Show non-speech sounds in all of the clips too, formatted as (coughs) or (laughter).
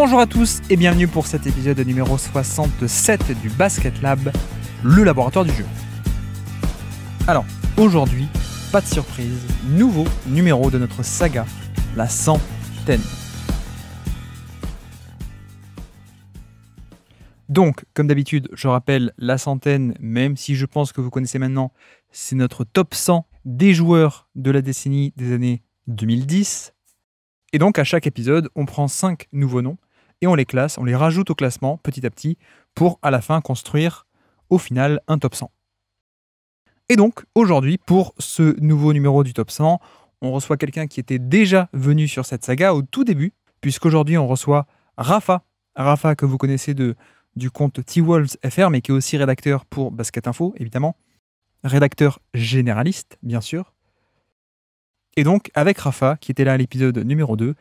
Bonjour à tous et bienvenue pour cet épisode numéro 67 du Basket Lab, le laboratoire du jeu. Alors, aujourd'hui, pas de surprise, nouveau numéro de notre saga, la centaine. Donc, comme d'habitude, je rappelle la centaine, même si je pense que vous connaissez maintenant, c'est notre top 100 des joueurs de la décennie des années 2010. Et donc à chaque épisode, on prend 5 nouveaux noms et on les classe, on les rajoute au classement petit à petit pour à la fin construire au final un top 100. Et donc aujourd'hui, pour ce nouveau numéro du top 100, on reçoit quelqu'un qui était déjà venu sur cette saga au tout début, puisqu'aujourd'hui on reçoit Rafa, Rafa que vous connaissez de, du compte T-Wolves FR, mais qui est aussi rédacteur pour Basket Info, évidemment, rédacteur généraliste, bien sûr. Et donc avec Rafa, qui était là à l'épisode numéro 2,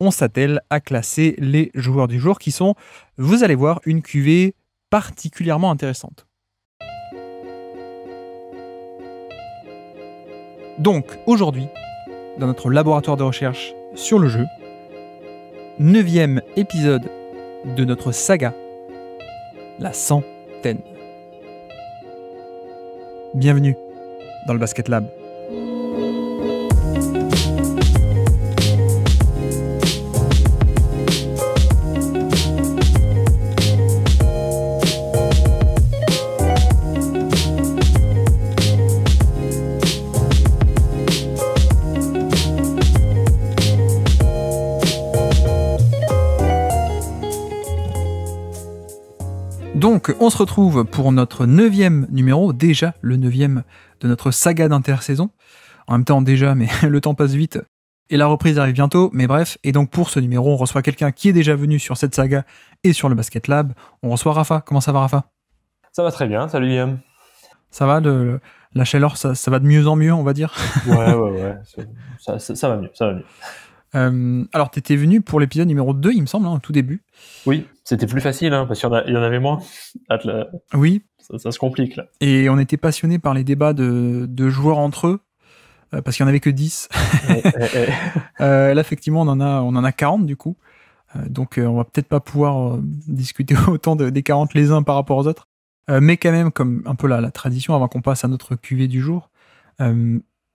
on s'attelle à classer les joueurs du jour qui sont, vous allez voir, une cuvée particulièrement intéressante. Donc aujourd'hui, dans notre laboratoire de recherche sur le jeu, neuvième épisode de notre saga, la centaine. Bienvenue dans le Basket Lab. on se retrouve pour notre neuvième numéro, déjà le neuvième de notre saga d'intersaison. En même temps déjà, mais (laughs) le temps passe vite. Et la reprise arrive bientôt, mais bref. Et donc pour ce numéro, on reçoit quelqu'un qui est déjà venu sur cette saga et sur le Basket Lab. On reçoit Rafa. Comment ça va Rafa Ça va très bien, salut Guillaume. Ça va, de la chaleur, ça, va de mieux en mieux, on va dire. Ouais, ouais, ouais. ça va mieux, ça va mieux. Euh, alors, tu étais venu pour l'épisode numéro 2, il me semble, hein, au tout début. Oui, c'était plus facile, hein, parce qu'il y, en avait moins. Oui. Ça, se complique, là. Et on était passionné par les débats de, joueurs entre eux, euh, parce qu'il n'y en avait que 10. (laughs) Euh, là, effectivement, on en a, on en a 40, du coup. donc, on va peut-être pas pouvoir discuter (laughs) autant des 40 les uns par rapport aux autres. mais quand même, comme un peu la, la tradition, avant qu'on passe à notre cuvée du jour,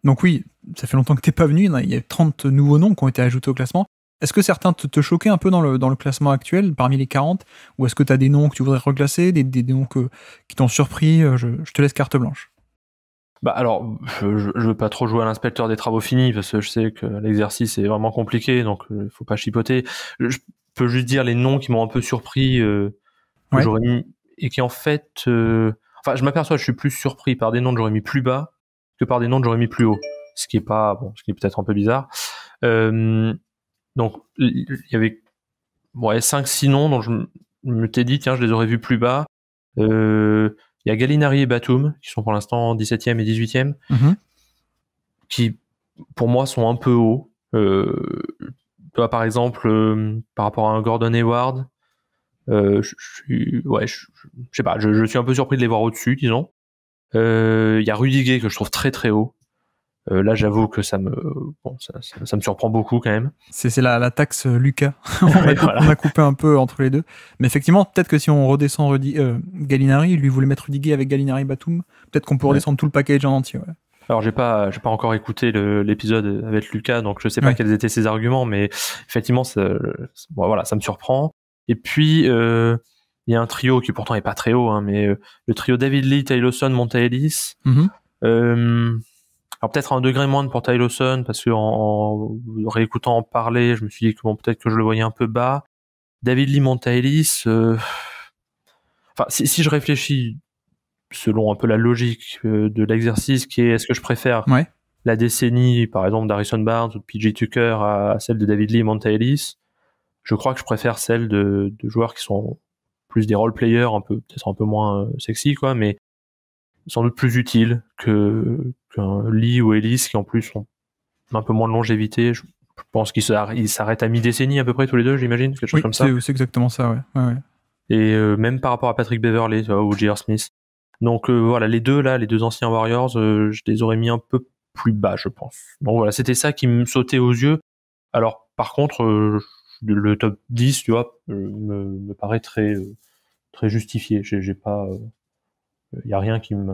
donc oui, ça fait longtemps que t'es pas venu, il y a 30 nouveaux noms qui ont été ajoutés au classement. Est-ce que certains te, choquaient un peu dans le, classement actuel, parmi les 40 Ou est-ce que tu as des noms que tu voudrais reclasser, des, noms qui t'ont surpris euh, je, te laisse carte blanche. Bah alors, je, ne veux pas trop jouer à l'inspecteur des travaux finis, parce que je sais que l'exercice est vraiment compliqué, donc il euh, faut pas chipoter. Je, peux juste dire les noms qui m'ont un peu surpris, euh, et qui en fait... enfin, je m'aperçois, je suis plus surpris par des noms que j'aurais mis plus bas que par des noms j'aurais mis plus haut, ce qui est pas bon, ce qui est peut-être un peu bizarre. Euh, donc il y avait 5 6 noms dont je me t'ai dit tiens, je les aurais vus plus bas. Euh, il y a Gallinari et Batum qui sont pour l'instant 17e et 18e mhm. qui pour moi sont un peu hauts. Euh, toi par exemple par rapport à un Gordon Hayward, je, ouais, je, sais pas, je suis un peu surpris de les voir au-dessus, disons. Euh, il y a Rudiger que je trouve très très haut. Euh, là, j'avoue que ça me, bon, ça, me surprend beaucoup quand même. C'est la, taxe euh, Lucas. (laughs) on, (laughs) a, coupé un peu entre les deux. Mais effectivement, peut-être que si on redescend Gallinari, lui voulait mettre Rudiger avec Gallinari Batum, peut-être qu'on peut redescendre tout le package en entier. Alors, j'ai pas, j'ai pas encore écouté l'épisode avec Lucas, donc je sais pas quels étaient ses arguments, mais effectivement, ça, voilà, ça me surprend. Et puis, euh, il y a un trio qui pourtant est pas très haut, hein, mais euh, le trio David Lee, Taylorson, Montaelis. Monta mhm. euh, alors peut-être un degré moins pour Ty parce que en, réécoutant en parler, je me suis dit que peut-être que je le voyais un peu bas. David Lee, Monta euh, Enfin, si, je réfléchis selon un peu la logique de l'exercice, qui est est-ce que je préfère la décennie, par exemple, d'Harrison Barnes ou de PJ Tucker à celle de David Lee et Monta Ellis, je crois que je préfère celle de joueurs qui sont plus des role players, un peu peut-être un peu moins euh, sexy quoi, mais sans doute plus utile que qu'un Lee ou Ellis qui en plus ont un peu moins de longévité. Je pense qu'ils s'arrêtent à mi-décennie à peu près tous les deux, j'imagine, quelque chose comme ça. C'est exactement ça, ouais. Et euh, même par rapport à Patrick Beverley ou J.R. Smith. Donc euh, voilà, les deux là, les deux anciens Warriors, je les aurais mis un peu plus bas, je pense. bon voilà, c'était ça qui me sautait aux yeux. Alors par contre, le top 10, tu vois, euh, me, paraît très, euh, très justifié. J'ai pas. Il euh, n'y a rien qui me.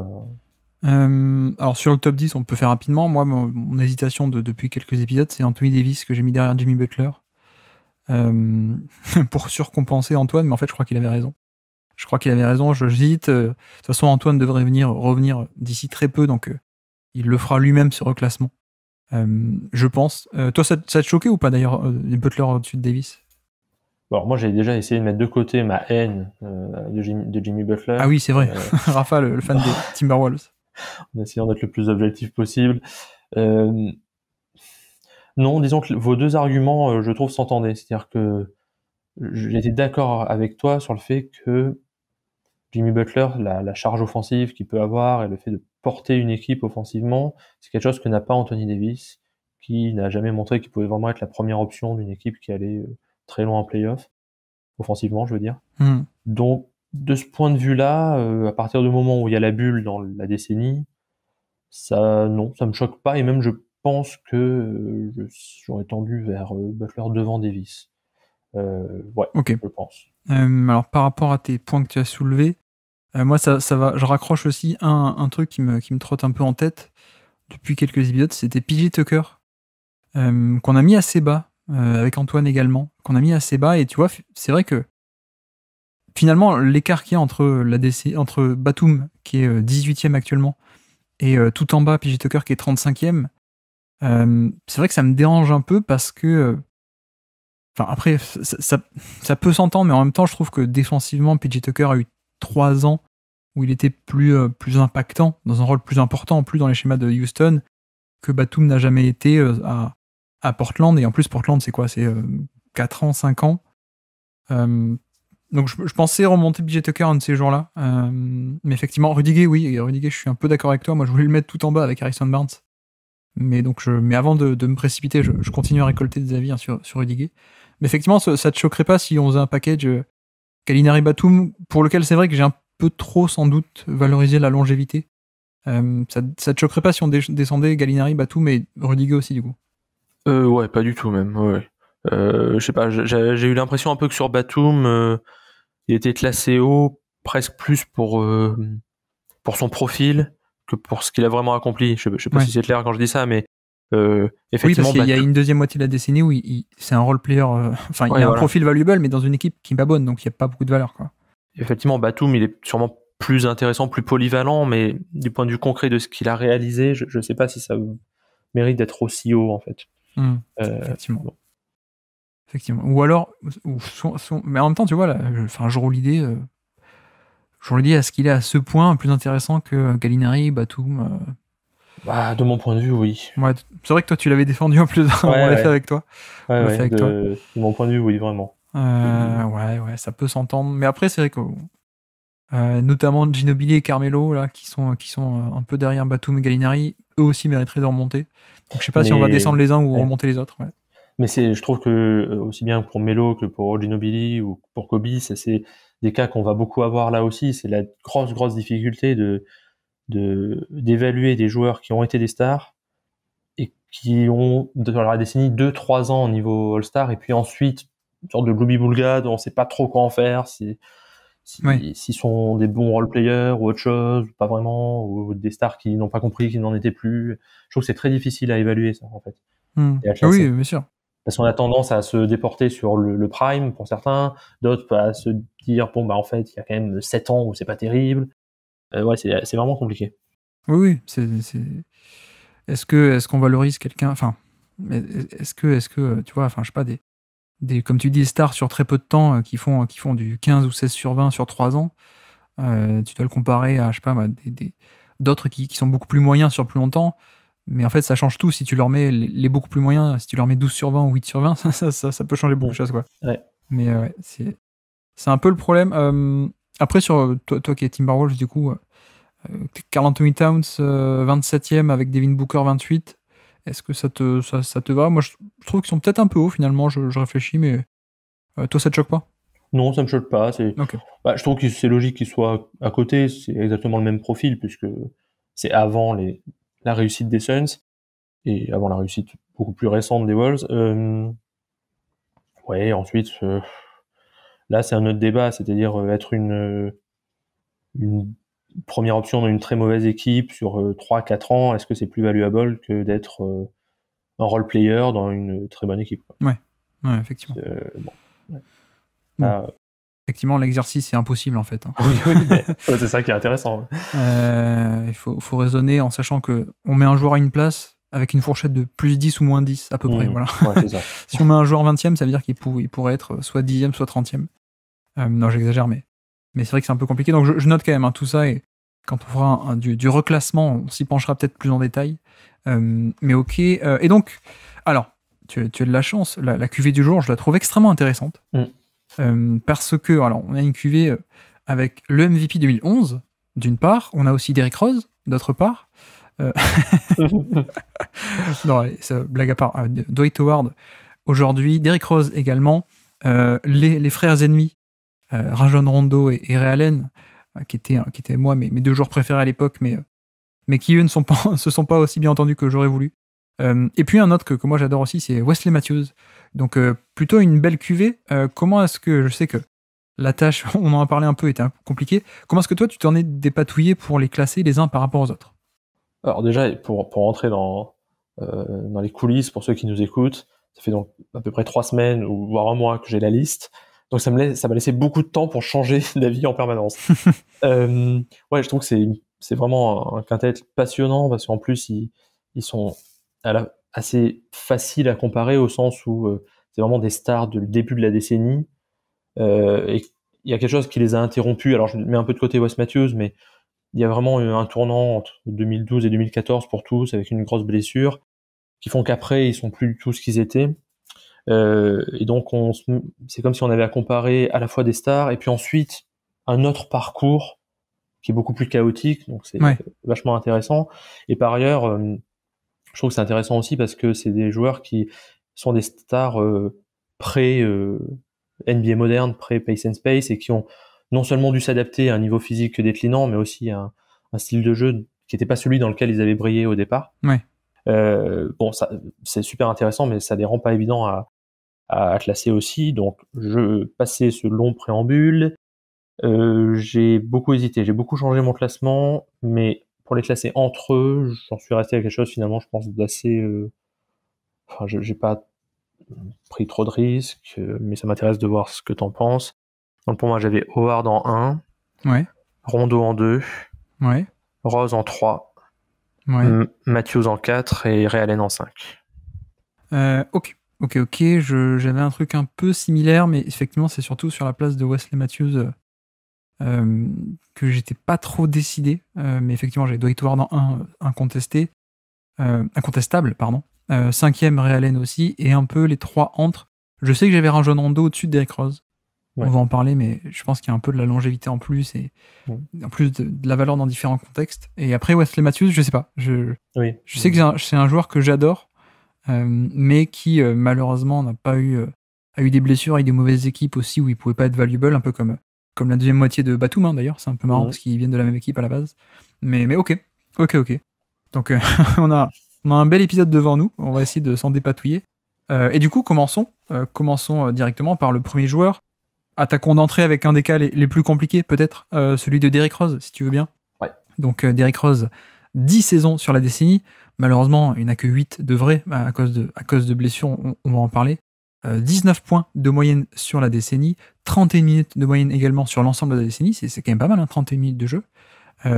alors sur le top 10, on peut faire rapidement. Moi, mon, hésitation de, depuis quelques épisodes, c'est Anthony Davis que j'ai mis derrière Jimmy Butler (laughs) pour surcompenser Antoine, mais en fait, je crois qu'il avait raison. Je crois qu'il avait raison, j'hésite. De toute façon, Antoine devrait venir, revenir d'ici très peu, donc il le fera lui-même ce reclassement. Euh, je pense. Euh, toi, ça, t'a choqué ou pas d'ailleurs, euh, Butler au-dessus de Davis Bon, moi j'ai déjà essayé de mettre de côté ma haine de, Jimmy, Butler. Ah oui c'est vrai, (laughs) Rafa le, fan des (laughs) Timberwolves. En essayant d'être le plus objectif possible. Non, disons que vos deux arguments, je trouve, s'entendaient. C'est-à-dire que j'étais d'accord avec toi sur le fait que Jimmy Butler, la, la charge offensive qu'il peut avoir et le fait de porter une équipe offensivement, c'est quelque chose que n'a pas Anthony Davis, qui n'a jamais montré qu'il pouvait vraiment être la première option d'une équipe qui allait euh, très loin en playoff, offensivement, je veux dire. Hmm. Donc, de ce point de vue-là, euh, à partir du moment où il y a la bulle dans la décennie, ça, non, ça me choque pas, et même je pense que euh, j'aurais tendu vers Butler devant Davis. ouais, je pense. alors, par rapport à tes points que tu as soulevés, euh, moi, ça, va. Je raccroche aussi un, truc qui me, qui me, trotte un peu en tête depuis quelques épisodes. C'était PJ Tucker, euh, qu'on a mis assez bas, euh, avec Antoine également, qu'on a mis assez bas. Et tu vois, c'est vrai que finalement, l'écart qu'il y a entre, la entre Batum, qui est 18e actuellement, et tout en bas, PJ Tucker, qui est 35e, c'est vrai que ça me dérange un peu parce que. après, ça, ça, peut s'entendre, mais en même temps, je trouve que défensivement, PJ Tucker a eu trois ans où il était plus, euh, plus impactant, dans un rôle plus important, en plus dans les schémas de Houston, que Batum n'a jamais été euh, à, à Portland. Et en plus, Portland, c'est quoi C'est 4 euh, ans, 5 ans. donc je, pensais remonter BJ Tucker un de ces jours-là. mais effectivement, Rudiger, oui, Rudiger, je suis un peu d'accord avec toi. Moi, je voulais le mettre tout en bas avec Harrison Barnes. Mais, donc je, mais avant de, me précipiter, je, continue à récolter des avis hein, sur, sur Rudiger. Mais effectivement, ça ne te choquerait pas si on faisait un package galinari Batum, pour lequel c'est vrai que j'ai un peu trop sans doute valorisé la longévité. Euh, ça, ça te choquerait pas si on descendait Galinari, Batum et Rudiger aussi du coup euh, Ouais, pas du tout même. Ouais. Euh, je sais pas, j'ai eu l'impression un peu que sur Batum, il était classé haut presque plus pour pour son profil que pour ce qu'il a vraiment accompli. Je, sais pas si c'est clair quand je dis ça, mais effectivement, euh, oui, parce qu'il y a une deuxième moitié de la décennie où il, c'est un role player. Euh, (laughs) enfin, il a un profil valuable, mais dans une équipe qui n'est pas bonne, donc il n'y a pas beaucoup de valeur. Quoi. Effectivement, Batum, il est sûrement plus intéressant, plus polyvalent, mais du point de vue concret de ce qu'il a réalisé, je ne sais pas si ça mérite d'être aussi haut, en fait. Hmm. Euh, effectivement. Effectivement. Ou alors, mais en même temps, tu vois, enfin, je roule l'idée. Je roule l'idée, est-ce qu'il est à ce point plus intéressant que Gallinari, Batum bah, de mon point de vue, oui. Ouais, c'est vrai que toi, tu l'avais défendu en plus. (laughs) on l'a fait avec toi. de... Mon point de vue, oui, vraiment. Euh, ouais, ça peut s'entendre. Mais après, c'est vrai que euh, notamment Ginobili et Carmelo là, qui sont qui sont euh, un peu derrière Batum et Gallinari, eux aussi mériteraient de remonter. Donc je sais pas si on va descendre les uns ou remonter les autres. Mais je trouve que aussi bien pour Melo que pour Ginobili ou pour Kobe, c'est des cas qu'on va beaucoup avoir là aussi. C'est la grosse grosse difficulté de d'évaluer des joueurs qui ont été des stars qui ont, dans la décennie, 2-3 ans au niveau All-Star, et puis ensuite, une sorte de gloobie où on ne sait pas trop quoi en faire, si, s'ils sont des bons role-players ou autre chose, pas vraiment, ou des stars qui n'ont pas compris, qu'ils n'en étaient plus. Je trouve que c'est très difficile à évaluer, ça, en fait. Hmm. oui, bien sûr. Parce qu'on a tendance à se déporter sur le, prime pour certains, d'autres à se dire, bon, bah, en fait, il y a quand même 7 ans où c'est pas terrible. Euh, ouais, c'est vraiment compliqué. Oui, oui, c'est est-ce que est-ce qu'on valorise quelqu'un Enfin, est-ce que est-ce que tu vois Enfin, je sais pas des des comme tu dis des stars sur très peu de temps euh, qui font qui font du 15 ou 16 sur 20 sur 3 ans. Euh, tu dois le comparer à je sais pas bah, des, d'autres qui, qui, sont beaucoup plus moyens sur plus longtemps. Mais en fait, ça change tout. Si tu leur mets les, beaucoup plus moyens, si tu leur mets 12 sur 20 ou 8 sur 20, (laughs) ça, ça, peut changer beaucoup de choses. Quoi. Ouais. Mais euh, c'est, c'est un peu le problème. après, sur toi, toi qui es Timberwolves, du coup, Carl Anthony Towns, 27e avec Devin Booker, 28. Est-ce que ça te, ça, te va Moi, je trouve qu'ils sont peut-être un peu hauts finalement, je, réfléchis, mais euh, toi, ça te choque pas Non, ça me choque pas. Bah, je trouve que c'est logique qu'ils soient à côté, c'est exactement le même profil, puisque c'est avant les... la réussite des Suns et avant la réussite beaucoup plus récente des Wolves. oui euh, Ouais, ensuite, euh, là, c'est un autre débat, c'est-à-dire être une. une première option dans une très mauvaise équipe sur 3-4 euh, ans, est-ce que c'est plus valuable que d'être euh, un role player dans une très bonne équipe Oui, Ouais. effectivement. Euh, ah, effectivement, l'exercice est impossible en fait. Hein. (laughs) c'est ça qui est intéressant. il faut, raisonner en sachant que on met un joueur à une place avec une fourchette de plus 10 ou moins 10 à peu près. Mmh. Voilà. (laughs) si on met un joueur 20e, ça veut dire qu'il pourrait être soit 10e, soit 30e. non, j'exagère, mais mais c'est vrai que c'est un peu compliqué. Donc je, note quand même hein, tout ça. Et quand on fera du, reclassement, on s'y penchera peut-être plus en détail. Euh, mais ok. Euh, et donc, alors, tu, as de la chance. La, QV cuvée du jour, je la trouve extrêmement intéressante. Mm. Euh, parce que, alors, on a une QV avec le MVP 2011, d'une part. On a aussi Derrick Rose, d'autre part. (laughs) non, allez, blague à part. Dwight Howard, aujourd'hui. Derrick Rose également. les, frères ennemis euh, Rajon Rondo et, Ray Allen, euh, qui étaient, moi mes, deux joueurs préférés à l'époque, mais, euh, qui eux ne sont (laughs) se sont pas aussi bien entendus que j'aurais voulu. et puis un autre que, que moi j'adore aussi, c'est Wesley Matthews. Donc plutôt une belle cuvée. comment est-ce que, je sais que la tâche, (laughs) on en a parlé un peu, était compliquée. Comment est-ce que toi tu t'en es dépatouillé pour les classer les uns par rapport aux autres Alors déjà, pour, pour rentrer dans, dans les coulisses, pour ceux qui nous écoutent, ça fait donc à peu près trois semaines ou voire un mois que j'ai la liste. Donc ça me laisse, ça m'a laissé beaucoup de temps pour changer (laughs) d'avis en permanence. (laughs) Euh, ouais, je trouve que c'est c'est vraiment un quintet passionnant parce qu'en plus ils, sont assez faciles à comparer au sens où euh, c'est vraiment des stars du début de la décennie euh, et il y a quelque chose qui les a interrompus. Alors je mets un peu de côté Wes Matthews, mais il y a vraiment eu un tournant entre 2012 et 2014 pour tous avec une grosse blessure qui font qu'après ils sont plus du tout ce qu'ils étaient. Euh, et donc, on, c'est comme si on avait à comparer à la fois des stars et puis ensuite un autre parcours qui est beaucoup plus chaotique. Donc, c'est vachement intéressant. Et par ailleurs, euh, je trouve que c'est intéressant aussi parce que c'est des joueurs qui sont des stars euh, pré NBA moderne, pré Pace and Space et qui ont non seulement dû s'adapter à un niveau physique déclinant, mais aussi à un, style de jeu qui n'était pas celui dans lequel ils avaient brillé au départ. Ouais. Euh, bon, ça, c'est super intéressant, mais ça les rend pas évident à, à, classer aussi. Donc, je passais ce long préambule. Euh, j'ai beaucoup hésité, j'ai beaucoup changé mon classement, mais pour les classer entre eux, j'en suis resté à quelque chose finalement, je pense, d'assez. Euh... Enfin, j'ai pas pris trop de risques, euh, mais ça m'intéresse de voir ce que t'en penses. Donc pour moi, j'avais Howard en 1, ouais. Rondo en 2, Rose en 3, Matthews en 4 et Realen en 5. Euh, ok. Ok, ok, j'avais un truc un peu similaire, mais effectivement, c'est surtout sur la place de Wesley Matthews euh, euh, que j'étais pas trop décidé. Euh, mais effectivement, j'avais Dwight victoires dans un incontesté, incontestable, pardon. cinquième, Ray aussi, et un peu les trois entre. Je sais que j'avais un jeune Rondo au-dessus Derek Rose. On va en parler, mais je pense qu'il y a un peu de la longévité en plus et en plus de, la valeur dans différents contextes. Et après, Wesley Matthews, je sais pas. Je, je sais que c'est un joueur que j'adore euh, mais qui euh, malheureusement n'a pas eu euh, a eu des blessures et des mauvaises équipes aussi où il pouvait pas être valuable, un peu comme comme la deuxième moitié de Batum hein, d'ailleurs. C'est un peu marrant parce qu'ils viennent de la même équipe à la base. Mais mais ok, ok, ok. Donc (laughs) on a on a un bel épisode devant nous. On va essayer de s'en dépatouiller. et du coup, commençons. commençons directement par le premier joueur. Attaquons d'entrée avec un des cas les, plus compliqués, peut-être, celui de Derrick Rose, si tu veux bien. Donc, Derrick Rose, 10 saisons sur la décennie. Malheureusement, il n'y en a que 8 de vrais bah, à cause de, blessures, on, va en parler. 19 euh, points de moyenne sur la décennie, 31 minutes de moyenne également sur l'ensemble de la décennie, c'est quand même pas mal, 31 hein, minutes de jeu. 13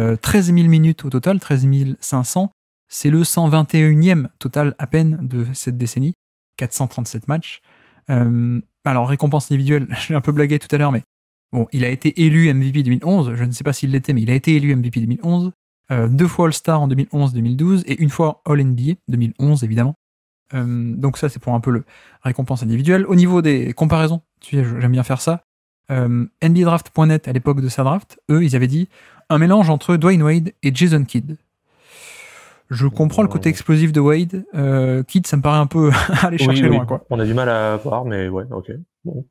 euh, 000 minutes au total, 13 500, c'est le 121e total à peine de cette décennie, 437 matchs. Euh, alors, récompense individuelle, (laughs) j'ai un peu blagué tout à l'heure, mais bon, il a été élu MVP 2011, je ne sais pas s'il l'était, mais il a été élu MVP 2011. Euh, deux fois All-Star en 2011-2012 et une fois All-NBA 2011 évidemment. Euh, donc ça c'est pour un peu le récompense individuelle. Au niveau des comparaisons, tu sais, j'aime bien faire ça. Euh, NBDraft.net à l'époque de sa draft, eux ils avaient dit un mélange entre Dwayne Wade et Jason Kidd. Je comprends le côté explosif de Wade. Euh, Kidd, ça me paraît un peu (laughs) aller chercher loin. Quoi. On a du mal à voir, mais ouais, ok. Bon.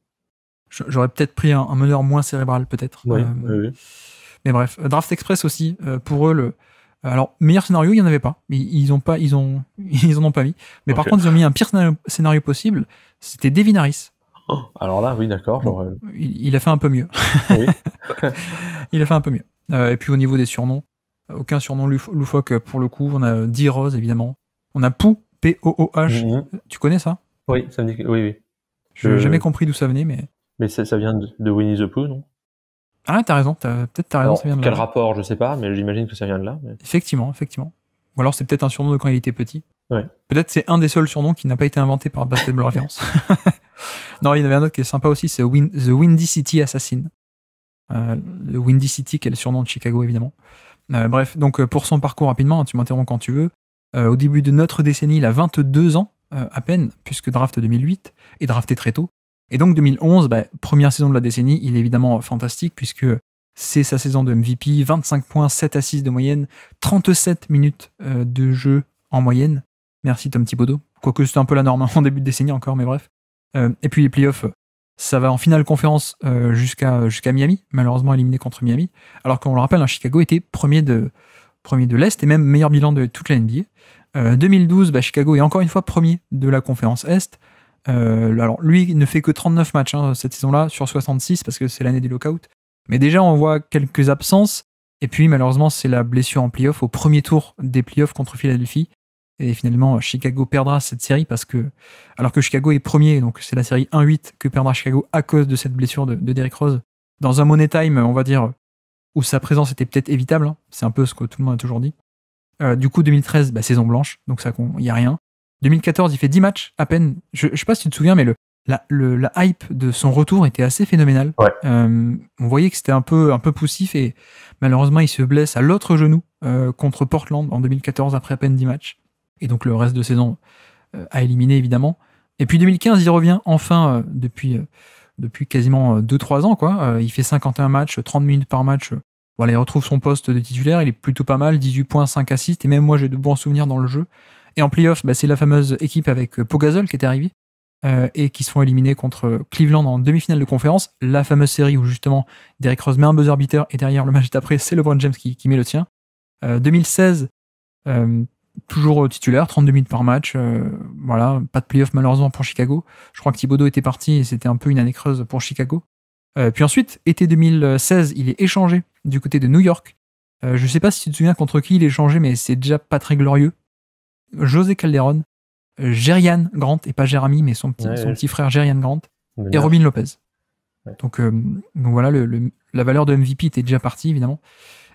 J'aurais peut-être pris un, meneur moins cérébral, peut-être. Oui, mais bref, Draft Express aussi, euh, pour eux, le. Alors, meilleur scénario, il n'y en avait pas. mais Ils, n'en ont pas, ils ont, (laughs) ils ont pas mis. Mais par contre, ils ont mis un pire scénario, possible. C'était Devinaris. Oh, alors là, oui, d'accord. il, a fait un peu mieux. (laughs) il a fait un peu mieux. Euh, et puis au niveau des surnoms, aucun surnom loufoque pour le coup. On a euh, D-Rose, évidemment. On a Pou, P-O-O-H. Mhm. Tu connais ça Oui, ça me dit que... Oui, Je n'ai jamais compris d'où ça venait, mais. Mais ça, vient de Winnie the Pooh, non ah, t'as raison, peut-être t'as raison, ça vient Quel rapport, je sais pas, mais j'imagine que ça vient de là. Effectivement, effectivement. Ou alors c'est peut-être un surnom de quand il était petit. Ouais. Peut-être c'est un des seuls surnoms qui n'a pas été inventé par de Reference. (laughs) non, il y en avait un autre qui est sympa aussi, c'est The Windy City Assassin. Euh, le Windy City, qui est le surnom de Chicago, évidemment. Euh, bref, donc euh, pour son parcours rapidement, hein, tu m'interromps quand tu veux. Euh, au début de notre décennie, il a 22 ans à peine, puisque draft 2008, et drafté très tôt. Et donc 2011, bah, première saison de la décennie, il est évidemment fantastique puisque c'est sa saison de MVP, 25 points, 7 assises de moyenne, 37 minutes euh, de jeu en moyenne. Merci Tom Thibodeau. Quoique c'était un peu la norme (laughs) en début de décennie encore, mais bref. Euh, et puis les playoffs, ça va en finale conférence euh, jusqu'à jusqu'à Miami, malheureusement éliminé contre Miami. Alors qu'on le rappelle, hein, Chicago était premier de, premier de l'Est et même meilleur bilan de toute la NBA. 2012, Chicago est encore une fois premier de la conférence Est. Euh, alors lui il ne fait que 39 matchs hein, cette saison-là sur 66 parce que c'est l'année du lockout Mais déjà on voit quelques absences. Et puis malheureusement c'est la blessure en playoff au premier tour des playoffs contre Philadelphie. Et finalement Chicago perdra cette série parce que alors que Chicago est premier, donc c'est la série 1-8 que perdra Chicago à cause de cette blessure de, de, Derrick Rose. Dans un money time, on va dire où sa présence était peut-être évitable. Hein. C'est un peu ce que tout le monde a toujours dit. Euh, du coup 2013, bah, saison blanche, donc ça il y a rien. 2014, il fait 10 matchs à peine. Je, ne sais pas si tu te souviens, mais le, la, hype de son retour était assez phénoménale. Euh, on voyait que c'était un peu, un peu poussif et malheureusement, il se blesse à l'autre genou euh, contre Portland en 2014 après à peine 10 matchs. Et donc le reste de saison euh, à éliminer évidemment. Et puis 2015, il revient enfin depuis, depuis quasiment 2-3 ans. Quoi. il fait 51 matchs, 30 minutes par match. Voilà, il retrouve son poste de titulaire, il est plutôt pas mal, 18 points, 5 assists, et même moi j'ai de bons souvenirs dans le jeu. Et en playoff, bah, c'est la fameuse équipe avec euh, Pogazol qui est arrivée euh, et qui se font éliminer contre euh, Cleveland en demi-finale de conférence. La fameuse série où justement Derrick Rose met un buzzer beater et derrière le match d'après, (laughs) c'est LeBron James qui, qui met le tien. 2016, toujours titulaire, 32 minutes par match. voilà, pas de playoff malheureusement pour Chicago. Je crois que Thibodeau était parti et c'était un peu une année creuse pour Chicago. puis ensuite, été 2016, il est échangé du côté de New York. je ne sais pas si tu te souviens contre qui il est échangé, mais c'est déjà pas très glorieux José Calderón, Gerian Grant, et pas Jeremy mais son petit, frère Gerian Grant, et Robin Lopez. Euh, donc, voilà, le, la valeur de MVP était déjà partie, évidemment.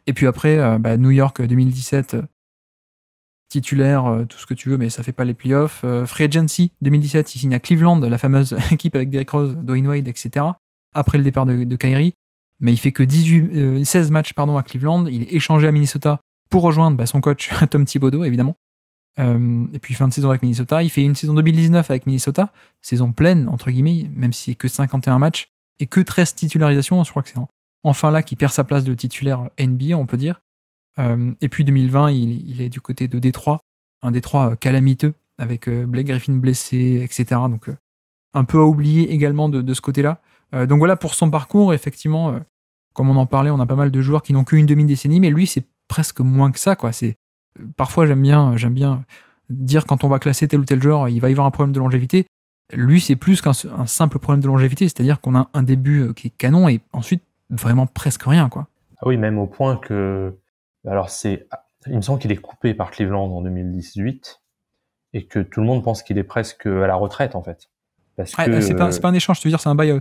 Et puis après, euh, bah, New York 2017, euh, titulaire, tout ce que tu veux, mais ça fait pas les playoffs. Free Agency 2017, il signe à Cleveland, la fameuse (laughs) équipe avec Derrick Rose, Dwayne Wade, etc. Après le départ de, Kyrie. Mais il fait que 18, 16 matchs pardon, à Cleveland. Il est échangé à Minnesota pour rejoindre bah, son coach (laughs) Tom Thibodeau, évidemment. Euh, et puis fin de saison avec Minnesota. Il fait une saison 2019 avec Minnesota, saison pleine, entre guillemets, même si que 51 matchs et que 13 titularisations. Hein, je crois que c'est enfin là qu'il perd sa place de titulaire NBA, on peut dire. Euh, et puis 2020, il, est du côté de Détroit, un Détroit euh, calamiteux, avec Blake Griffin blessé, etc. Donc un peu à oublier également de, ce côté-là. donc voilà pour son parcours, effectivement, comme on en parlait, on a pas mal de joueurs qui n'ont qu'une demi-décennie, mais lui, c'est presque moins que ça, quoi. C'est parfois j'aime bien, j'aime bien dire quand on va classer tel ou tel genre, il va y avoir un problème de longévité. Lui, c'est plus qu'un simple problème de longévité, c'est-à-dire qu'on a un début euh, qui est canon et ensuite vraiment presque rien, quoi. Ah oui, même au point que, alors c'est, il me semble qu'il est coupé par Cleveland en 2018 et que tout le monde pense qu'il est presque à la retraite en fait. c'est pas, un échange, je veux dire, c'est un buyout.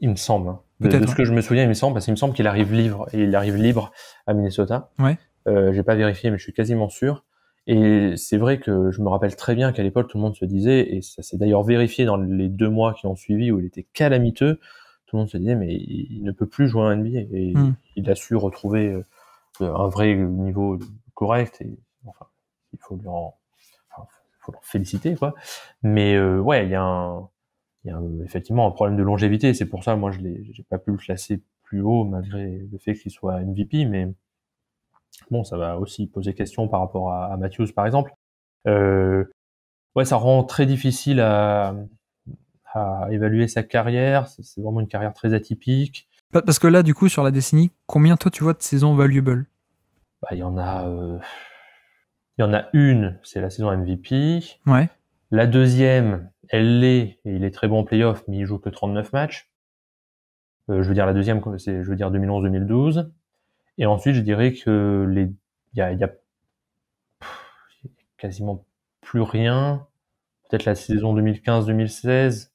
Il me semble. Hein. De, de ce que je me souviens, il me semble, parce qu'il me semble qu'il arrive libre et il arrive libre à Minnesota. Ouais. Euh, j'ai pas vérifié, mais je suis quasiment sûr. Et c'est vrai que je me rappelle très bien qu'à l'époque, tout le monde se disait, et ça s'est d'ailleurs vérifié dans les deux mois qui ont suivi où il était calamiteux, tout le monde se disait, mais il ne peut plus jouer à NBA. Et hmm. il a su retrouver euh, un vrai niveau correct. Et enfin, il faut lui en, féliciter, quoi. Mais euh, ouais, il y a effectivement un problème de longévité. C'est pour ça, moi, je n'ai pas pu le classer plus haut malgré le fait qu'il soit MVP, mais Bon, ça va aussi poser question par rapport à, à Matthews, par exemple. Euh, ouais, ça rend très difficile à, évaluer sa carrière. C'est vraiment une carrière très atypique. Parce que là, du coup, sur la décennie, combien toi tu vois de saisons valuable bah, Il y en a, euh... il y en a une, c'est la saison MVP. Ouais. La deuxième, elle l'est, et il est très bon en playoff, mais il joue que 39 matchs. Euh, je veux dire la deuxième, c'est, je veux dire 2011-2012. Et ensuite, je dirais que les, il y a, quasiment plus rien. Peut-être la saison 2015-2016,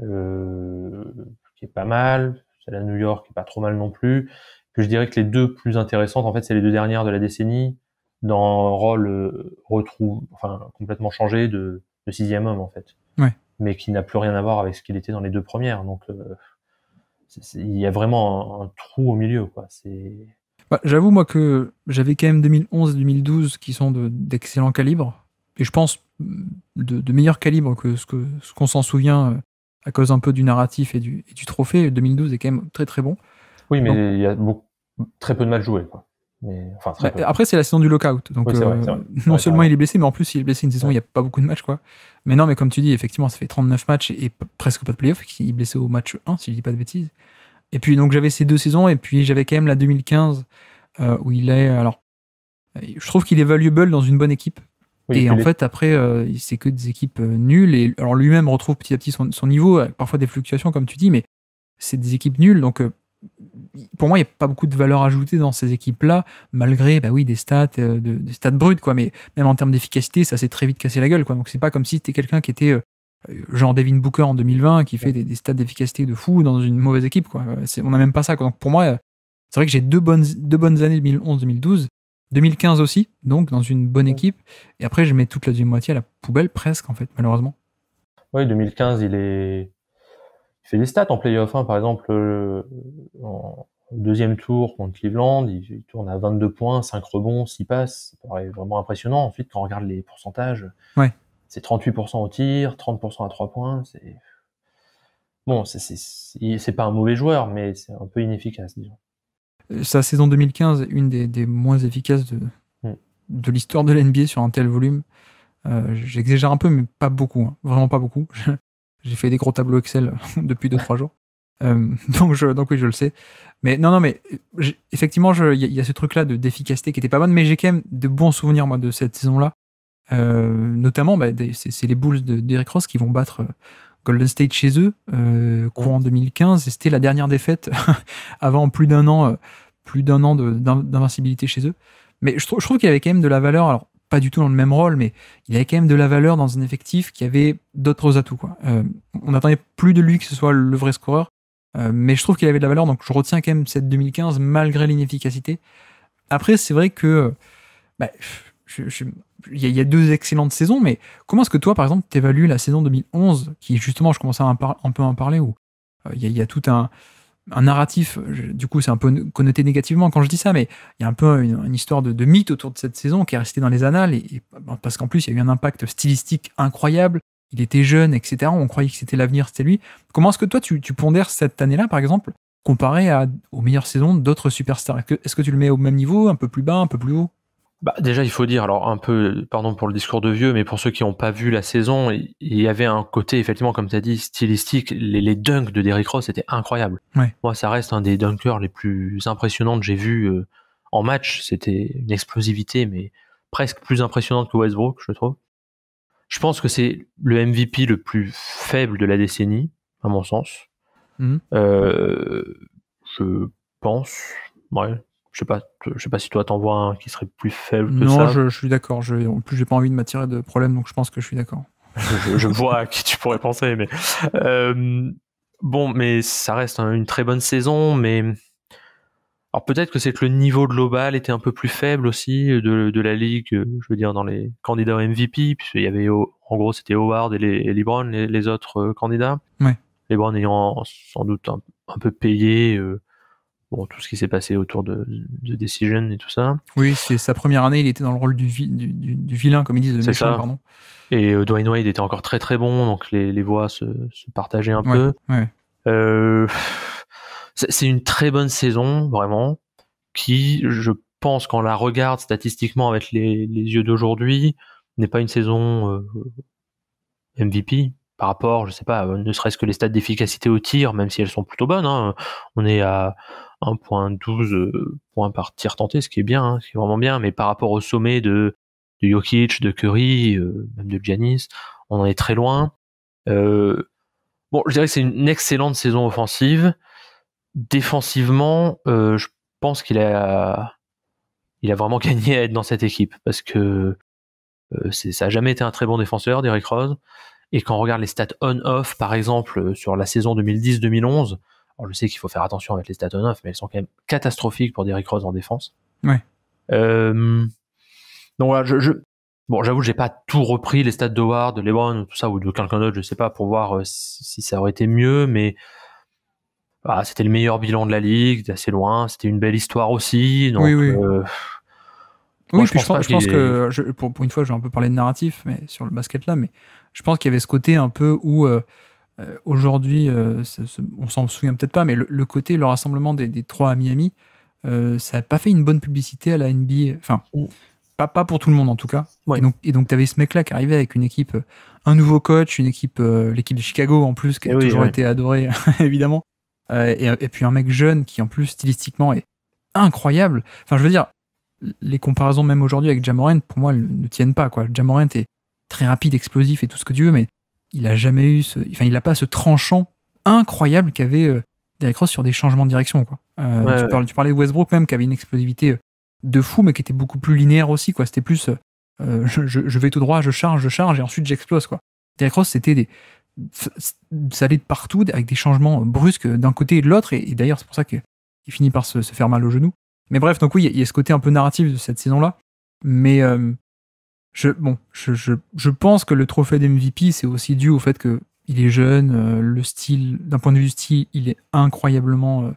euh, qui est pas mal. Celle à New York, qui est pas trop mal non plus. Que je dirais que les deux plus intéressantes, en fait, c'est les deux dernières de la décennie, dans un rôle euh, retrouve, enfin, complètement changé de, de sixième homme, en fait. Mais qui n'a plus rien à voir avec ce qu'il était dans les deux premières. Donc, euh, il y a vraiment un, un, trou au milieu, quoi. C'est bah, j'avoue, moi, que j'avais quand même 2011 et 2012 qui sont d'excellents calibres. Et je pense mm, de, de meilleurs calibres que ce qu'on ce qu'on s'en souvient euh, à cause un peu du narratif et du, trophée. 2012 est quand même très très bon. Oui, mais il y a très peu de mal joués. Quoi. Après, c'est la saison du lockout. Donc, euh, (laughs) non seulement il est blessé, mais en plus, il est blessé une saison où il n'y a pas beaucoup de matchs. Quoi. Mais non, mais comme tu dis, effectivement, ça fait 39 matchs et, presque pas de playoffs. Il est blessé au match 1, si je dis pas de bêtises. Et puis, donc, j'avais ces deux saisons, et puis j'avais quand même la 2015, euh, où il est. Alors, je trouve qu'il est valuable dans une bonne équipe. et en fait, après, euh, c'est que des équipes euh, nulles. Et alors, lui-même retrouve petit à petit son, niveau, parfois des fluctuations, comme tu dis, mais c'est des équipes nulles. Donc, pour moi, il n'y a pas beaucoup de valeur ajoutée dans ces équipes-là, malgré, bah oui, des stats, brutes, quoi. Mais même en termes d'efficacité, ça s'est très vite cassé la gueule, quoi. Donc, c'est pas comme si tu étais quelqu'un qui était genre Devin Booker en 2020 qui fait des, stats d'efficacité de fou dans une mauvaise équipe. Quoi. Euh, on n'a même pas ça. pour moi, euh, c'est vrai que j'ai deux bonnes, deux bonnes années 2011-2012, 2015 aussi, donc dans une bonne équipe. Et après, je mets toute la deuxième moitié à la poubelle presque, en fait, malheureusement. Oui, 2015, il fait des stats en playoff. Hein. Par exemple, euh, en deuxième tour contre Cleveland, il... tourne à 22 points, 5 rebonds, 6 passes. C'est vraiment impressionnant. Ensuite, quand on regarde les pourcentages, ouais c'est 38% au tir, 30% à 3 points. C'est bon, c'est pas un mauvais joueur, mais c'est un peu inefficace, disons. Euh, sa saison 2015, une des, moins efficaces de, mm. l'histoire de l'NBA sur un tel volume. Euh, j'exagère un peu, mais pas beaucoup, hein. vraiment pas beaucoup. J'ai fait des gros tableaux Excel (laughs) depuis 2-3 jours. Euh, donc, je, oui, je le sais. Mais non, non, mais effectivement, il y, a ce truc-là d'efficacité qui était pas bonne, mais j'ai quand même de bons souvenirs moi de cette saison-là. Euh, notamment, bah, c'est les Bulls d'Eric Ross qui vont battre euh, Golden State chez eux, euh, courant 2015. Et c'était la dernière défaite (laughs) avant plus d'un an, euh, plus d'un an d'invincibilité chez eux. Mais je, trouve, je trouve qu'il avait quand même de la valeur. Alors, pas du tout dans le même rôle, mais il avait quand même de la valeur dans un effectif qui avait d'autres atouts. Quoi. on n'attendait plus de lui que ce soit le vrai scoreur, mais je trouve qu'il avait de la valeur, donc je retiens quand même cette 2015 malgré l'inefficacité. Après, c'est vrai que bah, je, je, il y, a deux excellentes saisons, mais comment est-ce que toi, par exemple, évalues la saison 2011, qui justement, je commençais un, peu à en parler, où euh, il y, a tout un, narratif, du coup, c'est un peu connoté négativement quand je dis ça, mais il y a un peu une, histoire de, mythe autour de cette saison qui est restée dans les annales, bah, bah, parce qu'en plus, il y a eu un impact stylistique incroyable, il était jeune, etc. On croyait que c'était l'avenir, c'était lui. Comment est-ce que toi, tu, pondères cette année-là, par exemple, comparé aux meilleures saisons d'autres superstars Est-ce que, tu le mets au même niveau, un peu plus bas, un peu plus haut bah, déjà, il faut dire, alors un peu, pardon pour le discours de vieux, mais pour ceux qui n'ont pas vu la saison, il y avait un côté, effectivement, comme tu as dit, stylistique. Les, les dunks de Derrick Ross étaient incroyables. Moi, ça reste un des dunkers les plus impressionnants que j'ai vu euh, en match. C'était une explosivité, mais presque plus impressionnante que Westbrook, je trouve. Je pense que c'est le MVP le plus faible de la décennie, à mon sens. Mmh. Euh, je pense, ouais, je sais pas, je sais pas si toi t'en vois un qui serait plus faible que non, ça. Non, je, suis d'accord. En plus, j'ai pas envie de m'attirer de problèmes, donc je pense que je suis d'accord. je, vois à qui tu pourrais penser, mais euh, bon, mais ça reste hein, une très bonne saison, mais alors peut-être que c'est que le niveau global était un peu plus faible aussi de, la ligue, euh, je veux dire dans les candidats au MVP, il y avait oh, en gros c'était Howard et, les, LeBron, les, autres euh, candidats. Ouais. LeBron ayant sans doute un, peu payé tout ce qui s'est passé autour de, de, Decision et tout ça. Oui, c'est sa première année, il était dans le rôle du, du, vilain, comme ils disent, de méchant, Et euh, Dwayne Wade était encore très très bon, donc les, les voix se, se, partageaient un peu. Euh, c'est une très bonne saison, vraiment, qui, je pense, quand on la regarde statistiquement avec les, les yeux d'aujourd'hui, n'est pas une saison euh, MVP par rapport, je sais pas, ne serait-ce que les stats d'efficacité au tir, même si elles sont plutôt bonnes. Hein. On est à, 1.12 points euh, par tir tenté, ce qui est bien, hein, ce qui est vraiment bien, mais par rapport au sommet de, de Jokic, de Curry, euh, même de Giannis, on en est très loin. Euh, bon, je dirais que c'est une excellente saison offensive. Défensivement, je pense qu'il a, il a vraiment (laughs) gagné à être dans cette équipe parce que ça n'a jamais été un très bon défenseur, Derrick Rose. Et quand on regarde les stats on-off, par exemple, sur la saison 2010-2011, je sais qu'il faut faire attention avec les stats 9, mais elles sont quand même catastrophiques pour Derrick Rose en défense. Ouais. Euh, donc voilà, je, je bon, j'avoue, j'ai pas tout repris les stats de Ward, Lebron, tout ça ou de quelqu'un d'autre, je sais pas, pour voir euh, si, ça aurait été mieux, mais c'était le meilleur bilan de la ligue, assez loin. C'était une belle histoire aussi. oui, oui. Euh, oui je, pense, je pense que pour, une fois, j'ai un peu parler de narratif mais sur le basket là, mais je pense qu'il y avait ce côté un peu où euh, aujourd'hui, euh, on s'en souvient peut-être pas, mais le, côté, le rassemblement des, des trois à Miami, euh, ça n'a pas fait une bonne publicité à la NBA. Enfin, mm. pas, pas pour tout le monde en tout cas. Ouais. Et donc, et donc tu avais ce mec-là qui arrivait avec une équipe, un nouveau coach, une équipe, l'équipe de Chicago en plus, qui a eh toujours été adorée, (laughs) évidemment. Et, et, puis un mec jeune qui en plus stylistiquement est incroyable. Enfin, je veux dire, les comparaisons même aujourd'hui avec Jamorant, pour moi, elles ne tiennent pas. Quoi. Jamorant est très rapide, explosif et tout ce que tu veux, mais il a jamais eu ce, enfin, il a pas ce tranchant incroyable qu'avait Derek euh, Derrick Rose sur des changements de direction, quoi. Euh, tu, parlais, de Westbrook même, qui avait une explosivité euh, de fou, mais qui était beaucoup plus linéaire aussi, quoi. C'était plus, je, vais tout droit, je charge, je charge, et ensuite j'explose, quoi. Derrick Ross, c'était des, ça allait de partout, avec des changements brusques d'un côté et de l'autre, et, d'ailleurs, c'est pour ça qu'il finit par se, faire mal au genou. Mais bref, donc oui, il y, a ce côté un peu narratif de cette saison-là, mais, je, bon, je, je, je, pense que le trophée d'MVP, c'est aussi dû au fait que il est jeune, euh, le style, d'un point de vue style, il est incroyablement euh,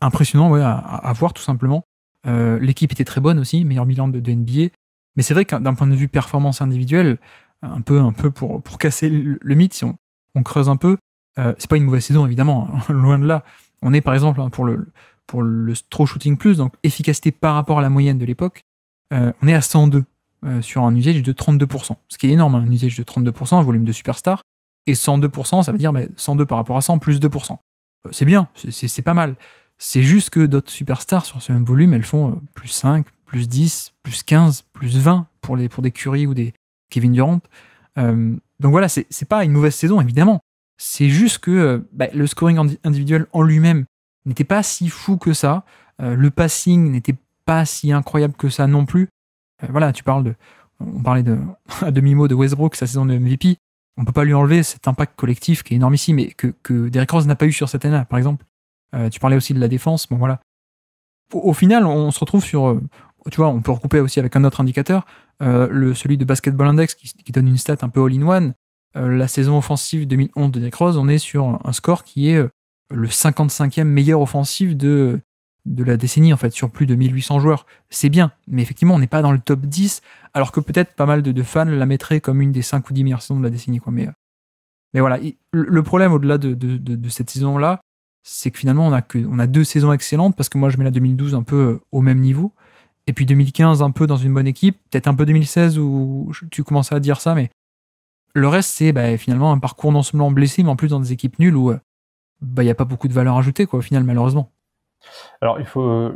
impressionnant ouais, à, voir tout simplement. Euh, l'équipe était très bonne aussi, meilleur bilan de, de NBA. Mais c'est vrai que d'un point de vue performance individuelle, un peu, un peu pour, pour casser le, mythe, si on, creuse un peu, c'est pas une mauvaise saison évidemment, hein, (laughs) loin de là. On est par exemple hein, pour le pour le Straw Shooting Plus, donc efficacité par rapport à la moyenne de l'époque, on est à 102 euh, sur un usage de 32%, ce qui est énorme, hein, un usage de 32%, un volume de superstar, et 102%, ça veut dire mais bah, 102 par rapport à 100, plus 2%. Euh, c'est bien, c'est pas mal. C'est juste que d'autres superstars sur ce même volume, elles font euh, plus 5, plus 10, plus 15, plus 20 pour, les, pour des Curry ou des Kevin Durant. donc voilà, c'est pas une mauvaise saison, évidemment. C'est juste que bah, le scoring individuel en lui-même n'était pas si fou que ça. le passing n'était pas si incroyable que ça non plus. Euh, voilà, tu parles de. On parlait de, (laughs) à demi-mot de Westbrook, sa saison de MVP. On peut pas lui enlever cet impact collectif qui est énorme ici, mais que, que Derrick Rose n'a pas eu sur cette année par exemple. Euh, tu parlais aussi de la défense. Bon, voilà. Au, final, on se retrouve sur. Euh, tu vois, on peut recouper aussi avec un autre indicateur, le, celui de Basketball Index qui, donne une stat un peu all-in-one. la saison offensive 2011 de Derrick Rose, on est sur un score qui est le 55e meilleur offensif de, de la décennie, en fait, sur plus de 1800 joueurs. C'est bien, mais effectivement, on n'est pas dans le top 10, alors que peut-être pas mal de, fans la mettraient comme une des 5 ou 10 meilleures saisons de la décennie. Quoi. Mais, euh, mais voilà, le problème au-delà de, cette saison-là, c'est que finalement, on a, que, on a deux saisons excellentes, parce que moi, je mets la 2012 un peu euh, au même niveau, et puis 2015 un peu dans une bonne équipe, peut-être un peu 2016 où tu commençais à dire ça, mais le reste, c'est bah, finalement un parcours non seulement blessé, mais en plus dans des équipes nulles où euh, bah, il bah, n'y a pas beaucoup de valeur ajoutée, quoi, au final, malheureusement. Alors, il faut,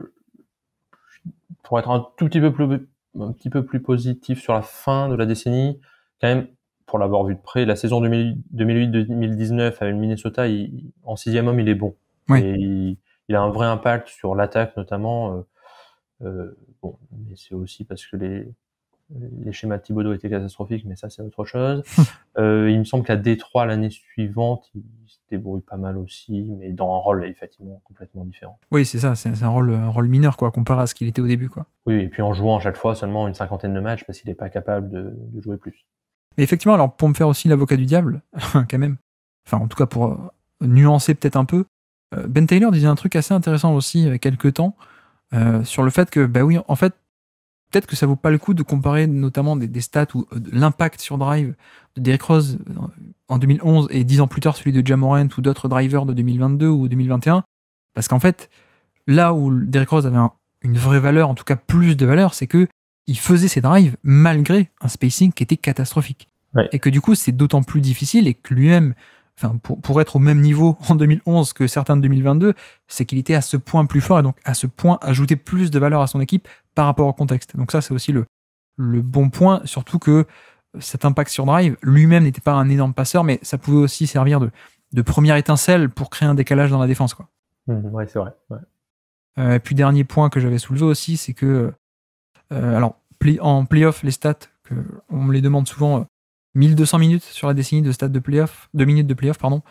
pour être un tout petit peu plus, un petit peu plus positif sur la fin de la décennie, quand même, pour l'avoir vu de près, la saison 2008-2019 avec Minnesota, en sixième homme, il est bon. il, a un vrai impact sur l'attaque, notamment. Euh, euh, bon, mais c'est aussi parce que les, schémas de Thibodeau étaient catastrophiques, mais ça, c'est autre chose. (laughs) Euh, il me semble qu'à Détroit, l'année suivante, il, débrouille pas mal aussi, mais dans un rôle effectivement complètement différent. Oui, c'est ça, c'est un rôle, un rôle mineur quoi, comparé à ce qu'il était au début. Quoi. Oui, et puis en jouant chaque fois seulement une cinquantaine de matchs parce qu'il n'est pas capable de, jouer plus. Mais effectivement, alors pour me faire aussi l'avocat du diable, (laughs) quand même, enfin en tout cas pour euh, nuancer peut-être un peu, euh, Ben Taylor disait un truc assez intéressant aussi quelques temps euh, sur le fait que, ben oui, en fait, peut-être que ça vaut pas le coup de comparer notamment des, stats ou euh, l'impact sur drive de Derrick Rose euh, en 2011 et dix ans plus tard celui de Jamorant ou d'autres drivers de 2022 ou 2021. Parce qu'en fait, là où Derrick Rose avait une vraie valeur, en tout cas plus de valeur, c'est que il faisait ses drives malgré un spacing qui était catastrophique. Et que du coup, c'est d'autant plus difficile et que lui-même, enfin, pour, pour, être au même niveau (laughs) en 2011 que certains de 2022, c'est qu'il était à ce point plus fort et donc à ce point ajouter plus de valeur à son équipe par rapport au contexte. Donc ça, c'est aussi le, bon point, surtout que euh, cet impact sur Drive, lui-même n'était pas un énorme passeur, mais ça pouvait aussi servir de, de première étincelle pour créer un décalage dans la défense. Quoi. Mmh, c'est vrai. Euh, et puis, dernier point que j'avais soulevé aussi, c'est que, euh, alors, play, en playoff, les stats, que, on me les demande souvent, 1200 minutes sur la décennie de stats de playoff, 2 minutes de playoff, pardon,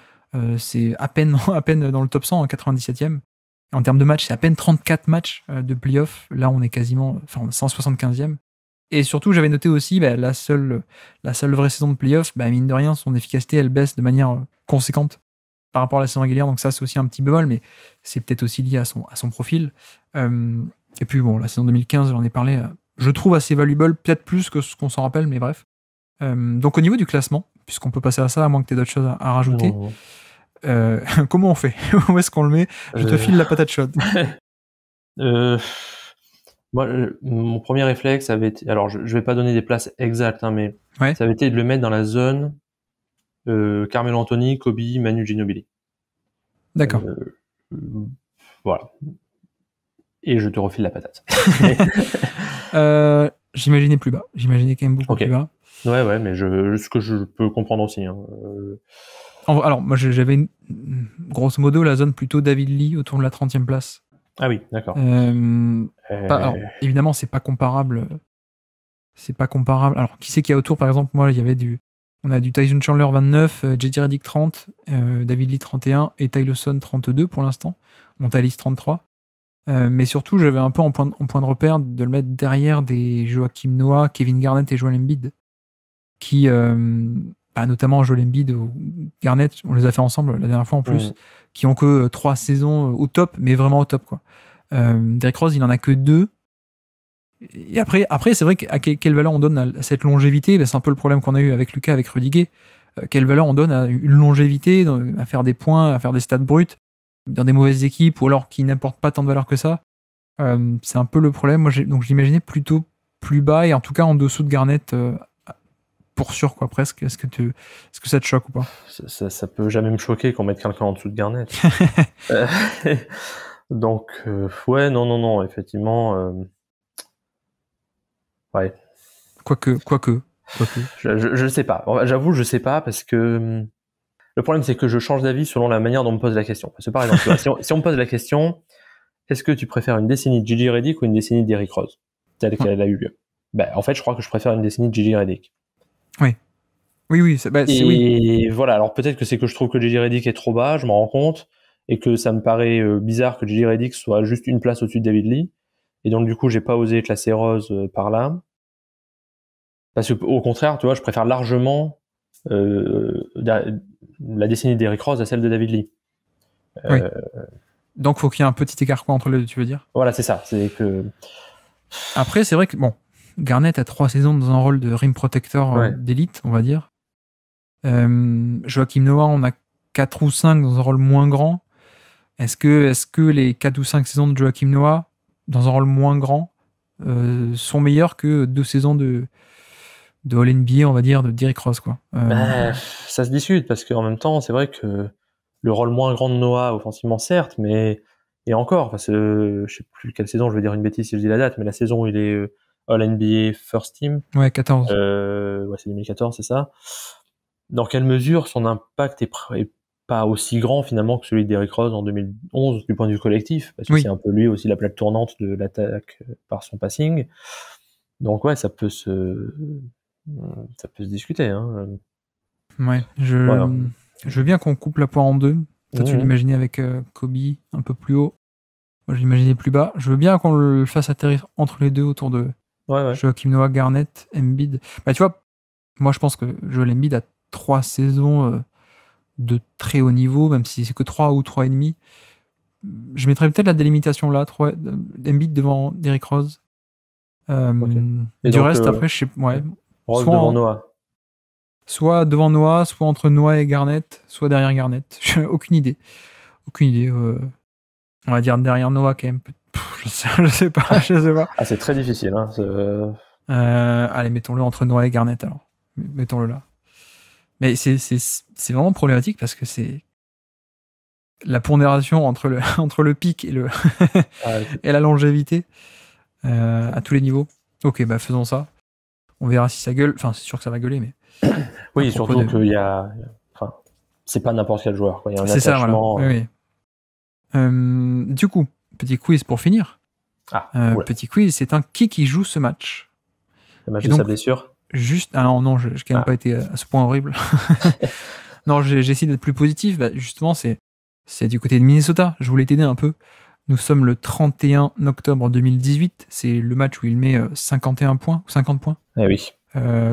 c'est à peine, (laughs) à peine dans le top 100, en 97e. En termes de matchs, c'est à peine 34 matchs euh, de playoff. Là, on est quasiment enfin, 175e. Et surtout, j'avais noté aussi bah, la, seule, la seule vraie saison de playoff, bah, mine de rien, son efficacité, elle baisse de manière euh, conséquente par rapport à la saison régulière. Donc ça, c'est aussi un petit bémol, mais c'est peut-être aussi lié à son, à son profil. Euh, et puis, bon, la saison 2015, j'en ai parlé, je trouve assez valuable, peut-être plus que ce qu'on s'en rappelle, mais bref. donc au niveau du classement, puisqu'on peut passer à ça, à moins que tu aies d'autres choses à, rajouter. Euh, (laughs) comment on fait (laughs) Où est-ce qu'on le met Je te euh. file la patate chaude. (laughs) Euh, mon premier réflexe avait été, alors je, ne vais pas donner des places exactes, hein, mais ça avait été de le mettre dans la zone Carmelo Anthony, Kobe, Manu Ginobili. D'accord. voilà. Et je te refile la patate. J'imaginais plus bas. J'imaginais quand même beaucoup plus bas. Ouais, ouais, mais je, ce que je peux comprendre aussi. Hein. Alors, moi, j'avais grosso modo la zone plutôt David Lee autour de la 30e place. Ah oui, d'accord. Euh, euh, évidemment, c'est pas comparable. C'est pas comparable. Alors, qui c'est qu'il y a autour Par exemple, moi, il y avait du. On a du Tyson Chandler 29, J.D. Reddick 30, David Lee 31 et Tyleson 32 pour l'instant. Montalis 33. Euh, mais surtout, j'avais un peu en point, de, en point, de repère de le mettre derrière des Joachim Noah, Kevin Garnett et Joel Embiid, qui bah, notamment Joel Embiid ou Garnett, on les a fait ensemble la dernière fois en plus, mm. qui ont que euh, trois saisons euh, au top, mais vraiment au top. Quoi. Euh, Derrick Rose, il en a que deux. Et après, après c'est vrai qu'à quelle valeur on donne à cette longévité bah, C'est un peu le problème qu'on a eu avec Lucas, avec Rudiger. Euh, quelle valeur on donne à une longévité, à faire des points, à faire des stats brutes dans des mauvaises équipes, ou alors qui n'apportent pas tant de valeur que ça C'est un peu le problème. Moi, donc j'imaginais plutôt plus bas, et en tout cas en dessous de Garnett pour sûr, quoi, presque. Est-ce que, tu... ce que ça te choque ou pas ça, peut jamais me choquer qu'on mette quelqu'un en dessous de Garnett. (laughs) Euh, (laughs) donc, euh, ouais, non, non, non, effectivement. Euh, ouais. Quoique, quoique. Je, ne sais pas. J'avoue, je ne sais pas parce que. Hum, le problème, c'est que je change d'avis selon la manière dont on me pose la question. Parce que par exemple, si, on, me pose la question, est-ce que tu préfères une décennie de Gigi Reddick ou une décennie d'Eric Rose, telle qu'elle a eu lieu ben, En fait, je crois que je préfère une décennie de Gigi Reddick. Oui. Oui, bah, oui, et voilà, alors peut-être que c'est que je trouve que JJ Reddick est trop bas, je m'en rends compte, et que ça me paraît euh, bizarre que JJ Reddick soit juste une place au-dessus de David Lee. Et donc, du coup, j'ai pas osé classer Rose euh, par là. Parce que, au contraire, tu vois, je préfère largement euh, la décennie d'Eric Rose à celle de David Lee. Oui. il Donc, faut qu'il y ait un petit écart quoi entre les deux, tu veux dire Voilà, c'est ça. C'est que. Après, c'est vrai que bon, Garnett a trois saisons dans un rôle de rim protector euh, d'élite, on va dire. Euh, Joachim Noah, on a quatre ou cinq dans un rôle moins grand. Est-ce que, est que les quatre ou cinq saisons de Joachim Noah, dans un rôle moins grand, euh, sont meilleures que deux saisons de, de All NBA, on va dire, de Derrick Ross quoi. Bah, ça se discute parce qu'en même temps, c'est vrai que le rôle moins grand de Noah, offensivement, certes, mais et encore, parce que, je sais plus quelle saison, je vais dire une bêtise si je dis la date, mais la saison il est All-NBA First Team. Ouais, 14. Euh, ouais, c'est 2014, c'est ça. Dans quelle mesure son impact est, pas aussi grand finalement que celui d'Eric Rose en 2011 du point de vue collectif, parce que c'est un peu lui aussi la plaque tournante de l'attaque euh, par son passing. Donc ouais, ça peut se, ça peut se discuter. Hein. Ouais, je, je veux bien qu'on coupe la poire en deux. tu mmh. l'imaginais avec euh, Kobe un peu plus haut. Moi, je l'imaginais plus bas. Je veux bien qu'on le fasse atterrir entre les deux autour de Ouais, ouais. Joachim Noah, Garnett, Embiid. Bah, tu vois, moi je pense que Joel Embiid a trois saisons euh, de très haut niveau, même si c'est que trois ou trois et demi. Je mettrais peut-être la délimitation là, 3... Euh, Embiid devant Derrick Rose. Euh, du reste, après, je sais. pas soit devant Noah. Soit devant Noah, soit entre Noah et Garnett, soit derrière Garnett. (laughs) Aucune idée. Aucune idée. On va dire derrière Noah quand même, je sais, (laughs) sais pas, Ah, c'est très difficile. Hein, euh. Euh, allez, mettons-le entre noir et Garnett alors. Mettons-le là. Mais c'est vraiment problématique parce que c'est la pondération entre le, (laughs) entre le pic et, le ah, (laughs) et la longévité euh, à tous les niveaux. Ok, bah faisons ça. On verra si ça gueule. Enfin, c'est sûr que ça va gueuler, mais. (coughs) oui, surtout qu'il y a. Enfin, c'est pas n'importe quel joueur. c'est Ça, voilà. du coup, petit quiz pour finir. Ah, euh, petit quiz, c'est un qui qui joue ce match Le match de sa blessure Juste, alors ah non, je n'ai quand même ah. pas été euh, à ce point horrible. (laughs) (laughs) non, j'essaie d'être plus positif. Bah, justement, c'est du côté de Minnesota. Je voulais t'aider un peu. Nous sommes le 31 octobre 2018. C'est le match où il met 51 euh, points ou 50 points. Eh oui.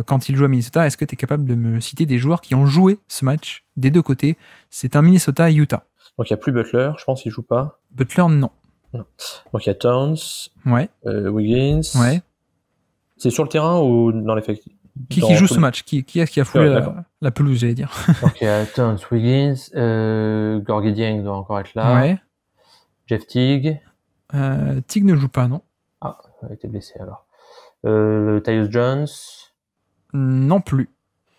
quand il joue à Minnesota, est-ce que tu es capable de me citer des joueurs qui ont joué ce match des deux côtés C'est un Minnesota-Utah. Donc il n'y a plus Butler, je pense qu'il joue pas. Butler, non. Donc il y a Towns, ouais. Euh, Wiggins. Ouais. C'est sur le terrain ou dans l'effectif qui, qui, joue ce match Qui, est-ce qui a foulé la, pelouse, pelouse, j'allais dire donc (laughs) il y a Towns, Wiggins, euh, Dieng doit encore être là. Ouais. Jeff Tig. Euh, Tig ne joue pas, non Ah, il a été blessé alors. Euh, Tyus Jones Non plus.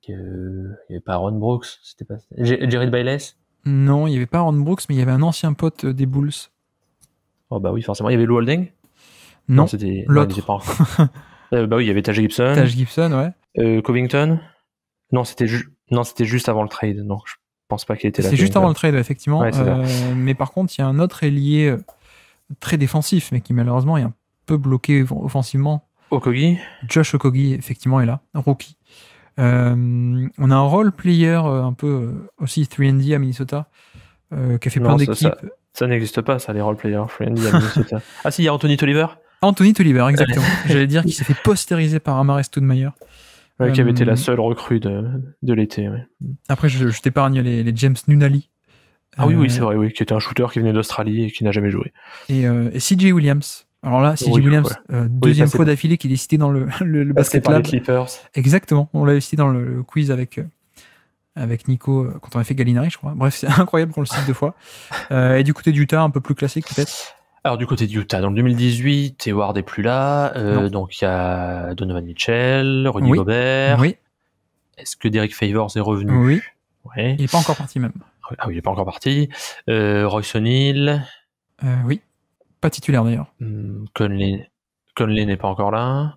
Euh, il n'y avait pas Ron Brooks, c'était pas... Jared Bayless Non, il n'y avait pas Ron Brooks, mais il y avait un ancien pote des Bulls. Oh bah oui, forcément. Il y avait Lou Holding Non, c'était l'autre. pas... (laughs) Euh, bah oui, il y avait Taj Gibson. Taj Gibson, ouais. Euh, Covington Non, c'était juste non, c'était juste avant le trade. Donc je pense pas qu'il était là. C'est juste avant le trade, effectivement. Euh, mais par contre, il y a un autre ailier très défensif, mais qui malheureusement est un peu bloqué offensivement. Okogi Josh Okogi, effectivement, est là, rookie. on a un role player un peu aussi 3D à Minnesota, qui a fait plein d'équipes. Ça n'existe pas, ça, les roleplayers friendly (laughs) ah si, il y a Anthony Tolliver Anthony Tolliver, exactement. (laughs) J'allais dire qu'il s'est fait postériser par Amar'e Stoudemeyer, Ouais, qui avait été la euh, seule recrue de, de l'été. Après, je, t'épargne les, James Nunali. Ah oui, c'est euh, vrai, oui, qui était un shooter qui venait d'Australie et qui n'a jamais joué. Et, euh, CJ Williams, alors là, CJ Williams, deuxième fois d'affilée qu'il est cité dans le, (laughs) le, basket Clippers. Exactement, on l'a cité dans le quiz avec, avec Nico euh, quand on a fait Gallinari je crois. Bref, (laughs) c'est incroyable qu'on le cite deux fois. Euh, et du côté d'Utah, un peu plus classique peut-être alors du côté d'Utah, dans le 2018, Hayward est plus là, euh, donc il y a Donovan Mitchell, Rudy oui. Gobert. Oui. Est-ce que Derek Favors est revenu Oui. Il n'est pas encore parti même. Ah, ah oui, il n'est pas encore parti. Euh, Royce O'Neill. oui. Pas titulaire d'ailleurs. Hmm, Conley. Conley n'est pas encore là.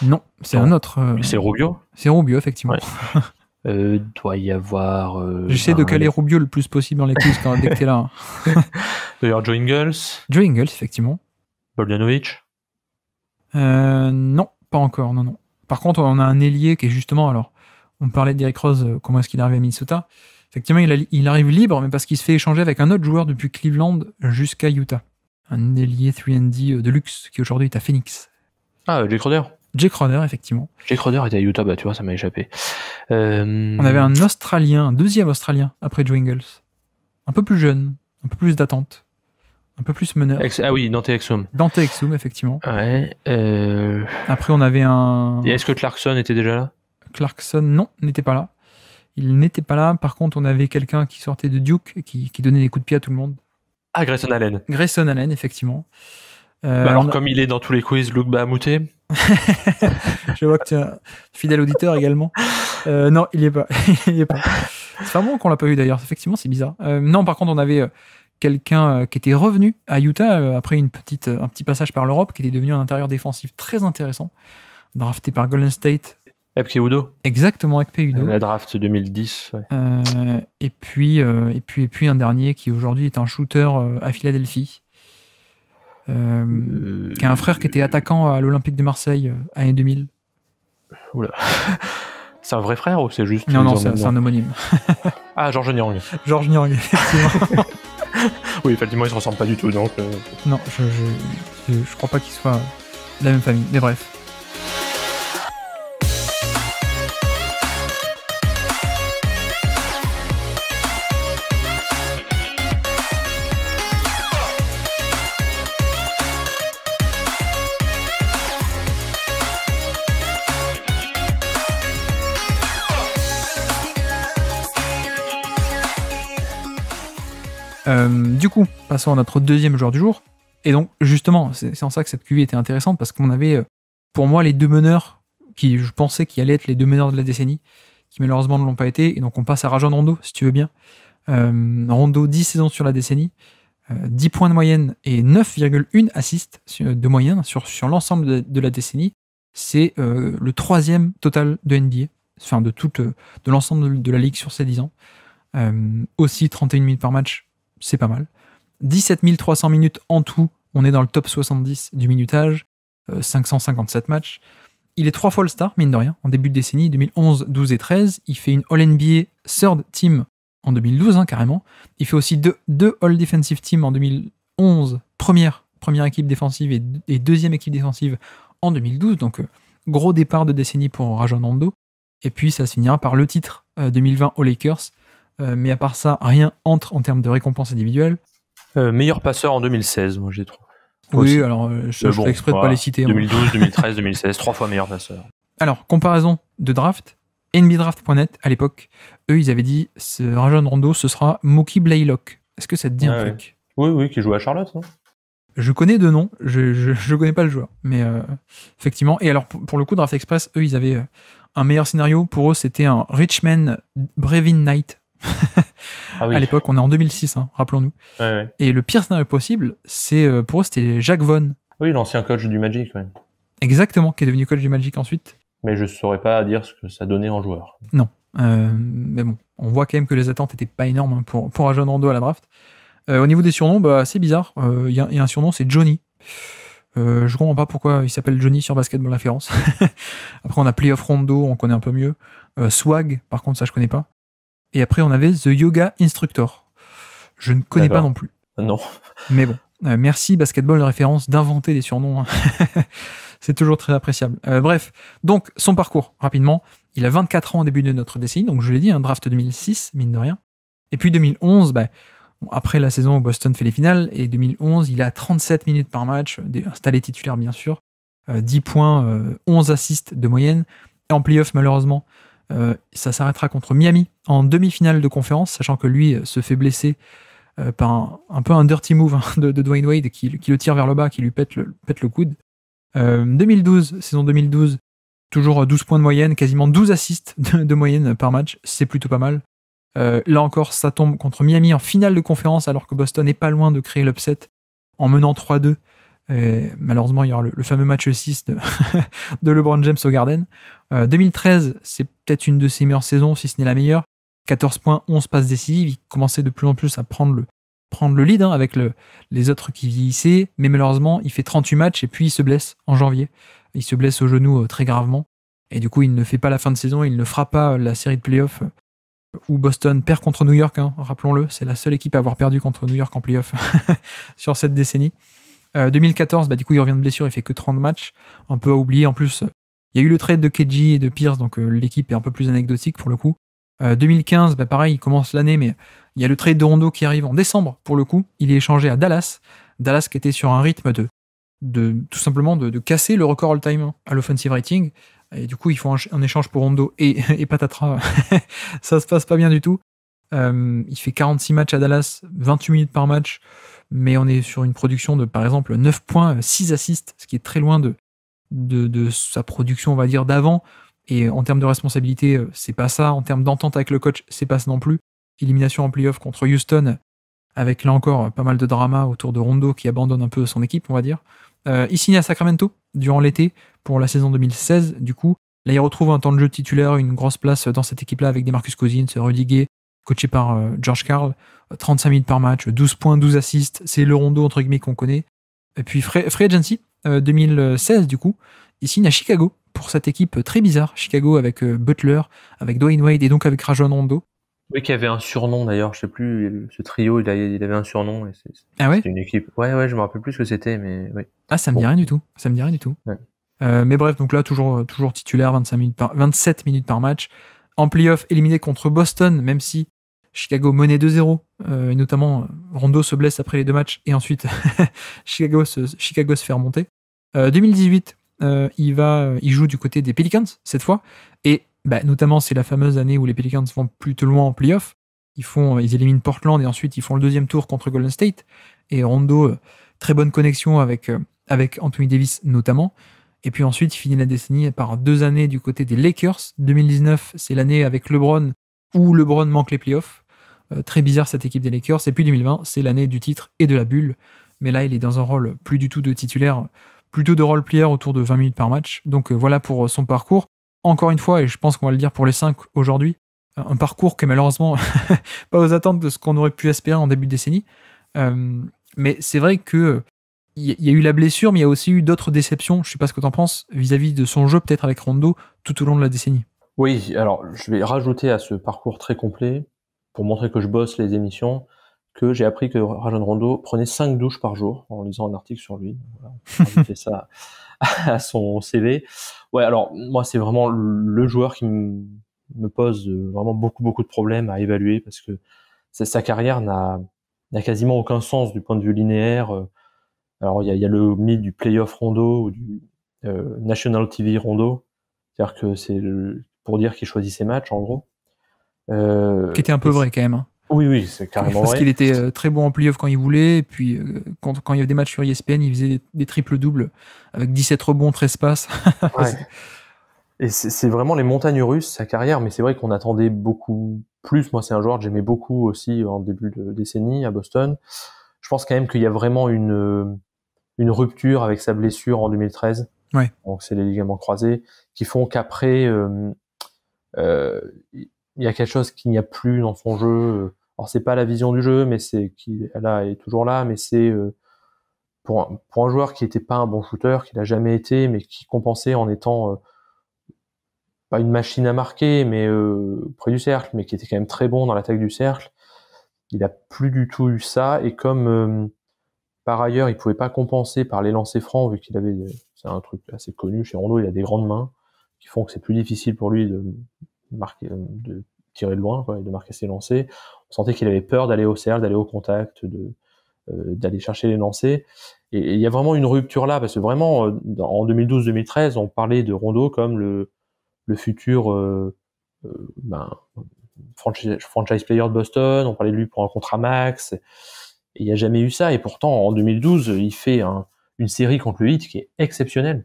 Non, c'est un autre. C'est Rubio. C'est Rubio effectivement. (laughs) Euh, doit y avoir. Euh, J'essaie de caler Rubio le plus possible dans les quand dès que là. Hein. (laughs) D'ailleurs, Joe Ingles. Joe Ingles, effectivement. Boljanovic euh, Non, pas encore, non, non. Par contre, on a un ailier qui est justement. Alors, on parlait de d'Eric Rose, euh, comment est-ce qu'il arrive à Minnesota. Effectivement, il, arrive libre, mais parce qu'il se fait échanger avec un autre joueur depuis Cleveland jusqu'à Utah. Un ailier 3D de luxe qui aujourd'hui est à Phoenix. Ah, Jake Roder Jake Roder, effectivement. Jake Roder était à Utah, bah, tu vois, ça m'a échappé. Euh, on avait un Australien, un deuxième Australien après Joe Un peu plus jeune, un peu plus d'attente, un peu plus meneur. ah oui, Dante Exum. Dante Exum, effectivement. Ouais. Euh, après, on avait un. Est-ce que Clarkson était déjà là Clarkson, non, n'était pas là. Il n'était pas là. Par contre, on avait quelqu'un qui sortait de Duke et qui, donnait des coups de pied à tout le monde. Ah, Grayson Allen. Grayson Allen, effectivement. Euh, bah, alors, comme il est dans tous les quiz, Luke Bahamouté (laughs) je vois que tu es un fidèle auditeur également. Euh, non, il n'y (laughs) est pas. C'est pas bon qu'on l'a pas eu d'ailleurs. Effectivement, c'est bizarre. Euh, non, par contre, on avait euh, quelqu'un qui était revenu à Utah après une petite, un petit passage par l'Europe, qui était devenu un intérieur défensif très intéressant, drafté par Golden State. Avec Udo. Exactement, avec Udo. La draft 2010. et, puis, et, puis, et puis un dernier qui aujourd'hui est un shooter à Philadelphie qui euh, a un frère qui était euh, attaquant à l'Olympique de Marseille euh, année 2000. Oula. (laughs) C'est un vrai frère ou c'est juste. Non, non, c'est un homonyme. (laughs) ah, Georges Niang. Georges Niang. effectivement. (laughs) oui, effectivement, ils se ressemblent pas du tout, donc. Non, je, ne crois pas qu'ils soient de la même famille, mais bref. Euh, du coup, passons à notre deuxième joueur du jour. Et donc, justement, c'est en ça que cette QV était intéressante parce qu'on avait, euh, pour moi, les deux meneurs qui, je pensais, qu'ils allaient être les deux meneurs de la décennie, qui malheureusement ne l'ont pas été. Et donc, on passe à Rajon Rondo, si tu veux bien. Euh, Rondo, 10 saisons sur la décennie, 10 euh, points de moyenne et 9,1 assists de moyenne sur, sur l'ensemble de, la décennie. C'est le troisième total de NBA, enfin de, toute, de l'ensemble de la ligue sur ces 10 ans. aussi 31 minutes par match c'est pas mal. 17 300 minutes en tout, on est dans le top 70 du minutage, 557 euh, matchs. Il est trois fois all star, mine de rien, en début de décennie, 2011, 12 et 13. Il fait une All-NBA Third Team en 2012, hein, carrément. Il fait aussi deux, All-Defensive Team en 2011, première, première équipe défensive et, deuxième équipe défensive en 2012. Donc, euh, gros départ de décennie pour Rajon Rondo. Et puis, ça se finira par le titre 2020 euh, aux Lakers, euh, mais à part ça, rien entre en termes de récompense individuelle. Euh, meilleur passeur en 2016, moi j'ai trop Oui, alors euh, je, exprès pas les citer. 2012, 2013, 2016, trois fois meilleur passeur. Alors, comparaison de draft, NBDraft.net à l'époque, eux ils avaient dit ce Rajon Rondo ce sera Mookie Blaylock. Est-ce que ça te dit un truc Oui, oui, qui joue à Charlotte. Hein. Je connais deux noms, je, je, connais pas le joueur, mais effectivement. Et alors, pour, le coup, Draft Express, eux, ils avaient un meilleur scénario. Pour eux, c'était un Richman Brevin Knight. Ah à l'époque. On est en 2006, hein, rappelons-nous. Et le pire scénario possible, c'est euh, pour eux, c'était Jacques Vaughan. Oui, l'ancien coach du Magic. même. Exactement, qui est devenu coach du Magic ensuite. Mais je ne saurais pas dire ce que ça donnait en joueur. Non. Euh, mais bon, on voit quand même que les attentes n'étaient pas énormes hein, pour, pour un jeune Rondo à la draft. Euh, au niveau des surnoms, bah, c'est bizarre. Il y, a un surnom, c'est Johnny. je comprends pas pourquoi il s'appelle Johnny sur Basketball Référence. (laughs) Après, on a Playoff Rondo, on connaît un peu mieux. Swag, par contre, ça je connais pas. Et après, on avait The Yoga Instructor. Je ne connais pas non plus. Non. Mais bon, euh, merci Basketball de référence d'inventer des surnoms. Hein. (laughs) C'est toujours très appréciable. Euh, bref, donc son parcours, rapidement. Il a 24 ans au début de notre décennie, donc je l'ai dit, un hein, draft 2006, mine de rien. Et puis 2011, bah, après la saison où Boston fait les finales, et 2011, il a 37 minutes par match, installé titulaire bien sûr, 10 euh, points, 11 assists de moyenne. Et en playoff, malheureusement, euh, ça s'arrêtera contre Miami en demi-finale de conférence, sachant que lui euh, se fait blesser euh, par un, peu un dirty move hein, (laughs) de, Dwayne Wade qui, le tire vers le bas, qui lui pète le, pète le coude. 2012, saison 2012, toujours 12 points de moyenne, quasiment 12 assists de, moyenne par match, c'est plutôt pas mal. là encore, ça tombe contre Miami en finale de conférence alors que Boston n'est pas loin de créer l'upset en menant 3-2 et malheureusement, il y aura le, fameux match 6 (laughs) de, LeBron James au Garden. 2013, euh, c'est peut-être une de ses meilleures saisons, si ce n'est la meilleure. 14 points, 11 passes décisives. Il commençait de plus en plus à prendre le, prendre le lead hein, avec les autres qui vieillissaient. Mais malheureusement, il fait 38 matchs et puis il se blesse en janvier. Il se blesse au genou euh, très gravement. Et du coup, il ne fait pas la fin de saison, il ne fera pas la série de playoffs euh, où Boston perd contre New York, hein, rappelons-le. C'est la seule équipe à avoir perdu contre New York en playoffs (laughs) sur cette décennie. 2014, euh, bah, du coup, il revient de blessure, il fait que 30 matchs, un peu oublier. En plus, il y a eu le trade de Keji et de Pierce, donc euh, l'équipe est un peu plus anecdotique pour le coup. 2015, euh, bah, pareil, il commence l'année, mais il y a le trade de Rondo qui arrive en décembre pour le coup. Il est échangé à Dallas. Dallas qui était sur un rythme de, de tout simplement de, casser le record all-time à l'offensive rating. Et du coup, ils font un, échange pour Rondo et, (laughs) et patatras. (laughs) ça se passe pas bien du tout. il fait 46 matchs à Dallas, 28 minutes par match mais on est sur une production de, par exemple, 9 points, 6 assists, ce qui est très loin de, de, de sa production, on va dire, d'avant. Et en termes de responsabilité, euh, c'est pas ça. En termes d'entente avec le coach, c'est pas ça non plus. Élimination en playoff contre Houston, avec là encore pas mal de drama autour de Rondo qui abandonne un peu son équipe, on va dire. Euh, il signe à Sacramento durant l'été pour la saison 2016, du coup. Là, il retrouve un temps de jeu titulaire, une grosse place dans cette équipe-là avec des Marcus Cousins, Rudy Gay, coaché par euh, George Carl. 35 minutes par match, 12 points, 12 assists, c'est le rondo entre guillemets qu'on connaît. Et puis Free, Agency, 2016 euh, du coup, il signe à Chicago pour cette équipe très bizarre. Chicago avec euh, Butler, avec Dwayne Wade et donc avec Rajon Rondo. Oui, qui avait un surnom d'ailleurs, je sais plus, ce trio, il, avait un surnom. ah ouais une équipe. Ouais, ouais, je me rappelle plus ce que c'était, mais oui. Ah, ça me dit rien du tout. Ça me dit rien du tout. Euh, mais bref, donc là, toujours, toujours titulaire, 25 minutes par, 27 minutes par match. En playoff, éliminé contre Boston, même si Chicago monnaie 2-0, euh, et notamment euh, Rondo se blesse après les deux matchs, et ensuite (laughs) Chicago, se, se fait remonter. 2018, euh, il, va, il joue du côté des Pelicans, cette fois, et bah, notamment c'est la fameuse année où les Pelicans vont plutôt loin en playoff. Ils, font, ils éliminent Portland et ensuite ils font le deuxième tour contre Golden State. Et Rondo, très bonne connexion avec, avec Anthony Davis notamment. Et puis ensuite, il finit la décennie par deux années du côté des Lakers. 2019, c'est l'année avec LeBron où LeBron manque les playoffs. Euh, très bizarre cette équipe des Lakers. c'est puis 2020, c'est l'année du titre et de la bulle. Mais là, il est dans un rôle plus du tout de titulaire, plutôt de rôle player autour de 20 minutes par match. Donc euh, voilà pour euh, son parcours. Encore une fois, et je pense qu'on va le dire pour les 5 aujourd'hui, un parcours qui malheureusement (laughs) pas aux attentes de ce qu'on aurait pu espérer en début de décennie. mais c'est vrai que il y a eu la blessure, mais il y a aussi eu d'autres déceptions. Je ne sais pas ce que tu en penses vis à -vis de son jeu, peut-être avec Rondo, tout au long de la décennie. Oui, alors je vais rajouter à ce parcours très complet pour montrer que je bosse les émissions, que j'ai appris que Rajan Rondo prenait cinq douches par jour en lisant un article sur lui. Voilà, on fait (laughs) ça à son CV. Ouais, alors moi c'est vraiment le joueur qui me pose euh, vraiment beaucoup beaucoup de problèmes à évaluer parce que sa carrière n'a quasiment aucun sens du point de vue linéaire. Euh. Alors il y a, le mythe du playoff Rondo ou du euh, National TV Rondo, c'est-à-dire que c'est pour dire qu'il choisit ses matchs en gros. Euh, qui était un peu vrai quand même. Hein. Oui, oui, c'est carrément vrai. Parce qu'il était euh, très bon en playoff quand il voulait, et puis euh, quand, quand, il y avait des matchs sur ESPN, il faisait des, triples-doubles avec 17 rebonds, 13 passes. (laughs) Et c'est vraiment les montagnes russes, sa carrière, mais c'est vrai qu'on attendait beaucoup plus. Moi, c'est un joueur que j'aimais beaucoup aussi en début de décennie à Boston. Je pense quand même qu'il y a vraiment une, une rupture avec sa blessure en 2013. Donc, c'est les ligaments croisés qui font qu'après, euh, il y a quelque chose qu'il n'y a plus dans son jeu. Euh, alors c'est pas la vision du jeu, mais c'est qui là elle est toujours là, mais c'est euh, pour un, joueur qui n'était pas un bon shooter, qui l'a jamais été, mais qui compensait en étant euh, pas une machine à marquer, mais près du cercle, mais qui était quand même très bon dans l'attaque du cercle. Il a plus du tout eu ça, et comme par ailleurs il pouvait pas compenser par les lancers francs vu qu'il avait c'est un truc assez connu chez Rondo, il a des grandes mains qui font que c'est plus difficile pour lui de, euh, de tirer de loin de marquer ses lancers. On sentait qu'il avait peur d'aller au cercle, d'aller au contact, de euh, d'aller chercher les lancers. Et, il y a vraiment une rupture là, parce que vraiment, euh, en 2012-2013, on parlait de Rondo comme le, le futur ben, franchise, player de Boston, on parlait de lui pour un contrat max. Il n'y a jamais eu ça. Et pourtant, en 2012, il fait une série contre le Heat qui est exceptionnelle,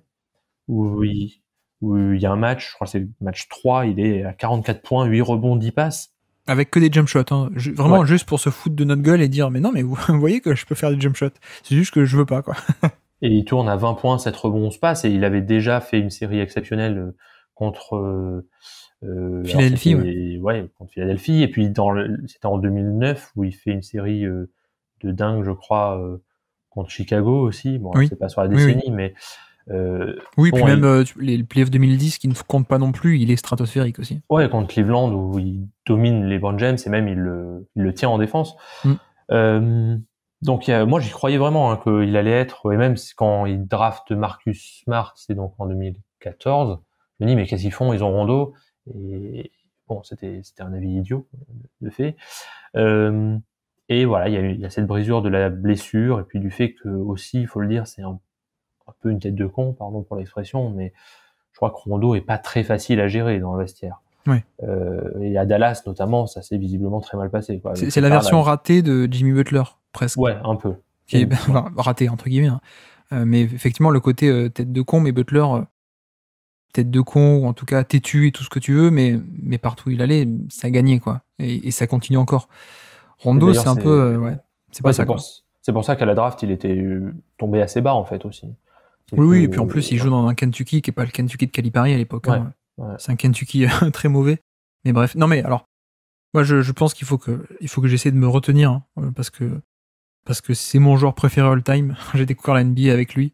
Oui, où il y a un match, je crois que c'est le match 3, il est à 44 points, 8 rebonds, 10 passes. Avec que des jump shots, hein. vraiment juste pour se foutre de notre gueule et dire mais non mais (laughs) vous, voyez que je peux faire des jump shots, c'est juste que je veux pas quoi. (laughs) et il tourne à 20 points, 7 rebonds, 11 passes et il avait déjà fait une série exceptionnelle euh, contre euh, euh Philadelphie, ouais. ouais. contre Philadelphie et puis dans c'était en 2009 où il fait une série euh, de dingue je crois contre Chicago aussi, bon c'est pas sur la décennie mais euh, oui, puis même euh, les playoffs 2010 qui ne compte pas non plus, il est stratosphérique aussi. Ouais, contre Cleveland où il domine les Brown James et même il le, tient en défense. Mm. Euh, donc moi j'y croyais vraiment hein, qu'il allait être, et même quand il draft Marcus Smart, c'est donc en 2014, je me dis mais qu'est-ce qu'ils font Ils ont Rondo. Et bon, c'était un avis idiot de fait. et voilà, il y, a, cette brisure de la blessure et puis du fait que aussi, il faut le dire, c'est un un peu une tête de con, pardon pour l'expression, mais je crois que Rondo est pas très facile à gérer dans le vestiaire. Euh, et à Dallas notamment, ça s'est visiblement très mal passé. C'est la version ratée de Jimmy Butler, presque. Ouais, un peu. Qui (laughs) ratée entre guillemets. Hein. Euh, mais effectivement, le côté euh, tête de con, mais Butler, tête de con, ou en tout cas têtu et tout ce que tu veux, mais, mais partout où il allait, ça gagnait, quoi. Et, ça continue encore. Rondo, c'est un peu. c'est pas ça. C'est pour ça qu'à la draft, il était tombé assez bas, en fait, aussi. Oui, et puis en plus, il euh, joue dans un Kentucky qui n'est pas le Kentucky de Calipari à l'époque. Hein. C'est un Kentucky euh, (laughs) très mauvais. Mais bref, non, mais alors, moi, je, pense qu'il faut que, que j'essaie de me retenir hein, euh, parce que parce que c'est mon joueur préféré all time. (laughs) J'ai découvert la NBA avec lui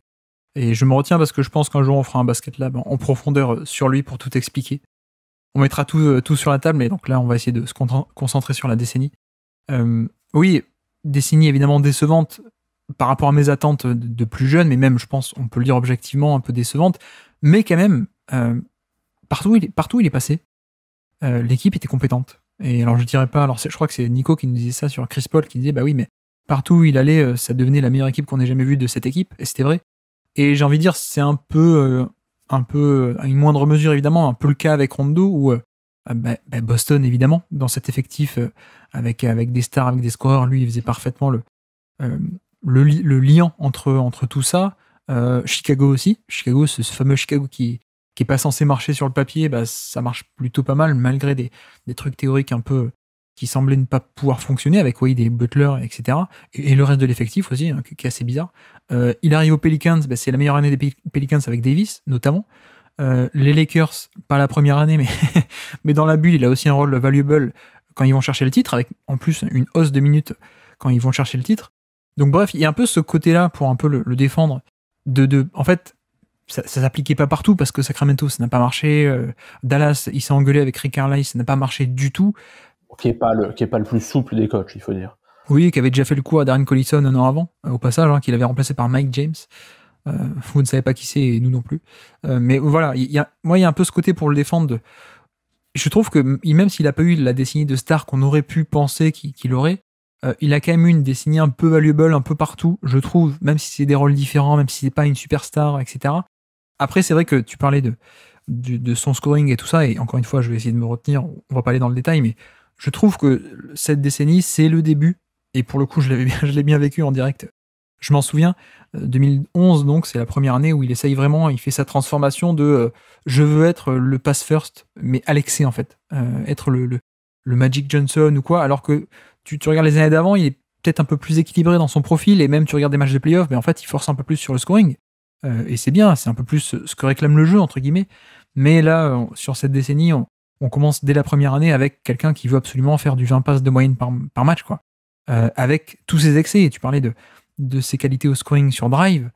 et je me retiens parce que je pense qu'un jour on fera un basket lab en profondeur sur lui pour tout expliquer. On mettra tout, tout sur la table, mais donc là, on va essayer de se concentrer sur la décennie. oui, décennie évidemment décevante par rapport à mes attentes de plus jeune, mais même, je pense, on peut le dire objectivement, un peu décevante, mais quand même, euh, partout, il est, partout il est passé, euh, l'équipe était compétente. Et alors, je dirais pas, alors je crois que c'est Nico qui nous disait ça sur Chris Paul, qui disait, bah oui, mais partout où il allait, euh, ça devenait la meilleure équipe qu'on ait jamais vue de cette équipe, et c'était vrai. Et j'ai envie de dire, c'est un peu, un peu, à une moindre mesure évidemment, un peu le cas avec Rondo, ou ah, bah, bah, Boston, évidemment, dans cet effectif, avec, avec des stars, avec des scoreurs, lui, il faisait parfaitement le, le, lien entre, tout ça, euh, Chicago aussi, Chicago, ce, fameux Chicago qui, n'est pas censé marcher sur le papier, bah, ça marche plutôt pas mal malgré des, trucs théoriques un peu qui semblaient ne pas pouvoir fonctionner avec oui des Butler, etc. Et, le reste de l'effectif aussi, hein, qui, est assez bizarre. Euh, il arrive aux Pelicans, bah, c'est la meilleure année des Pelicans avec Davis notamment. Euh, les Lakers, pas la première année, mais, (laughs) mais dans la bulle, il a aussi un rôle valuable quand ils vont chercher le titre, avec en plus une hausse de minutes quand ils vont chercher le titre. Donc bref, il y a un peu ce côté-là pour un peu le, défendre. De, en fait, ça, ça s'appliquait pas partout parce que Sacramento, ça n'a pas marché. Euh, Dallas, il s'est engueulé avec Rick Carlisle, ça n'a pas marché du tout. Qui est pas le, plus souple des coachs, il faut dire. Oui, qui avait déjà fait le coup à Darren Collison un an avant, euh, au passage, hein, qu'il avait remplacé par Mike James. Euh, vous ne savez pas qui c'est et nous non plus. mais voilà, moi, il y a un peu ce côté pour le défendre. je trouve que même s'il n'a pas eu la destinée de star qu'on aurait pu penser qu'il aurait, euh, il a quand même une décennie un peu valuable un peu partout, je trouve, même si c'est des rôles différents, même si c'est pas une superstar, etc. Après, c'est vrai que tu parlais de, de, son scoring et tout ça, et encore une fois, je vais essayer de me retenir, on va pas aller dans le détail, mais je trouve que cette décennie, c'est le début, et pour le coup, je l'ai bien, vécu en direct. Je m'en souviens, 2011, euh, donc, c'est la première année où il essaye vraiment, il fait sa transformation de euh, je veux être le pass first, mais Alexé en fait, être le, le Magic Johnson ou quoi, alors que tu, regardes les années d'avant, il est peut-être un peu plus équilibré dans son profil, et même tu regardes des matchs de playoff, mais en fait, il force un peu plus sur le scoring. Euh, et c'est bien, c'est un peu plus ce que réclame le jeu, entre guillemets. Mais là, sur cette décennie, on, commence dès la première année avec quelqu'un qui veut absolument faire du 20 passes de moyenne par, match, quoi. Euh, avec tous ses excès, et tu parlais de, ses qualités au scoring sur drive.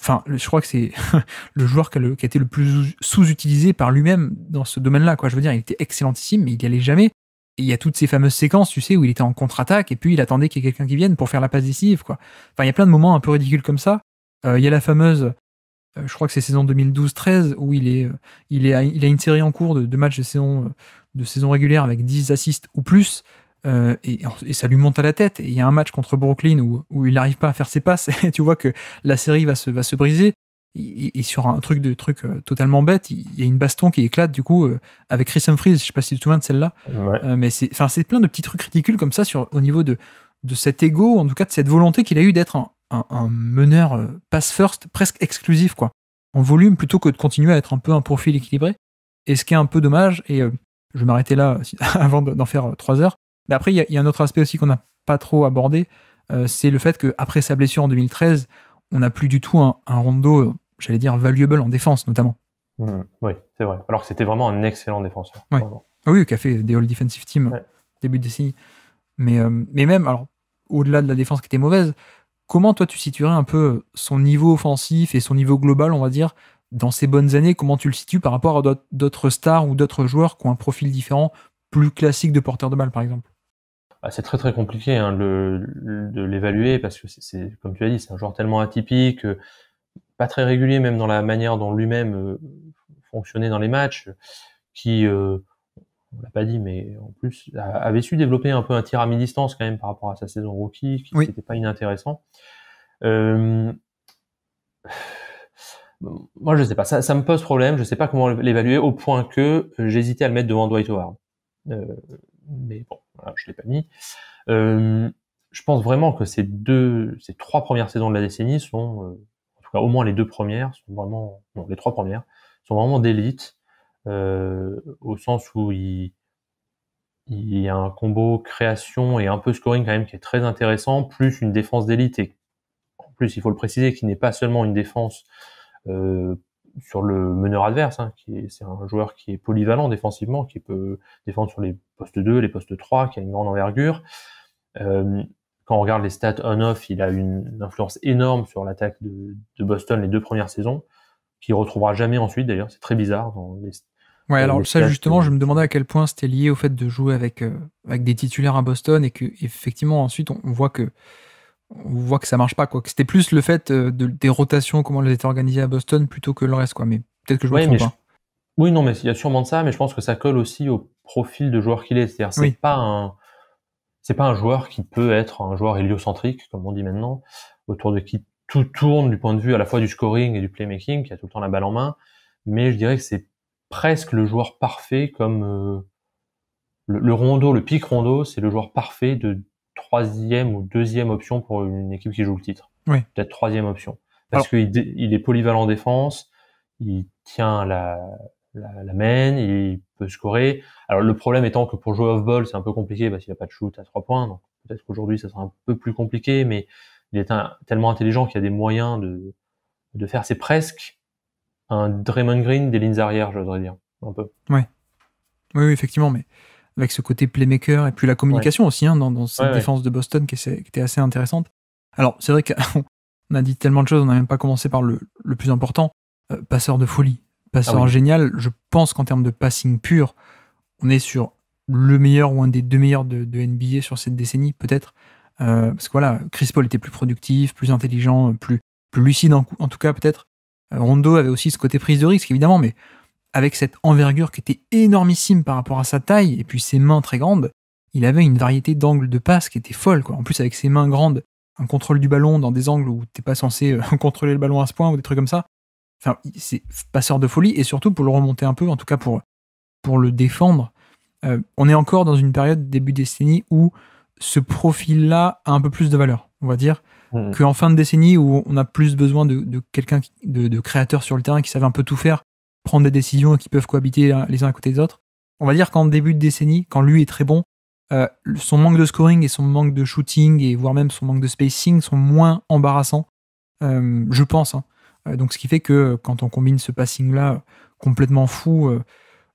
Enfin, je crois que c'est (laughs) le joueur qui a, qui a, été le plus sous-utilisé par lui-même dans ce domaine-là, quoi. Je veux dire, il était excellentissime, mais il n'y allait jamais il y a toutes ces fameuses séquences, tu sais, où il était en contre-attaque et puis il attendait qu'il y ait quelqu'un qui vienne pour faire la passe décisive, quoi. Enfin, il y a plein de moments un peu ridicules comme ça. Euh, il y a la fameuse, euh, je crois que c'est saison 2012-13, où il, est, euh, il, est il a une série en cours de, matchs de saison, de saison régulière avec 10 assists ou plus. et, ça lui monte à la tête. Et il y a un match contre Brooklyn où, où il n'arrive pas à faire ses passes. (laughs) Et tu vois que la série va se, va se briser et sur un truc de truc euh, totalement bête, il, y a une baston qui éclate du coup euh, avec Chris Humphries. Je sais pas si tu te souviens de celle-là, euh, mais c'est c'est plein de petits trucs ridicules comme ça sur au niveau de de cet ego, en tout cas de cette volonté qu'il a eu d'être un, meneur pass first presque exclusif quoi, en volume plutôt que de continuer à être un peu un profil équilibré. Et ce qui est un peu dommage et je vais m'arrêter là (laughs) avant d'en faire trois heures. Mais après il y a, un autre aspect aussi qu'on n'a pas trop abordé, c'est le fait que après sa blessure en 2013 on n'a plus du tout un rondo j'allais dire, valuable en défense notamment. Hmm, oui, c'est vrai. Alors que c'était vraiment un excellent défenseur. Ah oui, qui a fait des All Defensive Team début de décennie. Mais, euh, mais même, alors, au-delà de la défense qui était mauvaise, comment toi tu situerais un peu son niveau offensif et son niveau global, on va dire, dans ces bonnes années Comment tu le situes par rapport à d'autres stars ou d'autres joueurs qui ont un profil différent, plus classique de porteur de balle par exemple bah, c'est très très compliqué hein, de l'évaluer parce que c'est comme tu as dit c'est un joueur tellement atypique euh, pas très régulier même dans la manière dont lui-même euh, fonctionnait dans les matchs, qui euh, on l'a pas dit, mais en plus avait su développer un peu un tir à mi-distance quand même par rapport à sa saison rookie, qui n'était pas inintéressant. Euh, moi, je sais pas. Ça, ça, me pose problème. Je sais pas comment l'évaluer au point que j'hésitais à le mettre devant Dwight Howard. mais bon, je je l'ai pas mis. je pense vraiment que ces deux, ces trois premières saisons de la décennie sont au moins les deux premières sont vraiment, non, les trois premières sont vraiment d'élite, euh, au sens où il, il, y a un combo création et un peu scoring quand même qui est très intéressant, plus une défense d'élite. Et en plus, il faut le préciser, qui n'est pas seulement une défense euh, sur le meneur adverse, hein, qui c'est un joueur qui est polyvalent défensivement, qui peut défendre sur les postes 2, les postes 3, qui a une grande envergure. Euh, quand on regarde les stats on-off, il a une influence énorme sur l'attaque de, Boston les deux premières saisons, qu'il retrouvera jamais ensuite d'ailleurs. C'est très bizarre dans Ouais, alors ça justement, je me demandais à quel point c'était lié au fait de jouer avec, euh, avec des titulaires à Boston et que effectivement ensuite on, voit que on voit que ça marche pas quoi. c'était plus le fait euh, des rotations comment elles étaient organisées à Boston plutôt que le reste quoi. Mais peut-être que je vois ça trompe. Oui non mais il y a sûrement de ça, mais je pense que ça colle aussi au profil de joueur qu'il est. C'est-à-dire c'est pas un c'est pas un joueur qui peut être un joueur héliocentrique, comme on dit maintenant, autour de qui tout tourne du point de vue à la fois du scoring et du playmaking, qui a tout le temps la balle en main. Mais je dirais que c'est presque le joueur parfait comme euh, le, rondo, le pic rondo, c'est le joueur parfait de troisième ou deuxième option pour une équipe qui joue le titre. Oui. Peut-être troisième option. Parce qu'il est polyvalent en défense, il tient la, la, la il peut scorer. Alors le problème étant que pour jouer off-ball, c'est un peu compliqué parce qu'il a pas de shoot à trois points. Donc peut-être qu'aujourd'hui, ça sera un peu plus compliqué, mais il est tellement intelligent qu'il y a des moyens de, de faire. C'est presque un Draymond Green des lignes arrière, voudrais dire, un peu. Ouais. Oui, oui, effectivement, mais avec ce côté playmaker et puis la communication aussi hein, dans, dans, cette défense de Boston qui, était assez intéressante. Alors, c'est vrai qu'on (laughs) a dit tellement de choses, on n'a même pas commencé par le, le plus important, euh, passeur de folie. Passeur ah génial, je pense qu'en termes de passing pur, on est sur le meilleur ou un des deux meilleurs de, NBA sur cette décennie, peut-être. Euh, parce que voilà, Chris Paul était plus productif, plus intelligent, plus, lucide en, tout cas, peut-être. Euh, Rondo avait aussi ce côté prise de risque, évidemment, mais avec cette envergure qui était énormissime par rapport à sa taille et puis ses mains très grandes, il avait une variété d'angles de passe qui était folle. Quoi. En plus, avec ses mains grandes, un contrôle du ballon dans des angles où t'es pas censé euh, (laughs) contrôler le ballon à ce point ou des trucs comme ça, Enfin, c'est passeur de folie et surtout pour le remonter un peu, en tout cas pour, pour le défendre. Euh, on est encore dans une période début décennie où ce profil-là a un peu plus de valeur, on va dire, que mmh. qu'en fin de décennie où on a plus besoin de, quelqu'un, de, de créateurs sur le terrain qui savent un peu tout faire, prendre des décisions et qui peuvent cohabiter les uns à côté des autres. On va dire qu'en début de décennie, quand lui est très bon, euh, son manque de scoring et son manque de shooting, et voire même son manque de spacing, sont moins embarrassants, euh, je pense, hein, euh, donc ce qui fait que euh, quand on combine ce passing-là euh, complètement fou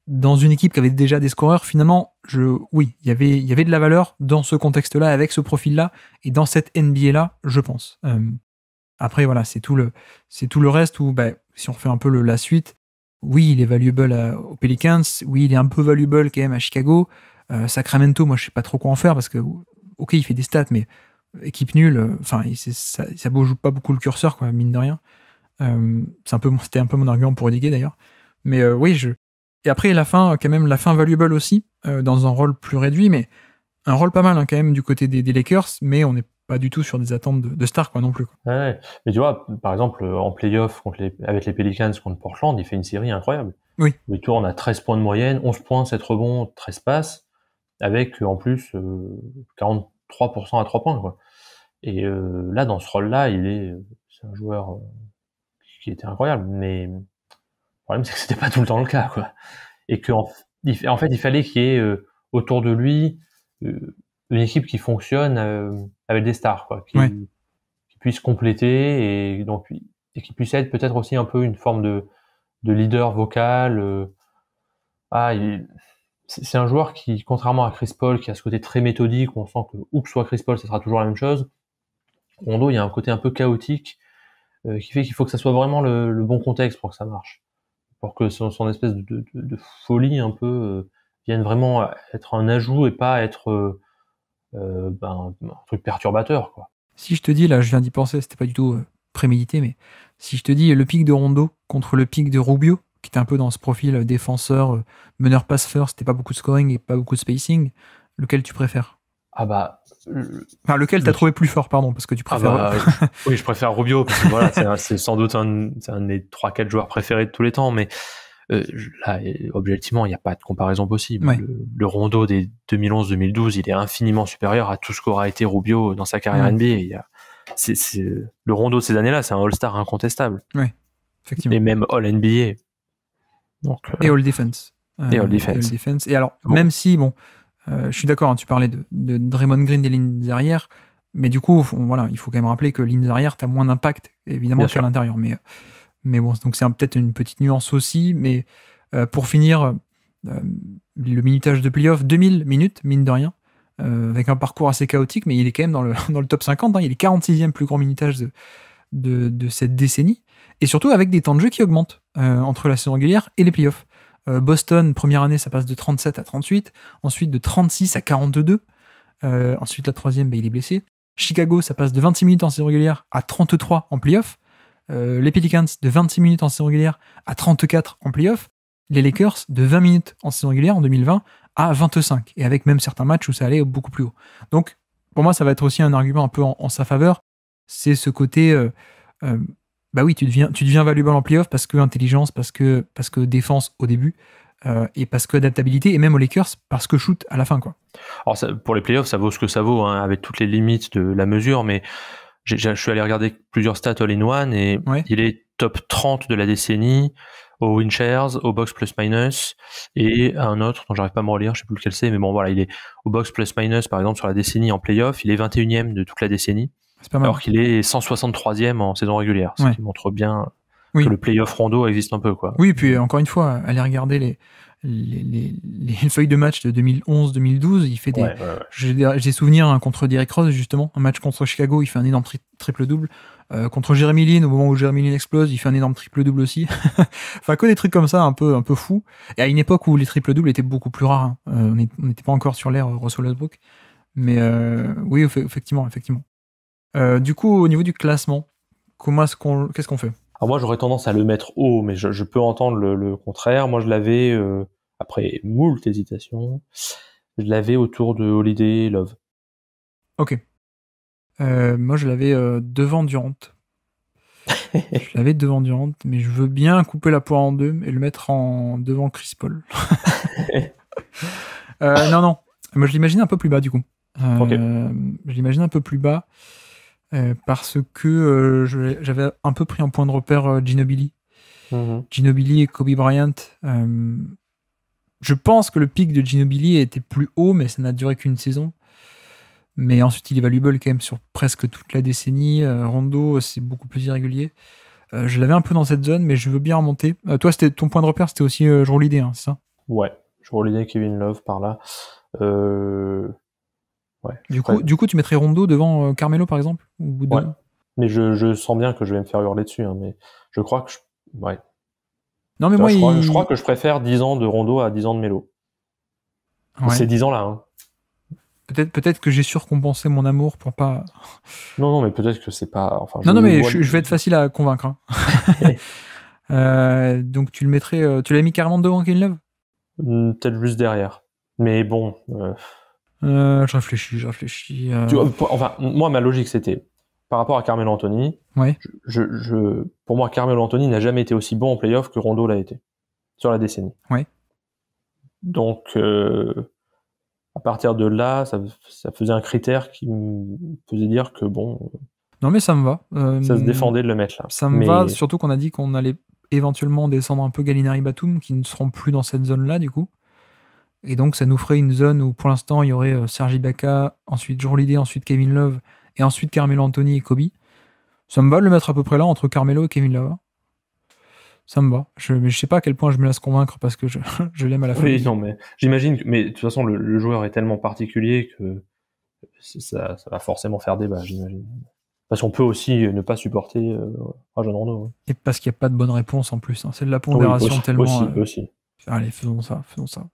dans une équipe qui avait déjà des scoreurs, finalement, je, oui, il y avait de la valeur dans ce contexte-là, avec ce profil-là, et dans cette NBA-là, je pense. après, voilà, c'est tout, le, tout le reste où, bah, si on fait un peu la suite, oui, il est valuable aux Pelicans, oui, il est un peu valuable quand même à Chicago. Sacramento, moi, je sais pas trop quoi en faire parce que, ok, il fait des stats, mais équipe nulle, enfin, ça, ne bouge pas beaucoup le curseur, quoi, mine de rien. Euh, c'est un peu, c'était un peu mon argument pour Odigué d'ailleurs. Mais euh, oui, je. Et après la fin, quand même la fin valuable aussi euh, dans un rôle plus réduit, mais un rôle pas mal hein, quand même du côté des, Lakers, mais on n'est pas du tout sur des attentes de, de star quoi non plus. mais tu vois, par exemple, en playoff avec les Pelicans contre Portland, il fait une série incroyable. Oui. on on a 13 points de moyenne, 11 points, 7 rebonds, 13 passes, avec en plus 43% à 3 points. Quoi. Et là, dans ce rôle-là, il est, c'est un joueur était incroyable. Mais le problème, c'est que c'était pas tout le temps le cas, quoi. Et qu'en en, fait, il fallait qu'il y ait euh, autour de lui euh, une équipe qui fonctionne euh, avec des stars, qui, puisse compléter et donc qui puisse être peut-être aussi un peu une forme de, leader vocal. Ah, c'est un joueur qui, contrairement à Chris Paul, qui a ce côté très méthodique, on sent que où que soit Chris Paul, ce sera toujours la même chose. Rondo, il y a un côté un peu chaotique euh, qui fait qu'il faut que ça soit vraiment le, bon contexte pour que ça marche, pour que son, espèce de, folie un peu euh, vienne vraiment être un ajout et pas être euh, ben, un truc perturbateur. Quoi. Si je te dis, là je viens d'y penser, c'était pas du tout prémédité, mais si je te dis le pic de Rondo contre le pic de Rubio, qui était un peu dans ce profil défenseur, meneur passe first, c'était pas beaucoup de scoring et pas beaucoup de spacing, lequel tu préfères ah bah. lequel t'as trouvé plus fort, pardon, parce que tu ah préfères. Bah, euh, (laughs) oui, je préfère Rubio, parce que c'est sans doute un, des 3-4 joueurs préférés de tous les temps, mais euh, là, objectivement, il n'y a pas de comparaison possible. Le, rondo des 2011-2012, il est infiniment supérieur à tout ce qu'aura été Rubio dans sa carrière NBA. Il y le rondo de ces années-là, c'est un All-Star incontestable. Oui, effectivement. Euh, et même All-NBA. Et All-Defense. et All Defense. Et alors, même si, bon, euh, je suis d'accord, hein, tu parlais de, Draymond Green des lignes arrière, mais du coup, voilà, il faut quand même rappeler que lignes arrière, tu as moins d'impact, évidemment, sur l'intérieur. Mais, mais bon, donc c'est peut-être une petite nuance aussi. Mais euh, pour finir, euh, le minutage de playoff, 2000 minutes, mine de rien, avec un parcours assez chaotique, mais il est quand même dans le, (laughs) dans le top 50. Hein, il est 46e plus grand minutage de, de, de, cette décennie. Et surtout avec des temps de jeu qui augmentent entre la saison régulière et les playoffs. Euh, Boston, première année, ça passe de 37 à 38. Ensuite, de 36 à 42. Euh, ensuite, la troisième, bah, il est blessé. Chicago, ça passe de 26 minutes en saison régulière à 33 en playoff. Euh, les Pelicans, de 26 minutes en saison régulière à 34 en playoff. Les Lakers, de 20 minutes en saison régulière en 2020 à 25. Et avec même certains matchs où ça allait beaucoup plus haut. Donc, pour moi, ça va être aussi un argument un peu en, sa faveur. C'est ce côté bah oui, tu deviens, tu valuable en playoff parce que intelligence, parce que, parce que défense au début. Euh, et parce que adaptabilité, et même aux Lakers, parce que shoot à la fin. Quoi. Alors pour les playoffs, ça vaut ce que ça vaut, hein, avec toutes les limites de la mesure, mais je suis allé regarder plusieurs stats all-in-one, et il est top 30 de la décennie au Winchairs, au Box Plus Minus, et un autre dont j'arrive pas à me relire, je sais plus lequel c'est, mais bon voilà, il est au Box Plus Minus, par exemple, sur la décennie en playoff, il est 21 e de toute la décennie. Alors qu'il est 163e en saison régulière, ce qui montre bien que le playoff rondo existe un peu. Quoi. Oui, puis euh, encore une fois, allez regarder les, les, feuilles de match de 2011-2012. Il fait des. J'ai des souvenirs hein, contre Derek Rose, justement, un match contre Chicago, il fait un énorme triple-double. Euh, contre Jeremy Lin, au moment où Jeremy Lin explose, il fait un énorme triple-double aussi. (laughs) enfin, que des trucs comme ça, un peu, un peu fou. Et à une époque où les triple doubles étaient beaucoup plus rares. Hein. Euh, on n'était pas encore sur l'ère Russell Westbrook. Mais oui, effectivement, effectivement. Euh, du coup, au niveau du classement, comment qu'est-ce qu'on fait moi, j'aurais tendance à le mettre haut, mais je, peux entendre le, contraire. Moi, je l'avais euh, après moult hésitation, je l'avais autour de Holiday Love. Ok. Euh, moi, je l'avais devant Durant. (laughs) je l'avais devant Durant, mais je veux bien couper la poire en deux et le mettre en devant Chris Paul. (laughs) non, non. Moi, je l'imagine un peu plus bas, du coup. Je l'imagine un peu plus bas. Euh, parce que euh, j'avais un peu pris en point de repère euh, Ginobili. Mhm. Ginobili et Kobe Bryant. je pense que le pic de Ginobili était plus haut, mais ça n'a duré qu'une saison. Mais ensuite, il est valuable quand même sur presque toute la décennie. Rondo, c'est beaucoup plus irrégulier. je l'avais un peu dans cette zone, mais je veux bien remonter. toi, c'était ton point de repère, c'était aussi je l'idée, hein, c'est ça Ouais, Jour l'idée, Kevin Love par là. Euh, du, coup, du coup, tu mettrais Rondo devant euh, Carmelo, par exemple Mais je, sens bien que je vais me faire hurler dessus. Hein, mais je crois que je. Non, mais je, crois, que je préfère 10 ans de Rondo à 10 ans de Melo. Ces 10 ans-là. Peut-être peut que j'ai surcompensé mon amour pour pas. (laughs) Non, non, mais peut-être que c'est pas. Enfin, non, non, mais je, vais être facile à convaincre. Hein. (laughs) (laughs) Euh, donc, tu le mettrais. Euh, tu l'as mis carrément devant Kevin Love hum, Peut-être juste derrière. Mais bon. Euh, je réfléchis, je réfléchis. Euh. enfin, moi, ma logique, c'était par rapport à Carmelo Anthony. Ouais. Je, pour moi, Carmelo Anthony n'a jamais été aussi bon en playoff que Rondo l'a été sur la décennie. Oui. Donc, euh, à partir de là, ça, faisait un critère qui me faisait dire que bon. Non, mais ça me va. ça se défendait de le mettre là. Ça me va, surtout qu'on a dit qu'on allait éventuellement descendre un peu Gallinari Batum, qui ne seront plus dans cette zone là, du coup. Et donc, ça nous ferait une zone où, pour l'instant, il y aurait euh, Sergi Baca, ensuite Jour ensuite Kevin Love, et ensuite Carmelo Anthony et Kobe. Ça me va de le mettre à peu près là, entre Carmelo et Kevin Love. Ça me va. Je, mais je sais pas à quel point je me laisse convaincre parce que je, (laughs) l'aime à la fin. non, mais j'imagine. Mais de toute façon, le, joueur est tellement particulier que ça, va forcément faire débat, j'imagine. Parce qu'on peut aussi ne pas supporter euh, Rajon Rondo. Et parce qu'il n'y a pas de bonne réponse en plus. Hein. C'est de la pondération tellement. Euh, Allez, faisons ça, faisons ça.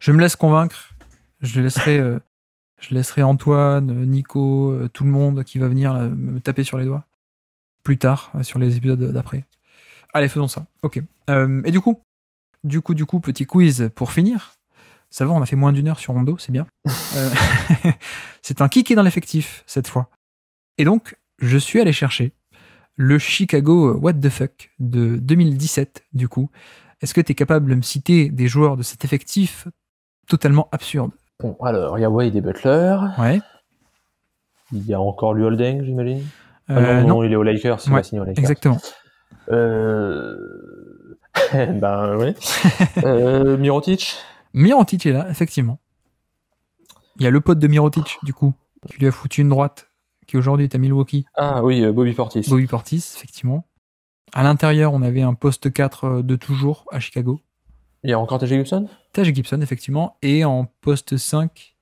Je me laisse convaincre. Je laisserai, euh, laisserai Antoine, euh, Nico, euh, tout le monde qui va venir me taper sur les doigts plus tard sur les épisodes d'après. Allez, faisons ça. Ok. et du coup, du coup, du coup, petit quiz pour finir. Ça va, on a fait moins d'une heure sur Rondo, c'est bien. (laughs) (laughs) c'est un kiki dans l'effectif cette fois. Et donc, je suis allé chercher le Chicago What the Fuck de 2017, du coup, est-ce que tu es capable de me citer des joueurs de cet effectif totalement absurde Bon, alors, il y a Wade et Butler. Ouais. Il y a encore lui Holding, j'imagine. Ah euh, non, il est au Lakers, il va signer Lakers. Exactement. Euh... (laughs) ben oui. (laughs) Euh, Mirotic Mirotic est là, effectivement. Il y a le pote de Mirotic, du coup, qui lui a foutu une droite, qui aujourd'hui est à Milwaukee. Ah oui, euh, Bobby Portis. Bobby Portis, effectivement. À l'intérieur, on avait un poste 4 euh, de toujours à Chicago. Il y a encore Taj Gibson Taj Gibson, effectivement. Et en poste 5.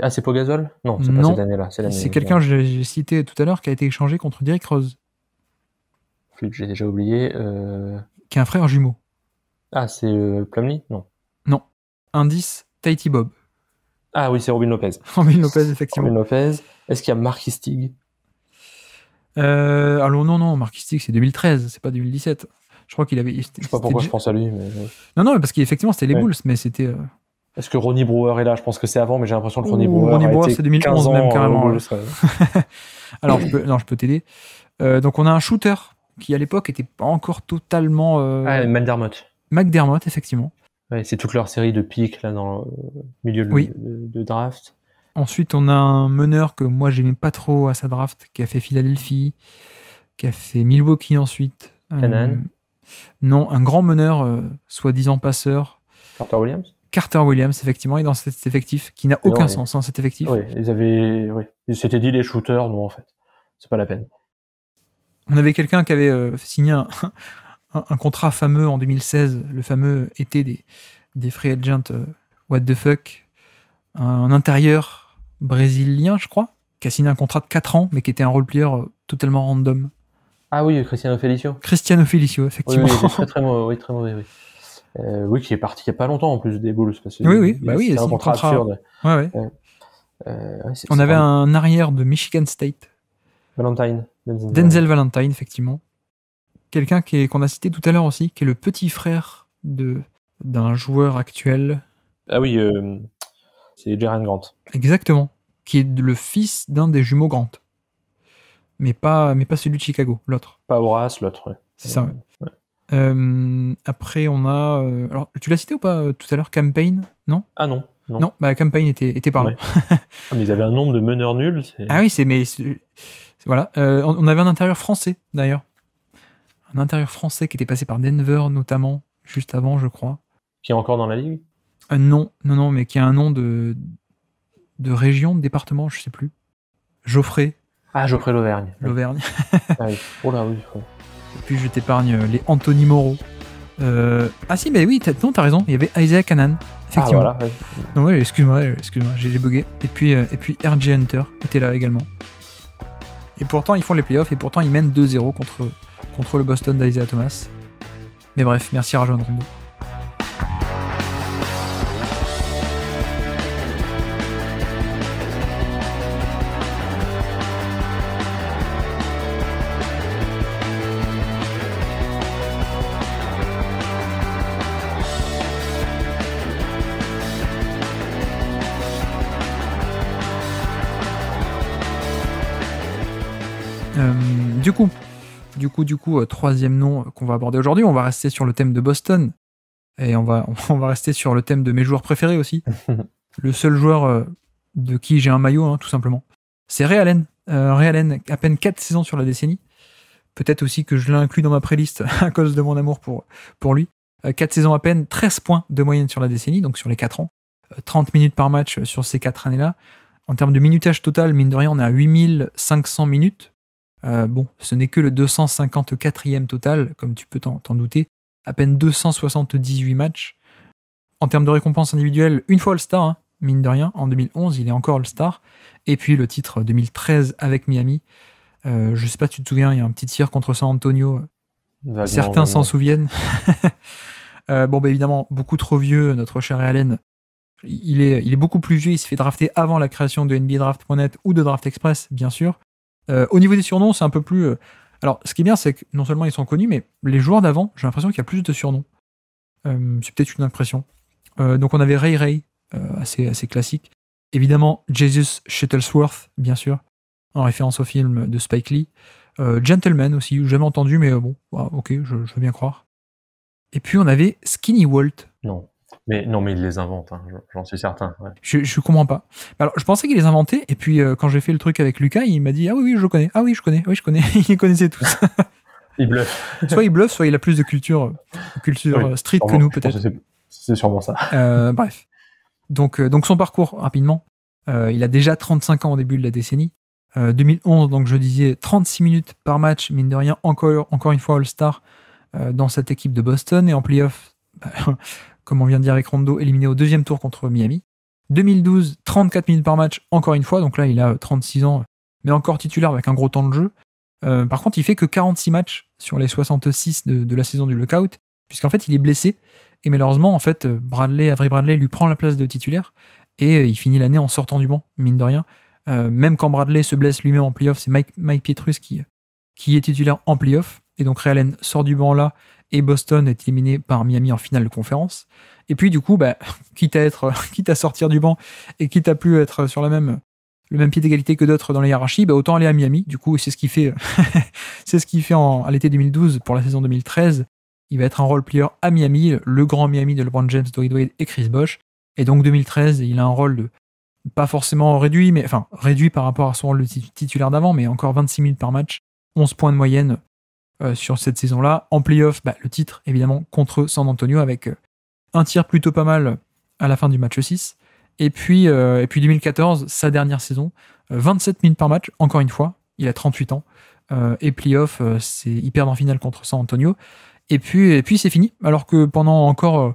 Ah, c'est Pogazol Non, c'est pas cette année-là. C'est quelqu'un que j'ai cité tout à l'heure qui a été échangé contre Derrick Rose. J'ai déjà oublié. Euh. Qui est un frère jumeau. Ah, c'est euh, Plumlee Non. Non. Indice Tahiti Bob. Ah oui, c'est Robin Lopez. (laughs) Robin Lopez, effectivement. Lopez. Est-ce qu'il y a Mark Stig euh, alors non, non, Stick, c'est 2013, c'est pas 2017. Je crois qu'il avait. Je sais pas pourquoi je pense à lui. Non, non, parce qu'effectivement, c'était les Bulls, mais c'était. Euh, Est-ce que Ronnie Brewer est là Je pense que c'est avant, mais j'ai l'impression que Ronnie Brewer. Ronnie Brewer, c'est 2011 même, carrément. Hein. (laughs) alors, je peux, non, je peux t'aider. Euh, donc, on a un shooter qui, à l'époque, était pas encore totalement. Ah, McDermott. McDermott, effectivement. Ouais, c'est toute leur série de pics là dans le milieu de, oui. de, de draft. Ensuite, on a un meneur que moi, j'aimais pas trop à sa draft, qui a fait Philadelphie, qui a fait Milwaukee ensuite. Euh, non, un grand meneur, euh, soi-disant passeur. Carter Williams Carter Williams, effectivement, est dans cet effectif qui n'a aucun sens dans hein, cet effectif. Oui, ils avaient, oui, ils s'étaient dit les shooters, non, en fait, c'est pas la peine. On avait quelqu'un qui avait euh, signé (laughs) un, contrat fameux en 2016, le fameux été des, des free agents, what the fuck, en un intérieur brésilien, je crois, qui a signé un contrat de 4 ans, mais qui était un role-player euh, totalement random. Ah oui, Cristiano Felicio. Cristiano Felicio, effectivement. Oui, très, mauvais, euh, oui, qui est parti il n'y a pas longtemps en plus des Bulls. Parce que oui, oui, bah oui, c'est un contrat, absurde. Euh, On avait un arrière de Michigan State. Valentine. Denzel, Valentine, effectivement. Quelqu'un qu'on a cité tout à l'heure aussi, qui est le petit frère de d'un joueur actuel. Ah oui, c'est Jaren Grant. Exactement. Qui est le fils d'un des jumeaux Grant. Mais pas, mais pas celui de Chicago, l'autre. Pas Horace, l'autre, oui. C'est ça, euh, après, on a. Euh, alors, tu l'as cité ou pas euh, tout à l'heure Campaign Non Ah non. Non, non bah, Campaign était, était par là. (laughs) Ah, mais ils avaient un nombre de meneurs nuls. Ah oui, c'est. mais Voilà. on, avait un intérieur français, d'ailleurs. Un intérieur français qui était passé par Denver, notamment, juste avant, je crois. Qui est encore dans la ligue euh, non, non, non, mais qui a un nom de, de région, de département, je sais plus. Geoffrey. Ah, Geoffrey l'Auvergne. L'Auvergne. (laughs) ah oui. Oh et puis je t'épargne euh, les Anthony Moreau. Euh, ah si, mais oui, non, t'as raison, il y avait Isaac Annan. effectivement. Ah, voilà, Non, excuse-moi, excuse-moi, j'ai bugué. Et puis, et puis RG Hunter était là également. Et pourtant, ils font les playoffs et pourtant, ils mènent 2-0 contre, contre le Boston d'Isaiah Thomas. Mais bref, merci Rajon Rondo. Euh, du coup, du coup, du coup, euh, troisième nom qu'on va aborder aujourd'hui, on va rester sur le thème de Boston. Et on va, (laughs) on va rester sur le thème de mes joueurs préférés aussi. (laughs) le seul joueur euh, de qui j'ai un maillot, hein, tout simplement. C'est Ray Allen. à peine 4 saisons sur la décennie. Peut-être aussi que je l'ai inclus dans ma préliste (laughs) à cause de mon amour pour, pour lui. Quatre 4 saisons à peine, 13 points de moyenne sur la décennie, donc sur les 4 ans. 30 minutes par match sur ces 4 années-là. En termes de minutage total, mine de rien, on est à 8500 minutes euh, bon, ce n'est que le 254e total, comme tu peux t'en douter. À peine 278 matchs. En termes de récompense individuelle, une fois All-Star, hein, mine de rien. En 2011, il est encore All-Star. Et puis le titre 2013 avec Miami. Euh, je sais pas, tu te souviens, il y a un petit tir contre San Antonio. Certains s'en souviennent. (laughs) Euh, bon, bah, évidemment, beaucoup trop vieux, notre cher Allen. Il est, il est beaucoup plus vieux, il se fait drafter avant la création de NBA Draft.net ou de Draft Express, bien sûr. Euh, au niveau des surnoms, c'est un peu plus. Euh, alors, ce qui est bien, c'est que non seulement ils sont connus, mais les joueurs d'avant, j'ai l'impression qu'il y a plus de surnoms. Euh, c'est peut-être une impression. donc, on avait Ray Ray, assez, classique. Évidemment, Jesus Shuttlesworth, bien sûr, en référence au film de Spike Lee. Gentleman aussi, jamais entendu, mais bon, ah, ok, je, je, veux bien croire. Et puis, on avait Skinny Walt. Non. Mais non, mais il les invente, hein, j'en suis certain. Je, je comprends pas. Alors, je pensais qu'il les inventait, et puis euh, quand j'ai fait le truc avec Lucas, il m'a dit Ah oui, oui, je le connais. Ah oui, je connais. Oui, je connais. (laughs) il les connaissait tous. (laughs) il bluffe. soit il bluffe, soit il a plus de culture, culture euh, street que nous, peut-être. C'est sûrement ça. Euh, bref. Donc, donc, son parcours, rapidement. il a déjà 35 ans au début de la décennie. 2011, donc je disais 36 minutes par match, mine de rien, encore, encore une fois All-Star dans cette équipe de Boston. Et en playoff, bah, comme on vient de dire avec Rondo, éliminé au deuxième tour contre Miami. 2012, 34 minutes par match, encore une fois, donc là il a 36 euh, ans, euh, mais encore titulaire avec un gros temps de jeu. Euh, par contre, il fait que 46 matchs sur les 66 de, la saison du lockout, puisqu'en fait il est blessé, et malheureusement, en fait, Bradley, Avery Bradley lui prend la place de titulaire, et il finit l'année en sortant du banc, mine de rien. même quand Bradley se blesse lui-même en playoff, c'est Mike, Pietrus qui, est titulaire en playoff. Et donc Ray Allen sort du banc là et Boston est éliminé par Miami en finale de conférence. Et puis du coup, bah, (laughs) quitte à être, (laughs) quitte à sortir du banc et quitte à plus être sur la même le même pied d'égalité que d'autres dans la hiérarchie, bah, autant aller à Miami. Du coup, c'est ce qui fait, (laughs) c'est ce qui fait à l'été 2012 pour la saison 2013. Il va être un role player à Miami, le grand Miami de LeBron James, Dwight Wade et Chris Bosh. Et donc 2013, il a un rôle pas forcément réduit, mais enfin réduit par rapport à son rôle titulaire d'avant, mais encore 26 000 par match, 11 points de moyenne, euh, sur cette saison-là. En playoff, bah, le titre, évidemment, contre San Antonio, avec euh, un tir plutôt pas mal euh, à la fin du match 6. Et puis, et puis 2014, sa dernière saison, 27 minutes par match, encore une fois, il a 38 ans. et playoff, c'est, hyper dans en finale contre San Antonio. Et puis, et puis c'est fini. Alors que pendant encore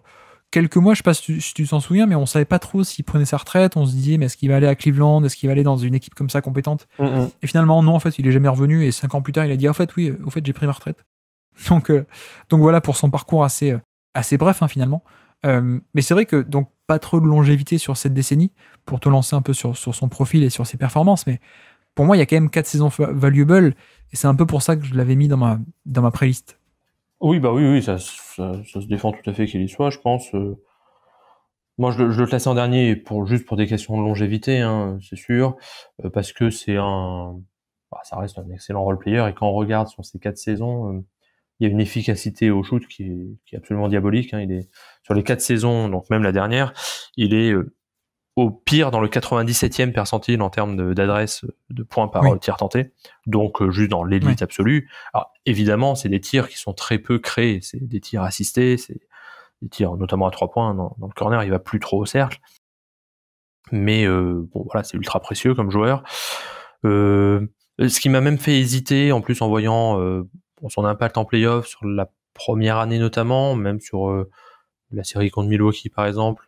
quelques mois, je sais pas si tu t'en souviens, mais on savait pas trop s'il prenait sa retraite. On se disait, mais est-ce qu'il va aller à Cleveland Est-ce qu'il va aller dans une équipe comme ça compétente mm, mm. Et finalement, non, en fait, il est jamais revenu. Et cinq ans plus tard, il a dit, ah, en fait, oui, au fait, j'ai pris ma retraite. (laughs) Donc, euh, donc voilà pour son parcours assez, euh, assez bref, hein, finalement. Euh, mais c'est vrai que, donc, pas trop de longévité sur cette décennie, pour te lancer un peu sur, son profil et sur ses performances. Mais pour moi, il y a quand même quatre saisons valuable. Et c'est un peu pour ça que je l'avais mis dans ma, dans ma playlist. Oui, bah oui, oui, ça, se défend tout à fait qu'il y soit, je pense. Euh. Moi, je, le classe en dernier pour juste pour des questions de longévité, hein, c'est sûr, euh, parce que c'est un, bah, ça reste un excellent role player et quand on regarde sur ces quatre saisons, euh, il y a une efficacité au shoot qui est, absolument diabolique. Hein. Il est sur les quatre saisons, donc même la dernière, il est au pire dans le 97e percentile en termes d'adresse de, points par euh, tir tenté, donc euh, juste dans l'élite absolue. Alors évidemment, c'est des tirs qui sont très peu créés, c'est des tirs assistés, c'est des tirs notamment à trois points dans, le corner, il va plus trop au cercle. Mais euh, bon, voilà, c'est ultra précieux comme joueur. ce qui m'a même fait hésiter, en plus en voyant son impact en playoff sur la première année notamment, même sur la série contre Milwaukee par exemple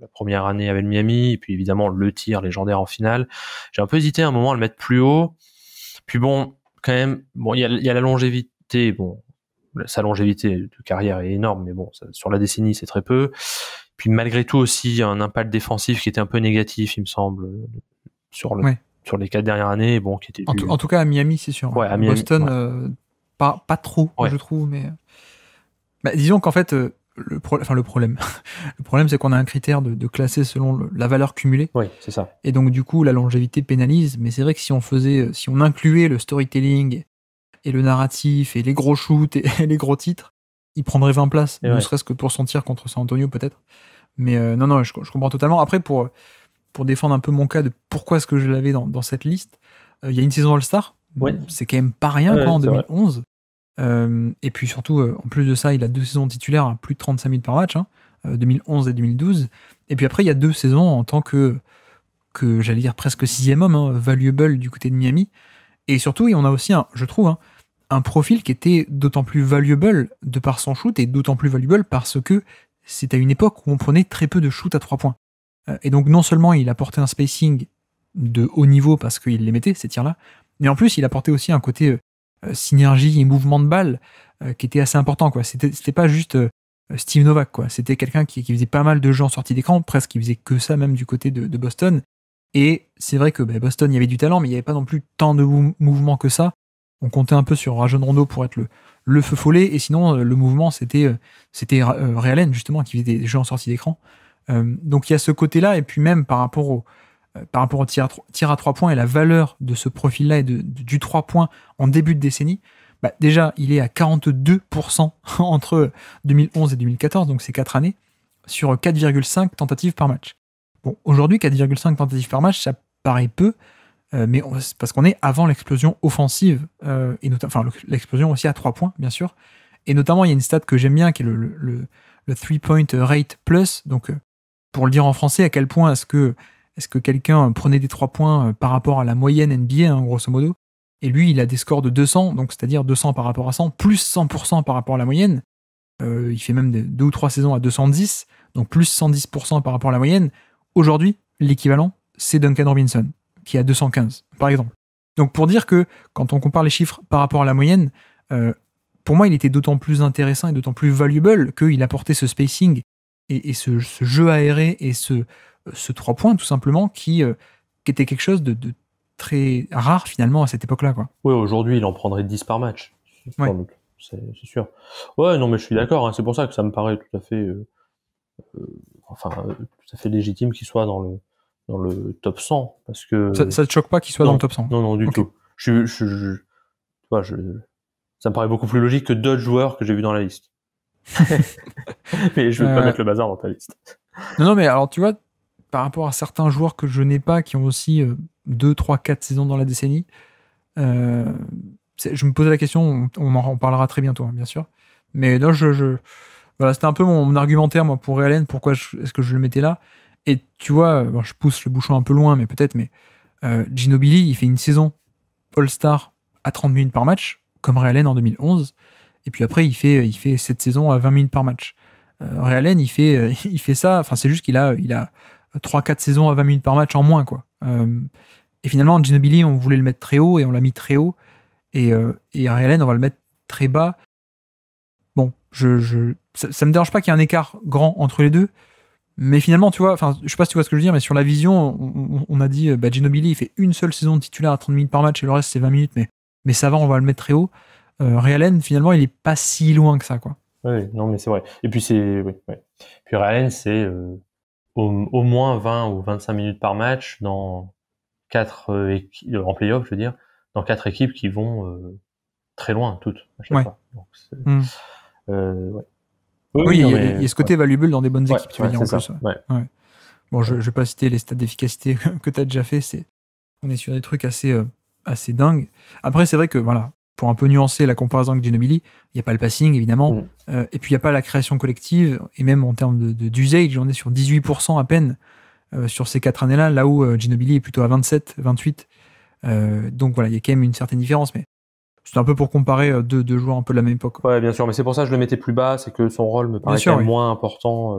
la première année avec le Miami, et puis évidemment le tir légendaire en finale. J'ai un peu hésité un moment à le mettre plus haut. Puis bon, quand même, bon, il y, a, la longévité. Bon, sa longévité de carrière est énorme, mais bon, sur la décennie, c'est très peu. Puis malgré tout aussi, un impact défensif qui était un peu négatif, il me semble, sur le. Sur les quatre dernières années, bon, qui était. En, tout cas, à Miami, c'est sûr. Boston, euh, pas, pas trop, je trouve, mais. Bah, disons qu'en fait, euh, le, enfin, le problème. (laughs) le problème, c'est qu'on a un critère de, classer selon la valeur cumulée. Oui, c'est ça. Et donc, du coup, la longévité pénalise. Mais c'est vrai que si on faisait, euh, si on incluait le storytelling et le narratif et les gros shoots et (laughs) les gros titres, il prendrait 20 places, et ne serait-ce que pour son tir contre San Antonio, peut-être. Mais euh, non, non, je, comprends totalement. Après, pour, pour défendre un peu mon cas de pourquoi est-ce que je l'avais dans, cette liste, euh, il y a une saison All-Star. Ouais. C'est quand même pas rien, quoi, en 2011. Euh, et puis surtout, euh, en plus de ça, il a deux saisons titulaires à plus de 35 000 par match, 2011 hein, euh, et 2012. Et puis après, il y a deux saisons en tant que, que j'allais dire presque sixième homme, hein, valuable du côté de Miami. Et surtout, on a aussi, je trouve, hein, un profil qui était d'autant plus valuable de par son shoot et d'autant plus valuable parce que c'était à une époque où on prenait très peu de shoots à trois points. Et donc, non seulement il apportait un spacing de haut niveau parce qu'il les mettait, ces tirs-là, mais en plus, il apportait aussi un côté euh, synergie et mouvement de balle euh, qui était assez important. Quoi. C'était, pas juste euh, Steve Novak. Quoi. C'était quelqu'un qui, faisait pas mal de gens en sortie d'écran, presque qui faisait que ça même du côté de, Boston. Et c'est vrai que bah, Boston, il y avait du talent, mais il n'y avait pas non plus tant de mouvements que ça. On comptait un peu sur Rajon Rondo pour être le, feu follet, et sinon le mouvement, c'était c'était Ray Allen, justement, qui faisait des jeux en sortie d'écran. donc il y a ce côté-là, et puis même par rapport au, euh, par rapport au tir à, 3, points et la valeur de ce profil-là et de, du 3 points en début de décennie, bah, déjà, il est à 42% (laughs) entre 2011 et 2014, donc ces 4 années, sur 4,5 tentatives par match. Bon, aujourd'hui, 4,5 tentatives par match, ça paraît peu, euh, mais parce qu'on est avant l'explosion offensive, euh, et enfin l'explosion aussi à 3 points, bien sûr. Et notamment, il y a une stat que j'aime bien, qui est le, le, point rate plus, donc pour le dire en français, à quel point est-ce que est-ce que quelqu'un prenait des 3 points euh, par rapport à la moyenne NBA, hein, grosso modo Et lui, il a des scores de 200, donc c'est-à-dire 200 par rapport à 100, plus 100% par rapport à la moyenne. Euh, il fait même 2 deux ou trois saisons à 210, donc plus 110% par rapport à la moyenne. Aujourd'hui, l'équivalent, c'est Duncan Robinson, qui a 215, par exemple. Donc pour dire que quand on compare les chiffres par rapport à la moyenne, euh, pour moi, il était d'autant plus intéressant et d'autant plus valuable qu'il apportait ce spacing et, ce, ce, jeu aéré et ce, ce trois points, tout simplement, qui, euh, qui était quelque chose de, très rare finalement à cette époque-là. Quoi. Oui, aujourd'hui, il en prendrait 10 par match. c'est, sûr. Ouais, non, mais je suis d'accord. Hein. C'est pour ça que ça me paraît tout à fait, euh, euh, enfin, tout à fait légitime qu'il soit dans le, dans le top 100. Parce que... Ça, ne te choque pas qu'il soit dans le top 100 Non, non, du tout. Je, je, je, ça me paraît beaucoup plus logique que d'autres joueurs que j'ai vu dans la liste. (laughs) (laughs) mais je veux pas mettre le bazar dans ta liste. Non, non, mais alors tu vois, par rapport à certains joueurs que je n'ai pas, qui ont aussi 2, 3, 4 saisons dans la décennie, euh, je me posais la question, on, en parlera très bientôt, hein, bien sûr. Mais non, je, voilà, c'était un peu mon, argumentaire moi, pour realen pourquoi est-ce que je le mettais là. Et tu vois, je pousse le bouchon un peu loin, mais peut-être, mais euh, Ginobili, il fait une saison All-Star à 30 minutes par match, comme realen en 2011. Et puis après, il fait, il fait cette saison à 20 minutes par match. Euh, il fait, euh, (laughs) il fait ça. Enfin, c'est juste qu'il a, il a 3-4 saisons à 20 minutes par match en moins. Quoi. Euh, et finalement, Ginobili, on voulait le mettre très haut et on l'a mis très haut. Et, euh, et Allen, on va le mettre très bas. Bon, je, je ça, ne me dérange pas qu'il y ait un écart grand entre les deux. Mais finalement, tu vois, enfin, je sais pas si tu vois ce que je veux dire, mais sur la vision, on, a dit, euh, bah, Ginobili, il fait une seule saison de titulaire à 30 minutes par match et le reste, c'est 20 minutes, mais, mais ça va, on va le mettre très haut. Euh, Realen, finalement, il est pas si loin que ça, quoi. Oui, non, mais c'est vrai. Et puis, c'est, oui, ouais. Puis Realen, c'est, au, moins 20 ou 25 minutes par match dans quatre euh, euh, en playoff, je veux dire, dans quatre équipes qui vont euh, très loin toutes Oui, il, y a, ce côté valuable dans des bonnes équipes, tu Bon, je ne vais pas citer les stats d'efficacité (laughs) que tu as déjà fait, c'est on est sur des trucs assez, euh, assez dingues. Après, c'est vrai que voilà, pour un peu nuancer la comparaison avec Ginobili, il n'y a pas le passing, évidemment, mm. euh, et puis il n'y a pas la création collective, et même en termes d'usage, j'en ai sur 18% à peine euh, sur ces quatre années-là, là où euh, Ginobili est plutôt à 27, 28. donc voilà, il y a quand même une certaine différence, mais c'est un peu pour comparer deux, deux, joueurs un peu de la même époque. Ouais, bien sûr, mais c'est pour ça que je le mettais plus bas, c'est que son rôle me paraît sûr, moins important.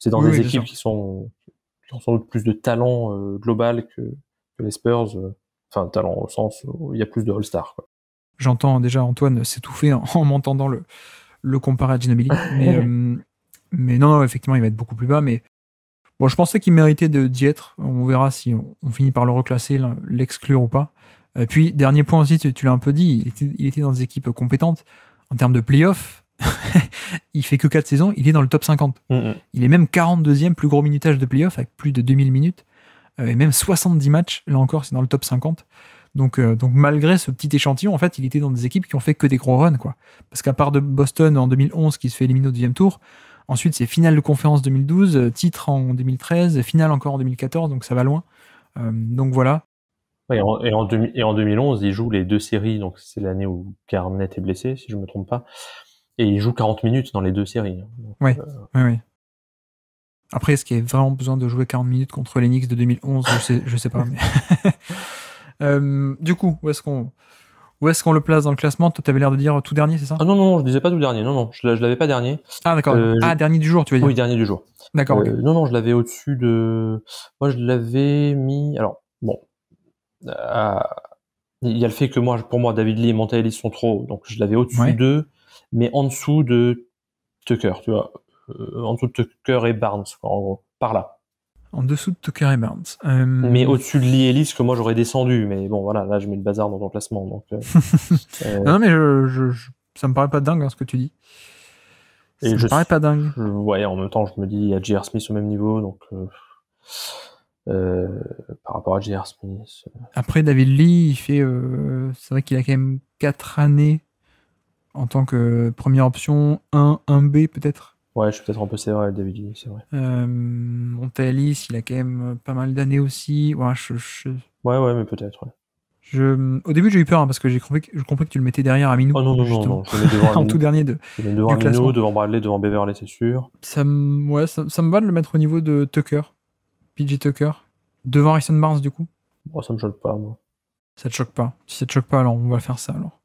c'est dans des équipes qui sont, qui ont sans doute plus de talent global que, que les Spurs. Enfin, talent au sens où il y a plus de All-Star. J'entends déjà Antoine s'étouffer en, m'entendant le, le comparer à Ginobili. Euh, mais, non, non, effectivement, il va être beaucoup plus bas. Mais je pensais qu'il méritait d'y être. On verra si on, finit par le reclasser, l'exclure ou pas. Et euh, puis, dernier point aussi, tu, l'as un peu dit, il était, dans des équipes compétentes. En termes de playoff, (laughs) il fait que 4 saisons, il est dans le top 50. Il est même 42e plus gros minutage de playoff avec plus de 2000 minutes. Euh, et même 70 matchs, là encore, c'est dans le top 50. Euh, donc, malgré ce petit échantillon, en fait, il était dans des équipes qui ont fait que des gros runs, quoi. Parce qu'à part de Boston en 2011 qui se fait éliminer au deuxième tour, ensuite c'est finale de conférence 2012, euh, titre en 2013, finale encore en 2014, donc ça va loin. Euh, donc voilà. Et en, 2011, il joue les deux séries, donc c'est l'année où Garnett est blessé, si je ne me trompe pas, et il joue 40 minutes dans les deux séries. Hein. Oui. Après, est-ce qu'il y a vraiment besoin de jouer 40 minutes contre les Knicks de 2011 Je ne sais pas. Mais... (laughs) Euh, du coup, où est-ce qu'on où est-ce qu'on le place dans le classement Toi, t'avais l'air de dire tout dernier, c'est ça Ah non, non, je disais pas tout dernier. Non, non, je, l'avais pas dernier. Ah d'accord. Euh, ah dernier du jour, tu veux dire Oui, dernier du jour. D'accord. Euh, non, non, je l'avais au-dessus de. Moi, je l'avais mis. Alors bon, ah, il y a le fait que moi, pour moi, David Lee et ils sont trop, donc je l'avais au-dessus d'eux, mais en dessous de Tucker, tu vois, en dessous de Tucker et Barnes, en gros, par là. En dessous de Tucker et Burns. Euh, mais au-dessus de Lee Ellis que moi j'aurais descendu. Mais bon, voilà, là je mets le bazar dans ton classement. Euh, (laughs) euh, non, mais je, je, ça me paraît pas dingue hein, ce que tu dis. Ça et me paraît pas dingue. ouais, en même temps, je me dis, il y a J.R. Smith au même niveau. Donc, par rapport à J.R. Smith. Après, David Lee, il fait. C'est vrai qu'il a quand même 4 années en tant que première option, 1, 1B peut-être Ouais, je suis peut-être un peu sévère avec David c'est vrai. Euh, Montalis, il a quand même euh, pas mal d'années aussi. Ouais, je, ouais, ouais, mais peut-être. Ouais. Je... Au début, j'ai eu peur hein, parce que j'ai compris, que... tu le mettais derrière Aminou. Oh non, non, non, je devant (laughs) Aminou. tout dernier de. devant devant Bradley, devant Beverly, c'est sûr. Ça, ouais, ça, me va de le mettre au niveau de Tucker, PJ Tucker, devant Harrison Barnes du coup. Oh, ça me choque pas, moi. Ça te choque pas. Si ça te choque pas, alors on va faire ça alors.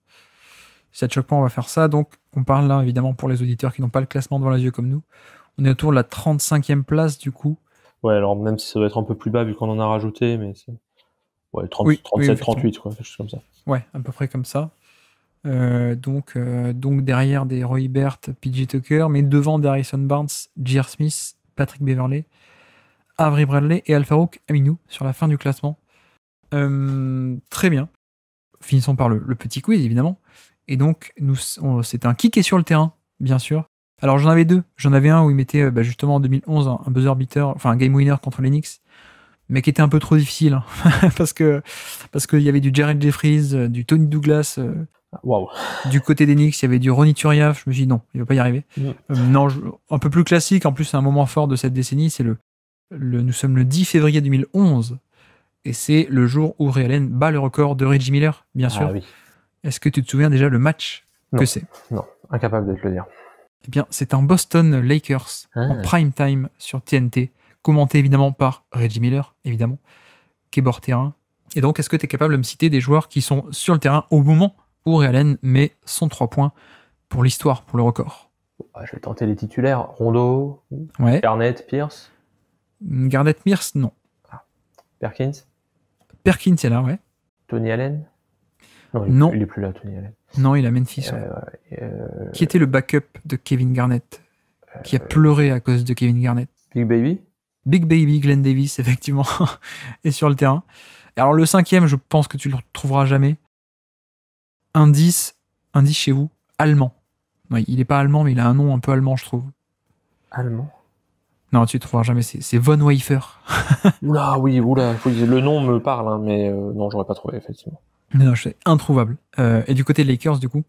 Si à chaque on va faire ça, donc on parle là évidemment pour les auditeurs qui n'ont pas le classement devant les yeux comme nous. On est autour de la 35e place du coup. Ouais, alors même si ça doit être un peu plus bas vu qu'on en a rajouté, mais c'est. Ouais, 37, 38, quoi, quelque chose comme ça. Ouais, à peu près comme ça. Euh, donc, euh, donc derrière des Roy Bert, PJ Tucker, mais devant Harrison Barnes, J.R. Smith, Patrick Beverley, Avery Bradley et Alfarouk Aminou sur la fin du classement. Euh, très bien. Finissons par le petit quiz, évidemment. Et donc, c'était un kick est sur le terrain, bien sûr. Alors, j'en avais deux. J'en avais un où il mettait euh, bah, justement en 2011 un, buzzer beater, enfin un game winner contre l'Enix, mais qui était un peu trop difficile. Hein. (laughs) parce que parce qu'il y avait du Jared Jeffries, euh, du Tony Douglas. Euh, du côté d'Enix, il y avait du Ronny Turiaf. Je me suis dit non, il va pas y arriver. Mm. Non, un peu plus classique. En plus, un moment fort de cette décennie, c'est le, nous sommes le 10 février 2011 et c'est le jour où Ray Allen bat le record de Reggie Miller, bien ah sûr. Ah, oui. Est-ce que tu te souviens déjà le match que c'est Non, incapable de te le dire. Eh bien, c'est un Boston Lakers en ah. prime time sur TNT, commenté évidemment par Reggie Miller, évidemment, qui est bord terrain. Et donc, est-ce que tu es capable de me citer des joueurs qui sont sur le terrain au moment où Ray Allen met son 3 points pour l'histoire, pour le record bah, Je vais tenter les titulaires. Rondo, Garnett, Pierce Garnett, Pierce, non. Ah. Perkins Perkins est là, ouais. Tony Allen non, il, est plus là, Tony Non, il a Memphis. Euh, euh, qui était le backup de Kevin Garnett Qui a euh, pleuré à cause de Kevin Garnett. Big Baby Big Baby, Glenn Davis, (laughs) effectivement, est sur le terrain. Alors le cinquième, je pense que tu le trouveras jamais. Indice, indice chez vous, allemand. il n'est pas allemand, mais il a un nom un peu allemand, je trouve. Allemand non, tu ne trouveras jamais. C'est Von Weifer. (laughs) oula, oui, oula. Le nom me parle, hein, mais non, j'aurais pas trouvé, effectivement. Non, c'est introuvable. Euh, et du côté des Lakers, du coup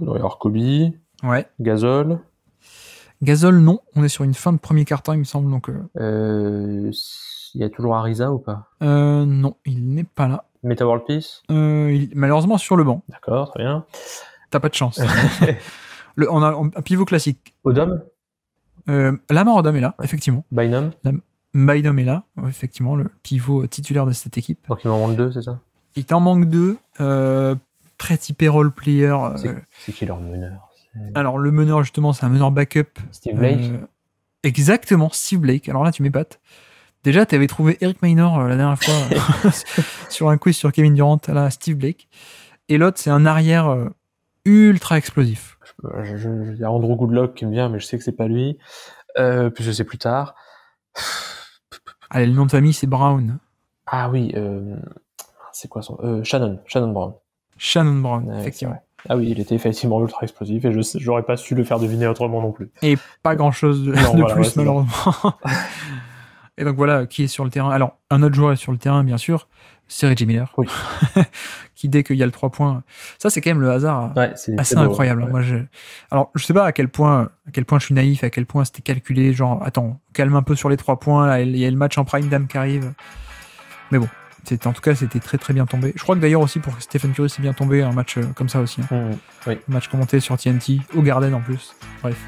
avoir Kobe, ouais. Gasol. Gasol, non. On est sur une fin de premier quart-temps, il me semble. Donc, euh, euh, il y a toujours Ariza ou pas Non, il n'est pas là. Meta World Peace Malheureusement, sur le banc. D'accord, très bien. T'as pas de chance. (laughs) on a un pivot classique. Odom Lamar Odom est là, effectivement. Bynum Bynum est là, effectivement, le pivot titulaire de cette équipe. Donc il en manque deux, c'est ça il t'en manque deux. Euh, très typé role player. Euh. C'est qui leur meneur Alors, le meneur, justement, c'est un meneur backup. Steve Blake euh, Exactement, Steve Blake. Alors là, tu m'épates. Déjà, tu avais trouvé Eric Maynor la dernière fois (laughs) sur un quiz sur Kevin Durant, là, Steve Blake. Et l'autre, c'est un arrière ultra explosif. Il y a Andrew Goodlock qui me vient, mais je sais que c'est pas lui. puis je sais plus tard. Allez, le nom de famille, c'est Brown. Ah oui, c'est quoi son euh, Shannon Shannon Brown. Shannon Brown, effectivement. Ah oui, il était effectivement ultra explosif et je j'aurais pas su le faire deviner autrement non plus. Et pas grand chose de, plus malheureusement. (laughs) et donc voilà qui est sur le terrain. Alors un autre joueur est sur le terrain bien sûr, c'est Reggie Miller. Oui. (laughs) qui dès qu'il y a le 3 points, ça c'est quand même le hasard hein. assez incroyable. Moi je alors je sais pas à quel point à quel point je suis naïf, à quel point c'était calculé genre attends, calme un peu sur les 3 points, il y a le match en prime Dame qui arrive. Mais bon, en tout cas c'était très très bien tombé. Je crois que d'ailleurs aussi pour Stephen Curry c'est bien tombé un match euh, comme ça aussi. Hein. Mmh, un match commenté sur TNT au Garden en plus. Bref,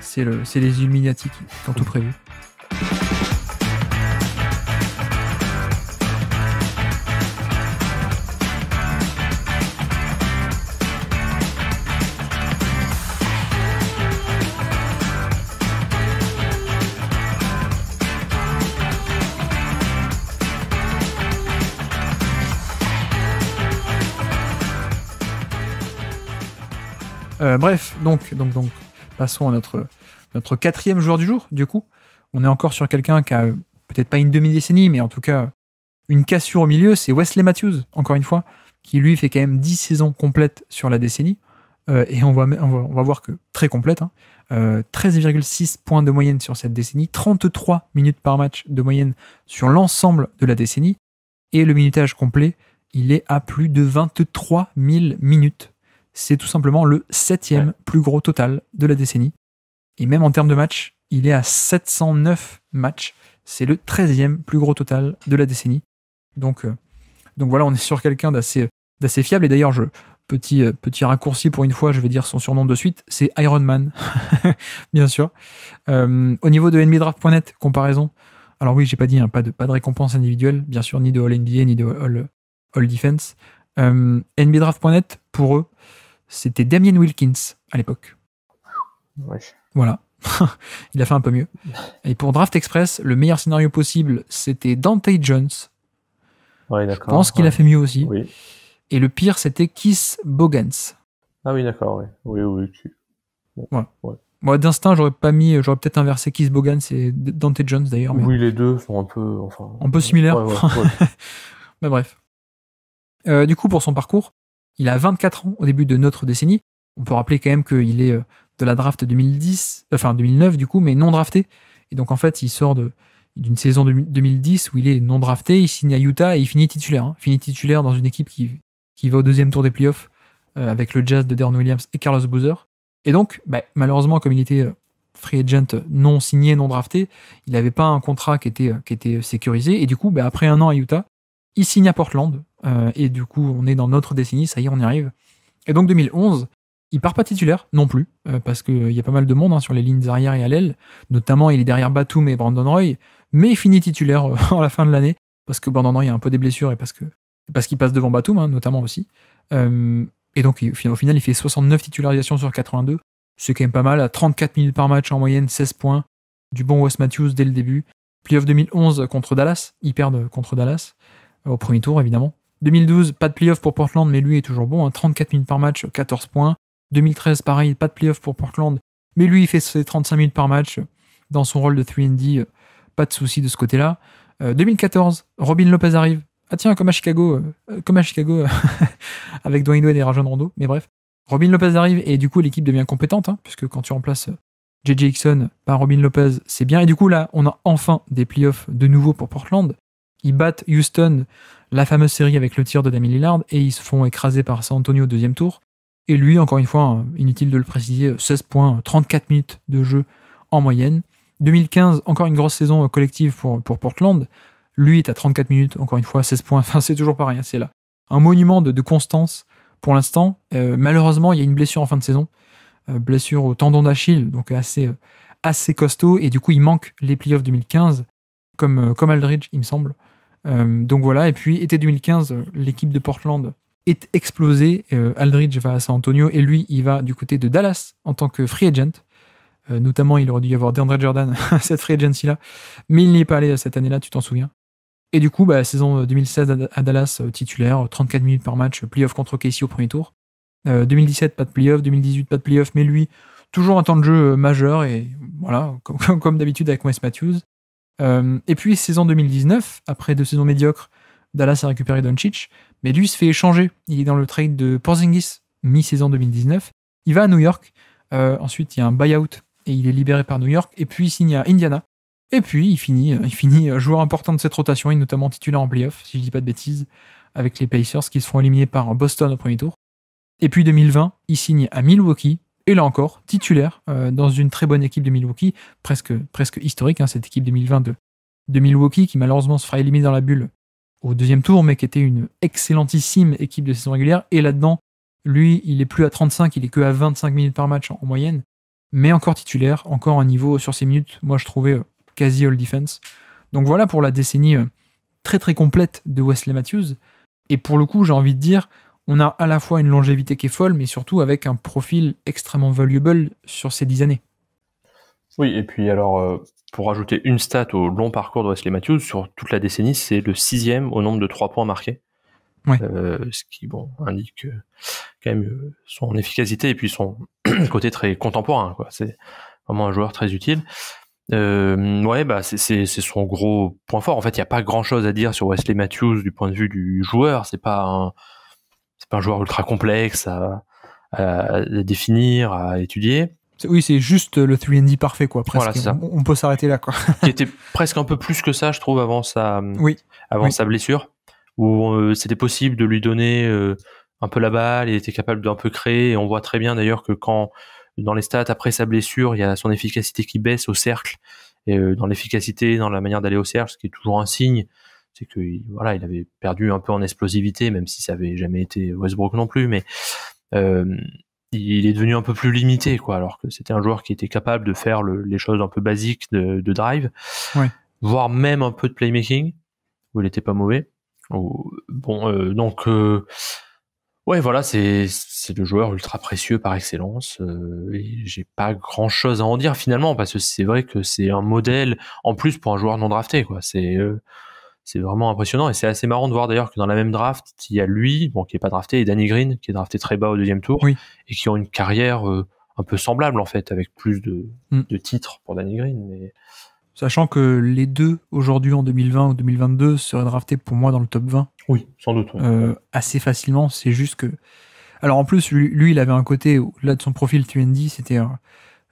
c'est le c'est les Illuminati qui ont tout mmh. prévu. Euh, bref, donc, donc, donc, passons à notre, quatrième joueur du jour, du coup. On est encore sur quelqu'un qui a peut-être pas une demi-décennie, mais en tout cas une cassure au milieu, c'est Wesley Matthews, encore une fois, qui lui fait quand même 10 saisons complètes sur la décennie. Euh, et on va, voir que très complète, 13,6 hein. euh, points de moyenne sur cette décennie, 33 minutes par match de moyenne sur l'ensemble de la décennie, et le minutage complet, il est à plus de 23 000 minutes c'est tout simplement le septième plus gros total de la décennie. Et même en termes de matchs, il est à 709 matchs. C'est le 13 plus gros total de la décennie. Donc, euh, donc voilà, on est sur quelqu'un d'assez, d'assez fiable. Et d'ailleurs, je, petit, euh, petit raccourci pour une fois, je vais dire son surnom de suite, c'est Iron Man, (laughs) bien sûr. Euh, au niveau de NBDraft.net, comparaison. Alors oui, j'ai pas dit, hein, pas, de, pas de récompense individuelle, bien sûr, ni de All NBA, ni de All, All Defense. Euh, NBDraft.net, pour eux, c'était Damien Wilkins à l'époque. Voilà. (laughs) il a fait un peu mieux. Et pour Draft Express, le meilleur scénario possible, c'était Dante Jones. Je pense qu'il a fait mieux aussi. Et le pire, c'était Kiss Bogans. Ah oui, d'accord, oui. Oui, oui. Moi, d'instinct, j'aurais pas mis, j'aurais peut-être inversé Kiss Bogans et Dante Jones d'ailleurs. Oui, les deux sont un peu, enfin, un peu similaires. (laughs) mais bref. Euh, du coup, pour son parcours, il a 24 ans au début de notre décennie. On peut rappeler quand même qu'il est euh, de la draft 2010, enfin 2009 du coup, mais non drafté. Et donc en fait, il sort de, d'une saison 2010 où il est non drafté, il signe à Utah et il finit titulaire. Hein. finit titulaire dans une équipe qui, qui va au deuxième tour des playoffs euh, avec le Jazz de Darren Williams et Carlos Boozer. Et donc, bah, malheureusement, comme il était free agent non signé, non drafté, il n'avait pas un contrat qui était, qui était sécurisé. Et du coup, bah, après un an à Utah, il signe à Portland, euh, et du coup, on est dans notre décennie, ça y est, on y arrive. Et donc 2011, il part pas titulaire non plus, euh, parce qu'il euh, y a pas mal de monde hein, sur les lignes arrière et à l'aile, notamment il est derrière Batum et Brandon Roy, mais il finit titulaire à (laughs) la fin de l'année, parce que Brandon Roy a un peu des blessures et parce que parce qu'il passe devant Batum, hein, notamment aussi. et donc, au final, il fait 69 titularisations sur 82. ce qui est pas mal, à 34 minutes par match en moyenne, 16 points. Du bon Wes Matthews dès le début. Playoff 2011 contre Dallas, ils perdent contre Dallas au premier tour, évidemment. 2012, pas de playoff pour Portland, mais lui est toujours bon. 34 hein. minutes par match, 14 points. 2013, pareil, pas de playoff pour Portland, mais lui, il fait ses 35 minutes par match euh, dans son rôle de 3D. Euh, pas de souci de ce côté-là. 2014, euh, Robin Lopez arrive. Ah tiens, comme à Chicago, comme à Chicago (laughs) avec Dwayne Wade et Rajon Rondo, mais bref. Robin Lopez arrive et du coup l'équipe devient compétente, hein, puisque quand tu remplaces JJ Hickson par Robin Lopez, c'est bien. Et du coup là, on a enfin des playoffs de nouveau pour Portland. Ils battent Houston, la fameuse série avec le tir de Damien Lillard, et ils se font écraser par San Antonio au deuxième tour. Et lui, encore une fois, inutile de le préciser, 16 points, 34 minutes de jeu en moyenne. 2015, encore une grosse saison collective pour, pour Portland. Lui est à 34 minutes, encore une fois, 16 points. (laughs) Enfin, c'est toujours pareil, hein, c'est là. Un monument de, constance pour l'instant. Euh, malheureusement, il y a une blessure en fin de saison. Euh, blessure au tendon d'Achille, donc assez, euh, assez costaud. Et du coup, il manque les playoffs 2015, comme, comme Aldridge, il me semble. Euh, donc voilà, et puis été 2015, l'équipe de Portland est explosée. Euh, Aldridge va à San Antonio et lui, il va du côté de Dallas en tant que free agent. Euh, notamment, il aurait dû y avoir DeAndre Jordan à (laughs) cette free agency-là, mais il n'y est pas allé cette année-là, tu t'en souviens. Et du coup, bah, saison 2016 à Dallas, titulaire, 34 minutes par match, playoff contre Casey au premier tour. 2017, pas de playoff. 2018, pas de playoff. Mais lui, toujours un temps de jeu majeur. Et voilà, (laughs) comme, comme d'habitude avec Wes Matthews. Euh, et puis, saison 2019, après deux saisons médiocres, Dallas a récupéré Doncic, mais lui se fait échanger. Il est dans le trade de Porzingis, mi-saison 2019. Il va à New York. Euh, ensuite, il y a un buyout et il est libéré par New York. Et puis, il signe à Indiana. Et puis, il finit, euh, il finit joueur important de cette rotation et notamment titulaire en playoff, si je dis pas de bêtises, avec les Pacers qui se font éliminer par Boston au premier tour. Et puis 2020, il signe à Milwaukee, et là encore, titulaire euh, dans une très bonne équipe de Milwaukee, presque, presque historique, hein, cette équipe 2020 de, Milwaukee qui malheureusement se fera éliminer dans la bulle au deuxième tour, mais qui était une excellentissime équipe de saison régulière. Et là-dedans, lui, il est plus à 35, il est que à 25 minutes par match en, moyenne, mais encore titulaire, encore un niveau sur ses minutes, moi je trouvais euh, quasi all defense. Donc voilà pour la décennie euh, très très complète de Wesley Matthews. Et pour le coup, j'ai envie de dire, on a à la fois une longévité qui est folle, mais surtout avec un profil extrêmement valuable sur ces dix années. Oui, et puis alors, euh, pour ajouter une stat au long parcours de Wesley Matthews, sur toute la décennie, c'est le sixième au nombre de trois points marqués. Euh, ce qui bon, indique quand même euh, son efficacité et puis son (clears throat) côté très contemporain. C'est vraiment un joueur très utile. ouais, bah c'est son gros point fort. En fait, il n'y a pas grand chose à dire sur Wesley Matthews du point de vue du joueur. C'est pas un, un joueur ultra complexe à, définir, à étudier. Oui, c'est juste le 3D parfait, quoi. On, peut s'arrêter là, quoi. qui était presque un peu plus que ça, je trouve, avant sa, oui. avant sa blessure, où euh, c'était possible de lui donner euh, un peu la balle, il était capable d'un peu créer, et on voit très bien d'ailleurs que quand, dans les stats, après sa blessure, il y a son efficacité qui baisse au cercle, et euh, dans l'efficacité, dans la manière d'aller au cercle, ce qui est toujours un signe c'est que voilà, il avait perdu un peu en explosivité, même si ça avait jamais été Westbrook non plus, mais euh, il est devenu un peu plus limité, quoi. Alors que c'était un joueur qui était capable de faire les choses un peu basiques de, de drive, voire même un peu de playmaking, où il était pas mauvais. Bon, euh, donc euh, ouais, voilà, c'est c'est le joueur ultra précieux par excellence. et j'ai pas grand chose à en dire finalement parce que c'est vrai que c'est un modèle en plus pour un joueur non drafté, quoi. C'est c'est vraiment impressionnant et c'est assez marrant de voir d'ailleurs que dans la même draft, il y a lui, bon, qui n'est pas drafté, et Danny Green, qui est drafté très bas au deuxième tour, et qui ont une carrière euh, un peu semblable en fait, avec plus de, mm. de titres pour Danny Green. Mais... Sachant que les deux, aujourd'hui en 2020 ou 2022, seraient draftés pour moi dans le top 20. Oui, sans doute. Euh, assez facilement, c'est juste que. Alors en plus, lui, il avait un côté, au-delà de son profil TND, c'était.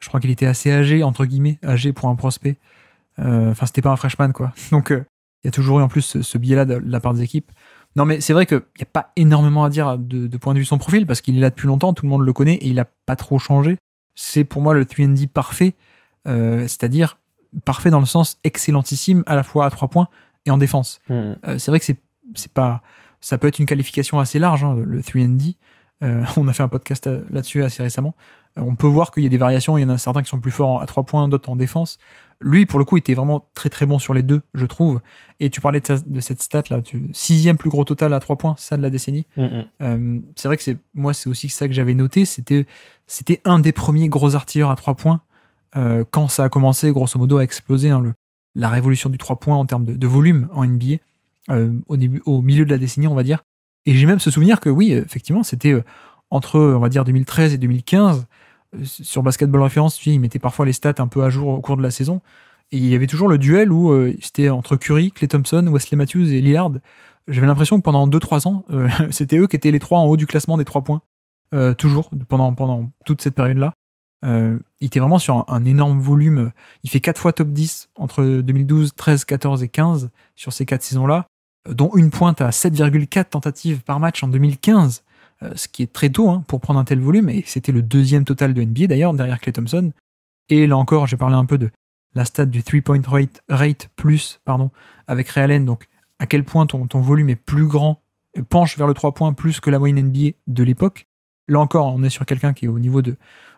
je crois qu'il était assez âgé, entre guillemets, âgé pour un prospect. Euh, enfin, c'était pas un freshman, quoi. (laughs) Donc, il y a toujours eu en plus ce, biais-là de, la part des équipes. Non, mais c'est vrai qu'il n'y a pas énormément à dire de, point de vue de son profil parce qu'il est là depuis longtemps, tout le monde le connaît et il n'a pas trop changé. C'est pour moi le 3 parfait, euh, c'est-à-dire parfait dans le sens excellentissime à la fois à trois points et en défense. Mmh. Euh, c'est vrai que c'est pas. Ça peut être une qualification assez large, hein, le 3D. Euh, (laughs) on a fait un podcast là-dessus assez récemment. on peut voir qu'il y a des variations. Il y en a certains qui sont plus forts à trois points, d'autres en défense. Lui, pour le coup, était vraiment très très bon sur les deux, je trouve. Et tu parlais de, cette stat là, tu, sixième plus gros total à trois points, ça de la décennie. Mm, mm. Euh, c'est vrai que c'est moi, c'est aussi ça que j'avais noté. C'était c'était un des premiers gros artilleurs à trois points euh, quand ça a commencé, grosso modo, à exploser hein, le, la révolution du trois points en termes de, volume en NBA euh, au début, au milieu de la décennie, on va dire. Et j'ai même ce souvenir que oui, effectivement, c'était entre on va dire 2013 et 2015 sur Basketball Référence, tu sais, il mettait parfois les stats un peu à jour au cours de la saison. Et il y avait toujours le duel où euh, c'était entre Curry, Clay Thompson, Wesley Matthews et Lillard. J'avais l'impression que pendant 2-3 ans, euh, (laughs) c'était eux qui étaient les trois en haut du classement des 3 points. Euh, toujours, pendant, pendant toute cette période-là. il était vraiment sur un, énorme volume. Il fait 4 fois top 10 entre 2012, 13, 14 et 15 sur ces 4 saisons-là, dont une pointe à 7,4 tentatives par match en 2015. Euh, ce qui est très tôt hein, pour prendre un tel volume, et c'était le deuxième total de NBA d'ailleurs, derrière Clay Thompson. Et là encore, j'ai parlé un peu de la stat du 3-point rate, rate, plus pardon, avec Ray Allen, donc à quel point ton, volume est plus grand, euh, penche vers le 3 points plus que la moyenne NBA de l'époque. Là encore, on est sur quelqu'un qui est au niveau de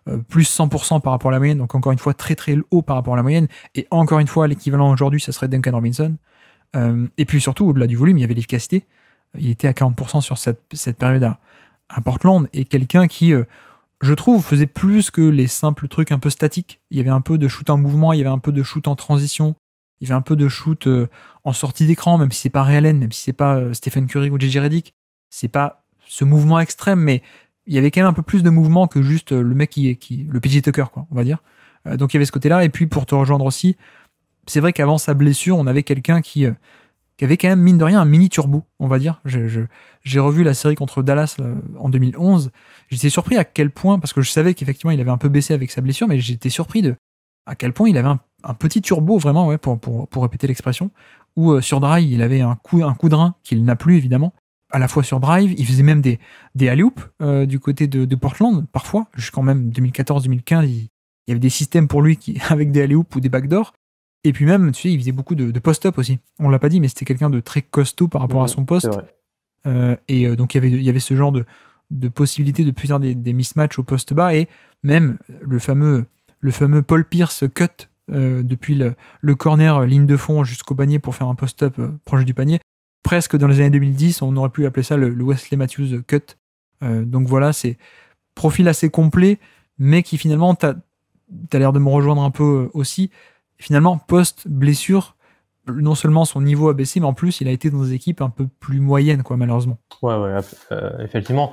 euh, plus 100% par rapport à la moyenne, donc encore une fois très très haut par rapport à la moyenne, et encore une fois, l'équivalent aujourd'hui, ça serait Duncan Robinson. et puis surtout, au-delà du volume, il y avait l'efficacité. Il était à 40% sur cette, cette période-là. Un Portland et quelqu'un qui, euh, je trouve, faisait plus que les simples trucs un peu statiques. Il y avait un peu de shoot en mouvement, il y avait un peu de shoot en transition, il y avait un peu de shoot euh, en sortie d'écran, même si c'est pas Ray Allen, même si c'est pas euh, Stephen Curry ou JJ Redick. C'est pas ce mouvement extrême, mais il y avait quand même un peu plus de mouvement que juste le mec qui, qui le PJ Tucker, quoi, on va dire. donc il y avait ce côté-là. Et puis pour te rejoindre aussi, c'est vrai qu'avant sa blessure, on avait quelqu'un qui y avait quand même, mine de rien, un mini turbo, on va dire. J'ai revu la série contre Dallas en 2011. J'étais surpris à quel point, parce que je savais qu'effectivement, il avait un peu baissé avec sa blessure, mais j'étais surpris de à quel point il avait un, petit turbo, vraiment, ouais, pour, pour, répéter l'expression, ou euh, sur Drive, il avait un coup, un de rein qu'il n'a plus, évidemment, à la fois sur Drive, il faisait même des, des alley euh, du côté de, Portland, parfois, jusqu'en même 2014-2015, il, y avait des systèmes pour lui qui, (laughs) avec des alley ou des backdoors, et puis même, tu sais, il faisait beaucoup de, post-up aussi. On l'a pas dit, mais c'était quelqu'un de très costaud par rapport à son poste. Euh, et euh, donc il y avait, il y avait ce genre de, possibilité de plusieurs des, des mismatchs au poste bas et même le fameux, le fameux Paul Pierce cut euh, depuis le, le, corner ligne de fond jusqu'au panier pour faire un post-up proche du panier. Presque dans les années 2010, on aurait pu appeler ça le, Wesley Matthews cut. donc voilà, c'est profil assez complet, mais qui finalement, tu as, as l'air de me rejoindre un peu aussi, finalement, post-blessure, non seulement son niveau a baissé, mais en plus, il a été dans des équipes un peu plus moyennes, quoi, malheureusement. Ouais, ouais euh, effectivement.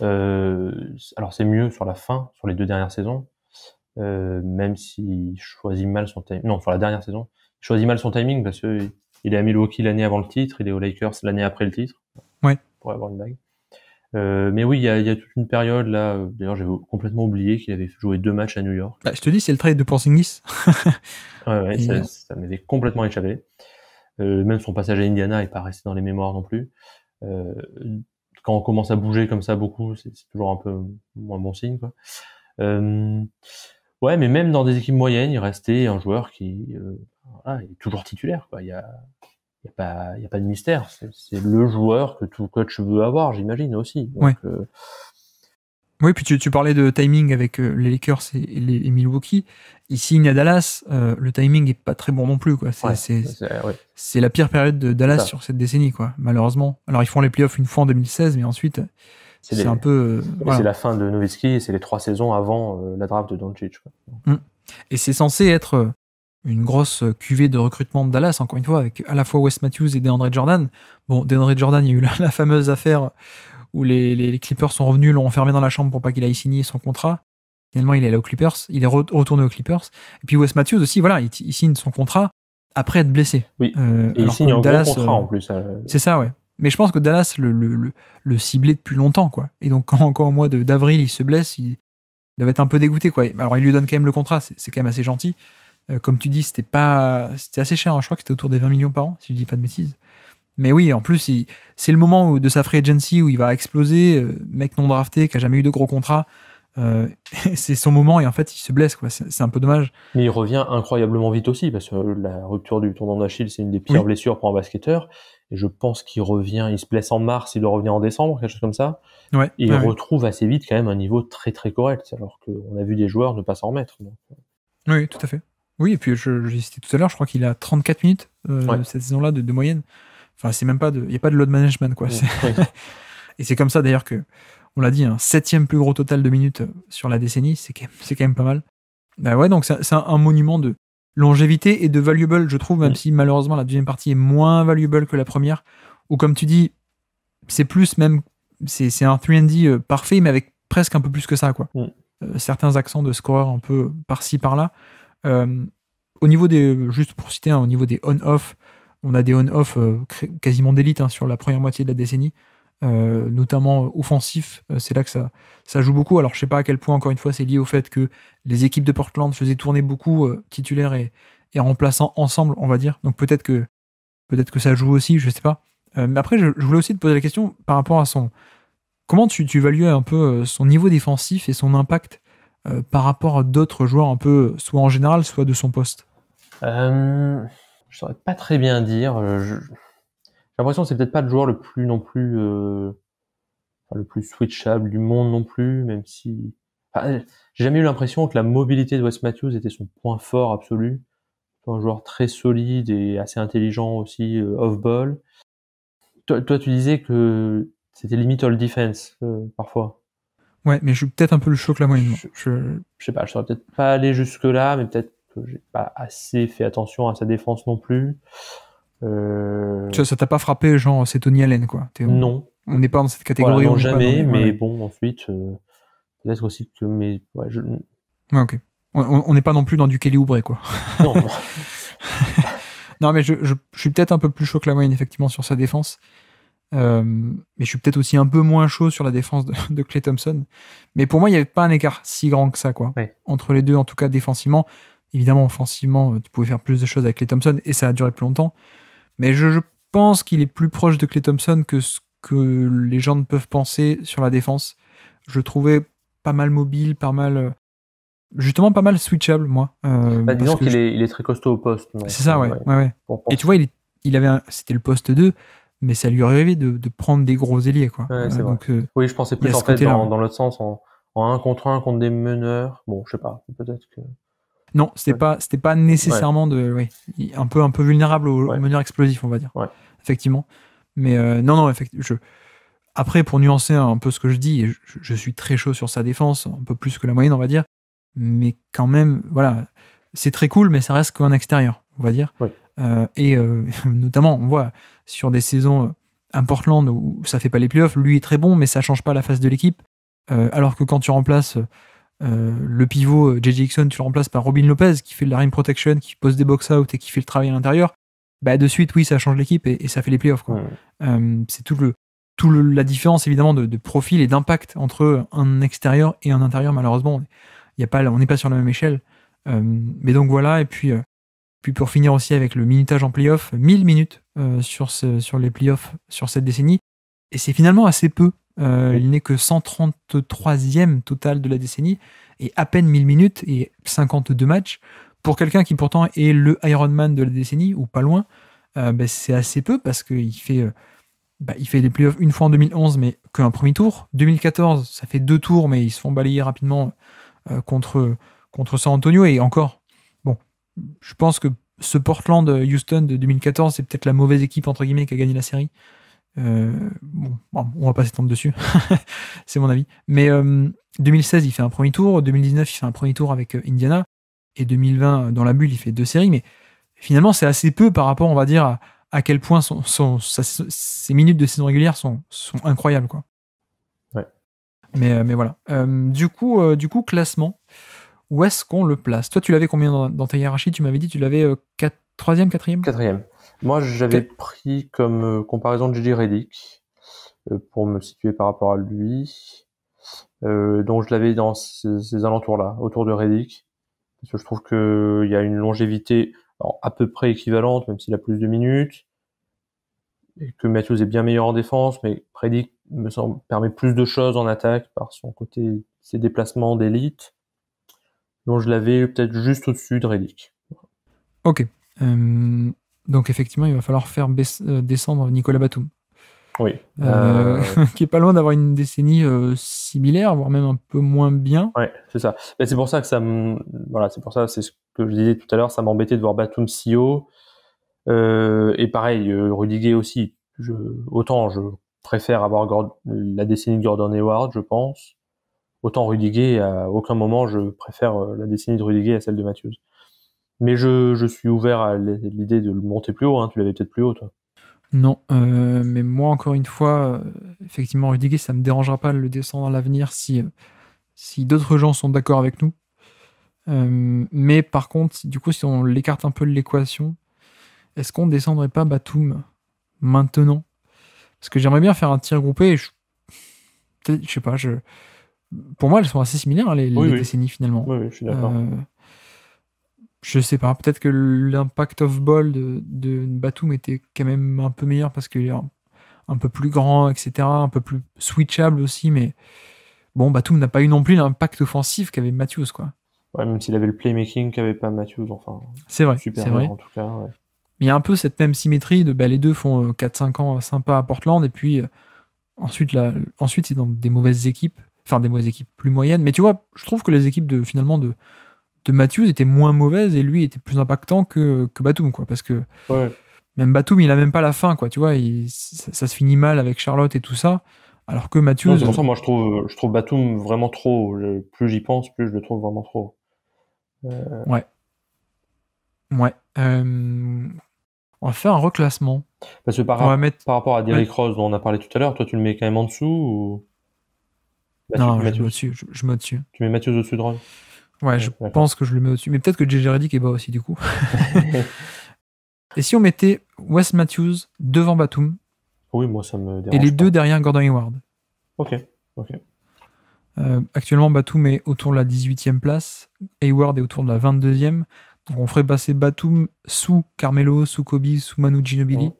Euh, alors, c'est mieux sur la fin, sur les deux dernières saisons, euh, même s'il choisit mal son timing. Non, sur la dernière saison, il choisit mal son timing parce qu'il est à Milwaukee l'année avant le titre, il est aux Lakers l'année après le titre. Ouais. Pour avoir une bague. Euh, mais oui, il y, a, toute une période là. Euh, d'ailleurs, j'ai complètement oublié qu'il avait joué deux matchs à New York. Bah, je te dis, c'est le trade de Porzingis. (laughs) ouais, euh, ça, m'avait complètement échappé. même son passage à Indiana n'est pas resté dans les mémoires non plus. quand on commence à bouger comme ça beaucoup, c'est toujours un peu moins bon signe. Quoi. ouais, mais même dans des équipes moyennes, il restait un joueur qui ah, est toujours titulaire. Quoi. Il y a il n'y a, pas, y a pas de mystère. C'est le joueur que tout coach veut avoir, j'imagine aussi. Euh, oui, puis tu, parlais de timing avec euh, les Lakers et, les, Milwaukee. Ici, il y a Dallas, euh, le timing est pas très bon non plus. quoi. C'est la pire période de Dallas sur cette décennie, quoi. malheureusement. Alors, ils font les playoffs une fois en 2016, mais ensuite, c'est un peu. C'est la fin de Nowitzki et c'est les trois saisons avant la draft de Doncic. Mm. Et c'est censé être une grosse euh, cuvée de recrutement de Dallas, encore une fois, avec à la fois Wes Matthews et DeAndre Jordan. Bon, DeAndre Jordan, il y a eu la, (laughs) fameuse affaire où les, Clippers sont revenus, l'ont enfermé dans la chambre pour pas qu'il aille signer son contrat. Finalement, il est allé aux Clippers, il est retourné aux Clippers. Et puis Wes Matthews aussi, voilà, il, signe son contrat après être blessé. Oui, euh, et il signe un contrat euh, en plus. C'est ça, ouais. Mais je pense que Dallas le, le, ciblait depuis longtemps, quoi. Et donc, quand encore au mois d'avril, il se blesse, il, doit être un peu dégoûté, quoi. Alors, il lui donne quand même le contrat, c'est quand même assez gentil. Euh, comme tu dis, c'était pas, c'était assez cher. Hein. Je crois que c'était autour des 20 millions par an, si je dis pas de bêtises. Mais oui, en plus, c'est le moment de sa free agency où il va exploser. Euh, mec non drafté qui a jamais eu de gros contrats. Euh, (laughs) c'est son moment et en fait, il se blesse. C'est un peu dommage. Mais il revient incroyablement vite aussi parce que la rupture du tendon d'Achille, c'est une des pires blessures pour un basketteur. Et je pense qu'il revient, il se blesse en mars, il doit revenir en décembre, quelque chose comme ça. et il retrouve assez vite quand même un niveau très très correct, alors qu'on a vu des joueurs ne pas s'en remettre. Oui, tout à fait. Oui, et puis j'ai cité tout à l'heure, je crois qu'il a 34 minutes euh, cette saison-là de, moyenne. Enfin, c'est même pas de, il n'y a pas de load management quoi. (laughs) et c'est comme ça d'ailleurs que, on l'a dit, un septième plus gros total de minutes euh, sur la décennie, c'est quand, quand, même pas mal. Bah ouais, donc c'est un, monument de longévité et de valuable, je trouve, même si malheureusement la deuxième partie est moins valuable que la première. Ou comme tu dis, c'est plus même, c'est un 3D euh, parfait, mais avec presque un peu plus que ça quoi. certains accents de score un peu par-ci par-là. Euh, au niveau des, juste pour citer, hein, au niveau des on-off, on a des on-off euh, quasiment d'élite hein, sur la première moitié de la décennie. Euh, notamment offensif. c'est là que ça, ça joue beaucoup. Alors, je sais pas à quel point, encore une fois, c'est lié au fait que les équipes de Portland faisaient tourner beaucoup titulaire titulaires et, et remplaçants ensemble, on va dire. Donc, peut-être que, peut-être que ça joue aussi, je sais pas. mais après, je, voulais aussi te poser la question par rapport à son. Comment tu, tu évaluais un peu son niveau défensif et son impact euh, par rapport à d'autres joueurs un peu, soit en général, soit de son poste Je euh, Je saurais pas très bien dire. Euh, j'ai l'impression que c'est peut-être pas le joueur le plus non plus, le plus switchable du monde non plus, même si. J'ai jamais eu l'impression que la mobilité de Wes Matthews était son point fort absolu. Un joueur très solide et assez intelligent aussi off-ball. Toi, tu disais que c'était limite all defense parfois. Ouais, mais je suis peut-être un peu le choc la moyenne. Je, je, sais pas, je serais peut-être pas aller jusque là, mais peut-être que j'ai pas assez fait attention à sa défense non plus. Euh... Ça, t'a pas frappé, genre, c'est Tony Allen, quoi. non. On n'est pas dans cette catégorie. non, jamais, mais bon, ensuite, euh, peut-être aussi que mes. Ouais, je... ok. On n'est pas non plus dans du Kelly Oubre, quoi. (laughs) Non. (laughs) non, mais je, je suis peut-être un peu plus chaud que la moyenne, effectivement, sur sa défense. Euh, mais je suis peut-être aussi un peu moins chaud sur la défense de, Clay Thompson. Mais pour moi, il n'y avait pas un écart si grand que ça, quoi. Entre les deux, en tout cas défensivement. Évidemment, offensivement, euh, tu pouvais faire plus de choses avec Clay Thompson et ça a duré plus longtemps. Mais je, pense qu'il est plus proche de Clay Thompson que ce que les gens ne peuvent penser sur la défense. Je trouvais pas mal mobile, pas mal. Euh, justement, pas mal switchable, moi. Euh, bah, disons qu'il est, très costaud au poste. C'est ça, ouais. Et tu vois, il, avait c'était le poste 2 mais ça lui arrivait de, de prendre des gros ailiers. Quoi. Euh, oui, je pensais plus en fait dans, dans l'autre sens, en, en, un contre un, contre des meneurs. Bon, je sais pas, peut-être que. Non, c'était pas, c'était pas nécessairement de, un peu, un peu vulnérable aux, meneurs explosifs, on va dire. Effectivement. Mais euh, non, non, effectivement. Je... Après, pour nuancer un peu ce que je dis, je, suis très chaud sur sa défense, un peu plus que la moyenne, on va dire. Mais quand même, voilà, c'est très cool, mais ça reste qu'en extérieur, on va dire. Euh, et (laughs) notamment, on voit sur des saisons euh, à Portland où ça fait pas les playoffs, lui est très bon, mais ça change pas la face de l'équipe. Euh, alors que quand tu remplaces euh, le pivot JJ Hickson, tu le remplaces par Robin Lopez qui fait de la rim protection, qui pose des box out et qui fait le travail à l'intérieur, bah de suite, oui, ça change l'équipe et, ça fait les playoffs. c'est tout le la différence évidemment de, profil et d'impact entre un extérieur et un intérieur. Malheureusement, il y a pas, on n'est pas sur la même échelle. mais donc voilà, et puis puis pour finir aussi avec le minutage en playoff, 1000 minutes euh, sur, sur les playoffs sur cette décennie. Et c'est finalement assez peu. Euh, il n'est que 133e total de la décennie et à peine 1000 minutes et 52 matchs. Pour quelqu'un qui pourtant est le Ironman de la décennie ou pas loin, euh, ben, c'est assez peu parce qu'il fait, bah, il fait des playoffs une fois en 2011 mais qu'un premier tour. 2014, ça fait deux tours mais ils se font balayer rapidement contre, contre San Antonio et encore je pense que ce Portland euh, Houston de 2014, c'est peut-être la mauvaise équipe entre guillemets qui a gagné la série. Euh, bon, on va pas s'étendre dessus, (laughs) c'est mon avis. Mais 2016, euh, il fait un premier tour. 2019, il fait un premier tour avec Indiana. Et 2020, dans la bulle, il fait deux séries. Mais finalement, c'est assez peu par rapport, on va dire, à, quel point ces minutes de saison régulière sont, incroyables. Quoi. Mais, voilà. du, coup, du coup, classement. Où est-ce qu'on le place Toi, tu l'avais combien dans, ta hiérarchie Tu m'avais dit tu l'avais euh, troisième, quatrième Quatrième. Moi, j'avais pris comme euh, comparaison JJ Reddick euh, pour me situer par rapport à lui. donc je l'avais dans ces, alentours-là, autour de Reddick. Parce que je trouve qu'il y a une longévité à peu près équivalente, même s'il a plus de minutes. Et que Matthews est bien meilleur en défense, mais Reddick me semble, permet plus de choses en attaque par son côté, ses déplacements d'élite. Donc je l'avais peut-être juste au-dessus de Reddick. Ok. Euh, donc effectivement, il va falloir faire euh, descendre Nicolas Batum. Oui. Euh, (laughs) qui est pas loin d'avoir une décennie similaire, voire même un peu moins bien. Oui, c'est ça. Mais c'est pour ça que ça, voilà, c'est pour ça, c'est ce que je disais tout à l'heure, ça m'embêtait de voir Batum si haut. et pareil, Rudiger aussi. Je... autant je préfère avoir la décennie de Gordon Hayward, je pense autant Rudiger, à aucun moment je préfère euh, la décennie de Rudiger à celle de Mathieu. Mais je, je suis ouvert à l'idée de le monter plus haut, hein. tu l'avais peut-être plus haut toi. Non, euh, mais moi encore une fois, euh, effectivement Rudiger, ça me dérangera pas de le descendre à l'avenir si, si d'autres gens sont d'accord avec nous. mais par contre, du coup, si on l'écarte un peu de l'équation, est-ce qu'on descendrait pas Batum maintenant Parce que j'aimerais bien faire un tir groupé. je... je sais pas, je, pour moi, elles sont assez similaires, hein, les, les décennies, finalement. Oui, je suis d'accord. Euh, sais pas, peut-être que l'impact of ball de, de Batum était quand même un peu meilleur parce qu'il est un, peu plus grand, etc., un peu plus switchable aussi, mais bon, Batum n'a pas eu non plus l'impact offensif qu'avait Matthews, quoi. Ouais, même s'il avait le playmaking qu'avait pas Matthews, enfin. C'est vrai, c'est vrai. En tout cas, Il y a un peu cette même symétrie de bah, les deux font 4-5 euh, ans euh, sympa à Portland et puis ensuite, là, ensuite c'est dans des mauvaises équipes des mauvaises équipes plus moyennes. Mais tu vois, je trouve que les équipes de finalement de, de Matthews étaient moins mauvaises et lui était plus impactant que, que quoi. Parce que même Batoum, il a même pas la fin, quoi. Tu vois, ça, se finit mal avec Charlotte et tout ça. Alors que Matthews. moi, je trouve, je trouve Batum vraiment trop. plus j'y pense, plus je le trouve vraiment trop. Euh. Ouais. Ouais. Euh, on va faire un reclassement. Parce que par, rapport à Derrick Rose dont on a parlé tout à l'heure, toi tu le mets quand même en dessous ou... Bah, non, Je, mets au-dessus, Tu mets Mathieu au-dessus de Ron Ouais, je pense que je le mets au-dessus. Mais peut-être que JJ Reddick est bas aussi, du coup. (laughs) (laughs) et si on mettait Wes Matthews devant Batum Oui, moi, ça me dérange Et les deux derrière Gordon Hayward Ok, ok. Euh, actuellement, Batum est autour de la 18e place. Hayward est autour de la 22e. Donc, on ferait passer Batum sous Carmelo, sous Kobe, sous Manu Ginobili.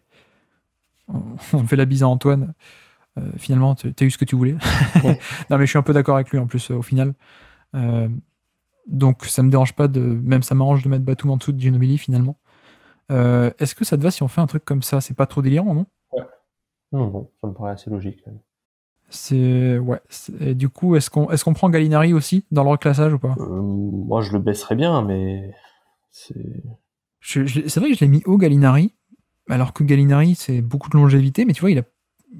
(laughs) On fait la bise à Antoine. Euh, finalement, tu as eu ce que tu voulais. (laughs) non, mais je suis un peu d'accord avec lui en plus, euh, au final. Euh, donc, ça me dérange pas de. Même ça m'arrange de mettre Batum en dessous de Ginobili finalement. Est-ce que ça te va si on fait un truc comme ça C'est pas trop délirant, non Ouais. Non, bon, ça me paraît assez logique. C'est. Ouais. du coup, est-ce qu'on est qu'on prend Gallinari aussi dans le reclassage ou pas Moi, je le baisserais bien, mais. C'est c'est vrai que je l'ai mis haut Gallinari, alors que Gallinari, c'est beaucoup de longévité, mais tu vois, il a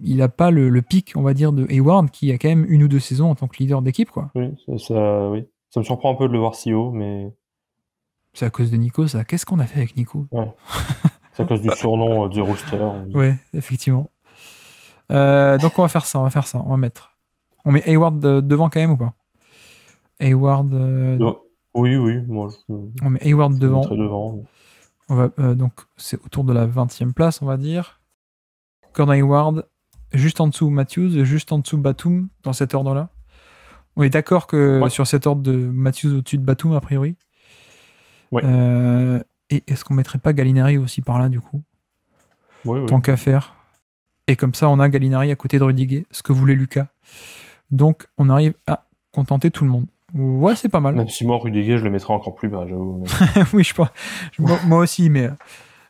il n'a pas le, pic, on va dire, de Hayward, qui a quand même une ou deux saisons en tant que leader d'équipe. Quoi. Oui, ça, oui, ça me surprend un peu de le voir si haut, mais. C'est à cause de Nico, ça. Qu'est-ce qu'on a fait avec Nico C'est à cause du surnom euh, du rooster. (laughs) Oui, effectivement. Euh, donc on va faire ça, on va faire ça, on va mettre. On met Hayward euh, devant quand même ou pas Hayward. Oui, oui, moi. On met Hayward devant. On va, donc c'est autour de la 20e place, on va dire. Gordon Hayward, juste en dessous Matthews, juste en dessous Batum, dans cet ordre-là. On est d'accord que sur cet ordre de Matthews au-dessus de Batum, a priori. Euh, et est-ce qu'on mettrait pas Gallinari aussi par là, du coup Tant qu'à faire. Et comme ça, on a Gallinari à côté de Rudiger, ce que voulait Lucas. Donc, on arrive à contenter tout le monde. Ouais, c'est pas mal. Même si moi, Rudiger, je le mettrais encore plus j'avoue. (laughs) oui, je Moi, aussi, mais, euh,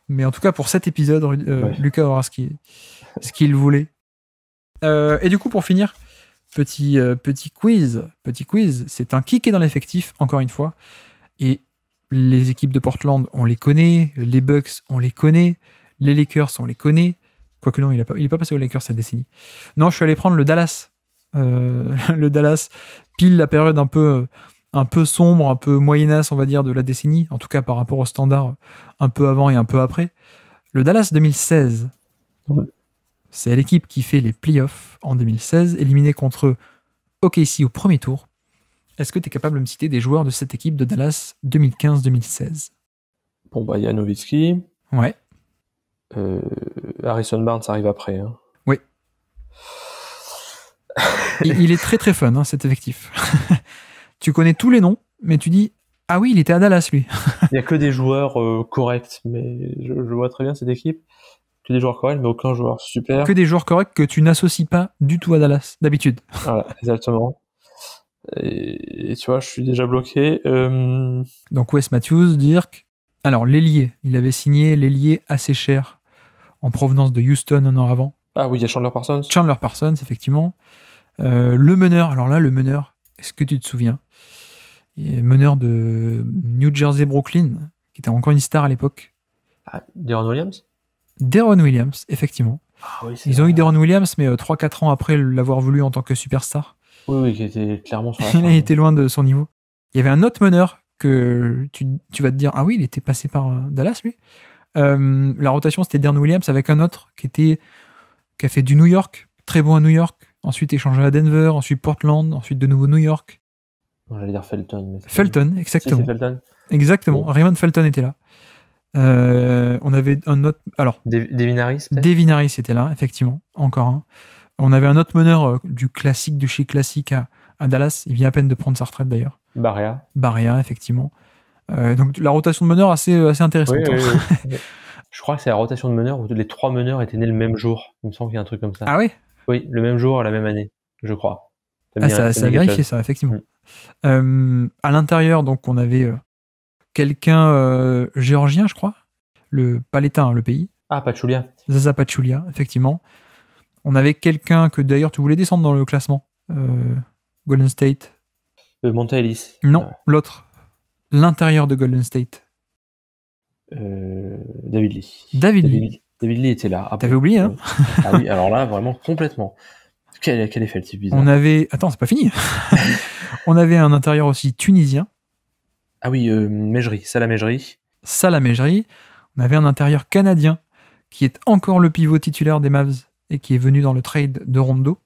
mais en tout cas, pour cet épisode, euh, Lucas aura ce qu'il voulait. Euh, et du coup, pour finir, petit, euh, petit quiz. Petit quiz, c'est un qui dans l'effectif, encore une fois. Et les équipes de Portland, on les connaît. Les Bucks, on les connaît. Les Lakers, on les connaît. Quoique non, il n'est pas, passé aux Lakers cette décennie. Non, je suis allé prendre le Dallas. Euh, (laughs) le Dallas, pile la période un peu, un peu sombre, un peu moyennasse on va dire, de la décennie. En tout cas, par rapport au standard un peu avant et un peu après. Le Dallas 2016. C'est l'équipe qui fait les playoffs en 2016, éliminée contre OKC au premier tour. Est-ce que tu es capable de me citer des joueurs de cette équipe de Dallas 2015-2016 Bon, bah, Ouais. Euh, Harrison Barnes arrive après. Hein. Oui. (laughs) il, est très très fun, hein, cet effectif. (laughs) tu connais tous les noms, mais tu dis Ah oui, il était à Dallas, lui. il n'y a que des joueurs euh, corrects, mais je vois très bien cette équipe des joueurs corrects, mais aucun joueur super. Que des joueurs corrects que tu n'associes pas du tout à Dallas, d'habitude. (laughs) Voilà, exactement. Et, tu vois, je suis déjà bloqué. Euh, Donc Wes Matthews, Dirk. Alors l'ailier, il avait signé l'ailier assez cher en provenance de Houston un an avant. Ah oui, il y a Chandler Parsons. Chandler Parsons, effectivement. Euh, le meneur, alors là, le meneur, est-ce que tu te souviens le Meneur de New Jersey Brooklyn, qui était encore une star à l'époque. Ah, Deron Williams Deron Williams, effectivement. Ah Ils ont eu Deron Williams, mais 3-4 euh, ans après l'avoir voulu en tant que superstar. Oui, oui, qui était clairement sur (laughs) Il était loin de son niveau. Il y avait un autre meneur que tu, vas te dire Ah oui, il était passé par euh, Dallas, lui. Euh, la rotation, c'était Deron Williams avec un autre qui, était, qui a fait du New York, très bon à New York, ensuite échangé à Denver, ensuite Portland, ensuite de nouveau New York. J'allais dire Felton. Felton, exactement. Exactement. Raymond Felton était là. Euh, on avait un autre. Alors. Devinaris Devinaris était là, effectivement. Encore un. On avait un autre meneur euh, du classique, de chez classique à, Dallas. Il vient à peine de prendre sa retraite d'ailleurs. Baria Baria effectivement. Euh, donc la rotation de meneur assez, assez intéressante. Hein. (laughs) Je crois que c'est la rotation de meneur où les trois meneurs étaient nés le même jour. Il me semble qu'il y a un truc comme ça. Ah oui Oui, le même jour, la même année, je crois. Ah, ça, a vérifié ça, effectivement. Mm. à l'intérieur, donc, on avait quelqu'un euh, géorgien, je crois. Le, pas hein, le pays. Ah, Pachulia. Zaza Pachulia, effectivement. On avait quelqu'un que d'ailleurs tu voulais descendre dans le classement. Euh, Golden State. Euh, Non, l'autre. L'intérieur de Golden State. Euh, David Lee. David, Lee. était là. Ah, T'avais oublié, hein ah oui, alors là, vraiment complètement. Quel, quel effet le type bizarre. On avait. Attends, c'est pas fini. (laughs) On avait un intérieur aussi tunisien. Ah oui, euh, Salamégerie. Salamégerie. on avait un intérieur canadien qui est encore le pivot titulaire des Mavs et qui est venu dans le trade de Rondo.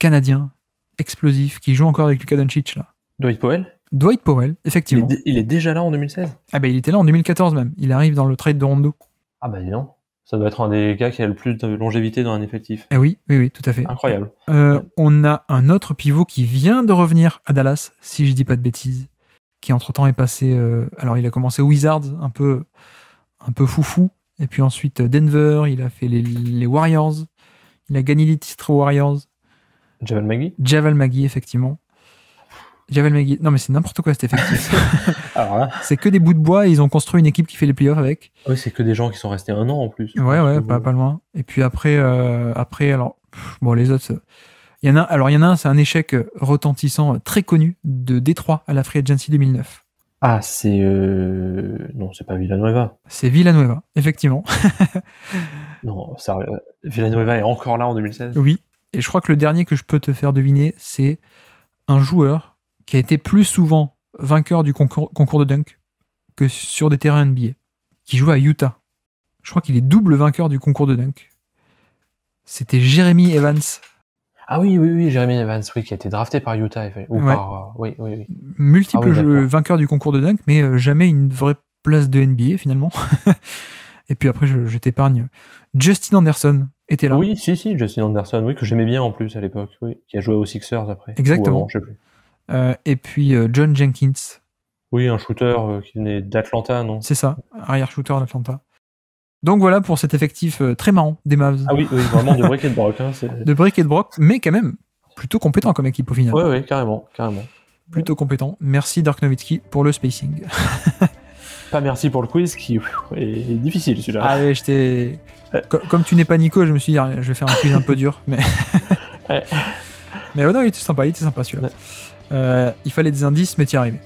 Canadien, explosif, qui joue encore avec Luka Doncic là. Dwight Powell Dwight Powell, effectivement. Il est, déjà là en 2016 Ah ben il était là en 2014 même. Il arrive dans le trade de Rondo. Ah ben bah, non, Ça doit être un des gars qui a le plus de longévité dans un effectif. Eh oui, oui, oui, tout à fait. Incroyable. Euh, on a un autre pivot qui vient de revenir à Dallas, si je dis pas de bêtises qui entre-temps est passé... Euh, alors, il a commencé Wizards, un peu, un peu foufou, et puis ensuite euh, Denver, il a fait les, Warriors, il a gagné les titres Warriors. Javel Magui Javel Magui, effectivement. Javel Magui, non mais c'est n'importe quoi cet effectif. (laughs) c'est que des bouts de bois et ils ont construit une équipe qui fait les playoffs avec. Oui, c'est que des gens qui sont restés un an en plus. Oui, oui, pas, loin. Et puis après, euh, après alors, bon, les autres, il y en a, alors il y en a un, c'est un échec euh, retentissant euh, très connu de Détroit à la Free Agency 2009. Ah, c'est euh, non, c'est pas Villanueva. C'est Villanueva, effectivement. (laughs) non, Villanueva est encore là en 2016. Oui, et je crois que le dernier que je peux te faire deviner, c'est un joueur qui a été plus souvent vainqueur du concours, de dunk que sur des terrains NBA, qui joue à Utah. Je crois qu'il est double vainqueur du concours de dunk. C'était Jeremy Evans ah oui, oui, oui, Jeremy Evans, qui a été drafté par Utah. Euh, oui, oui, oui. Multiple ah vainqueur du concours de dunk, mais euh, jamais une vraie place de NBA finalement. (laughs) Et puis après, je, t'épargne. Justin Anderson était là. Oui, si, si, Justin Anderson, oui, que j'aimais bien en plus à l'époque, qui a joué aux Sixers après. Exactement. Euh, et puis John Jenkins. Oui, un shooter qui venait d'Atlanta, non C'est ça, arrière-shooter d'Atlanta. Donc voilà pour cet effectif euh, très marrant des Mavs. Ah oui, vraiment de brick et de broc. Hein, (laughs) de brick et de broc, mais quand même plutôt compétent comme équipe au final. Oui, oui, carrément, carrément. Plutôt compétent. Merci Dark Nowitzki pour le spacing. (laughs) Pas merci pour le quiz qui est difficile celui-là. Ah oui, j'étais. Comme tu n'es pas Nico, je me suis dit, ah, je vais faire un quiz un peu dur, mais. (laughs) mais non, il était sympa, il était sympa celui-là. Euh, il fallait des indices, mais t'y arrivais.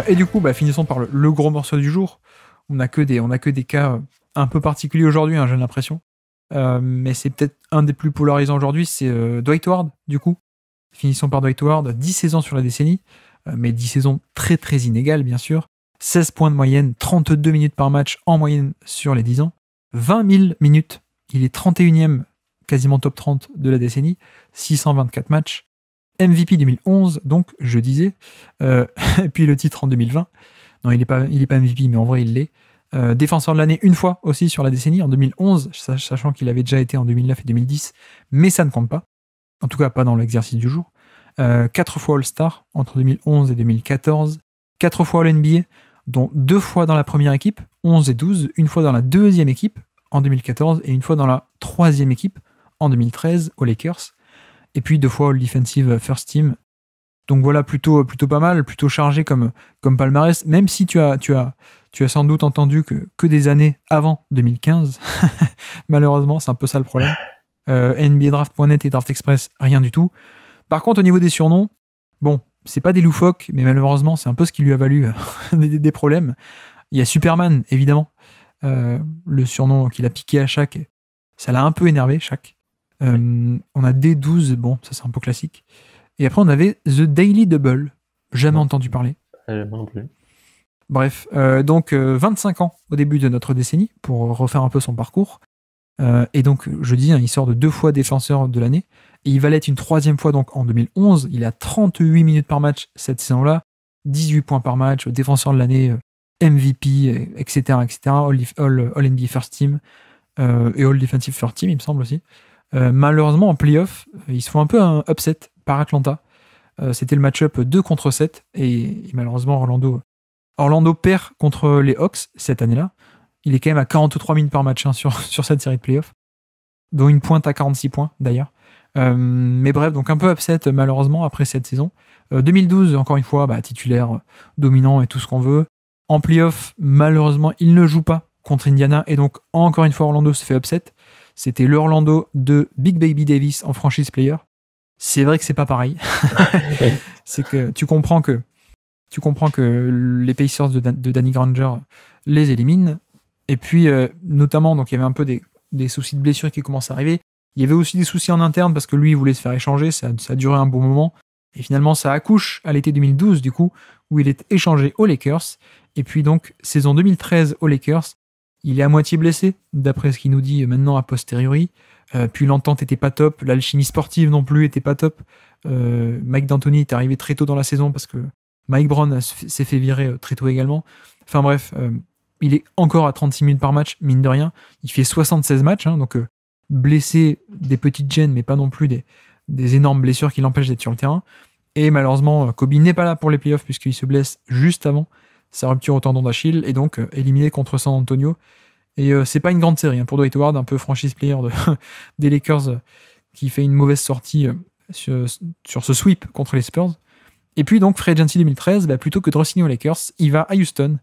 Euh, et du coup, bah, finissons par le, gros morceau du jour. On n'a que, des, que des cas euh, un peu particuliers aujourd'hui, hein, j'ai l'impression. Euh, mais c'est peut-être un des plus polarisants aujourd'hui, c'est Dwight Howard, du coup. Finissons par Dwight Ward, 10 saisons sur la décennie, mais 10 saisons très très inégales, bien sûr. 16 points de moyenne, 32 minutes par match en moyenne sur les 10 ans. 20 000 minutes, il est 31e, quasiment top 30 de la décennie, 624 matchs. MVP 2011, donc je disais, euh, (laughs) et puis le titre en 2020. Non, il n'est pas, pas MVP, mais en vrai, il l'est. Euh, défenseur de l'année une fois aussi sur la décennie, en 2011, sachant qu'il avait déjà été en 2009 et 2010, mais ça ne compte pas. En tout cas, pas dans l'exercice du jour. Euh, quatre fois All-Star entre 2011 et 2014, quatre fois All-NBA, dont deux fois dans la première équipe, 11 et 12, une fois dans la deuxième équipe en 2014 et une fois dans la troisième équipe en 2013 aux Lakers et puis deux fois All Defensive euh, First Team. Donc voilà, plutôt, euh, plutôt pas mal, plutôt chargé comme, euh, comme palmarès, même si tu as, tu, as, tu as sans doute entendu que, que des années avant 2015. (laughs) Malheureusement, c'est un peu ça le problème. NBA Draft.net et Draft Express, rien du tout. Par contre, au niveau des surnoms, bon, c'est pas des loufoques, mais malheureusement, c'est un peu ce qui lui a valu (laughs) des, problèmes. Il y a Superman, évidemment. le surnom qu'il a piqué à chaque, ça l'a un peu énervé, chaque. Euh, on a D12, bon, ça c'est un peu classique. Et après, on avait The Daily Double. Jamais entendu parler. Ah, moi non plus. Bref, euh, donc 25 euh, ans au début de notre décennie, pour refaire un peu son parcours. et donc, je dis, hein, il sort de deux fois défenseur de l'année. Et il va l'être une troisième fois donc en 2011. Il a 38 minutes par match cette saison-là, 18 points par match, défenseur de l'année, MVP, etc., etc., All, All, All First Team et All Defensive First Team, il me semble aussi. Euh, malheureusement, en playoff, euh, ils se font un peu un upset par Atlanta. Euh, c'était le match-up 2 contre 7. Et, malheureusement, Orlando, Orlando perd contre les Hawks cette année-là. Il est quand même à 43 minutes par match hein, (laughs) sur, cette série de playoffs, dont une pointe à 46 points d'ailleurs. mais bref, donc un peu upset malheureusement après cette saison. 2012, encore une fois, bah, titulaire dominant et tout ce qu'on veut. En playoff, malheureusement, il ne joue pas contre Indiana et donc encore une fois Orlando se fait upset. C'était l'Orlando de Big Baby Davis en franchise player. C'est vrai que c'est pas pareil. (laughs) c'est que tu comprends que tu comprends que les Pacers de, Danny Granger les éliminent. Et puis, euh, notamment, donc il y avait un peu des, soucis de blessure qui commencent à arriver. Il y avait aussi des soucis en interne parce que lui, il voulait se faire échanger. Ça, ça a duré un bon moment. Et finalement, ça accouche à l'été 2012, du coup, où il est échangé aux Lakers. Et puis, donc, saison 2013 aux Lakers, il est à moitié blessé, d'après ce qu'il nous dit maintenant a posteriori. Euh, puis l'entente était pas top, l'alchimie sportive non plus était pas top. Euh, Mike D'Antoni est arrivé très tôt dans la saison parce que Mike Brown s'est fait virer euh, très tôt également. Enfin bref, il est encore à 36 minutes par match, mine de rien. Il fait 76 matchs, hein, donc blessé des petites gênes, mais pas non plus des, des énormes blessures qui l'empêchent d'être sur le terrain. Et malheureusement, Kobe n'est pas là pour les playoffs puisqu'il se blesse juste avant sa rupture au tendon d'Achille et donc euh, éliminé contre San Antonio. Et ce euh, c'est pas une grande série hein. pour Dwight Howard, un peu franchise player (laughs) des Lakers euh, qui fait une mauvaise sortie sur, ce sweep contre les Spurs. Et puis donc Fred Agency 2013, bah, plutôt que de re aux Lakers, il va à Houston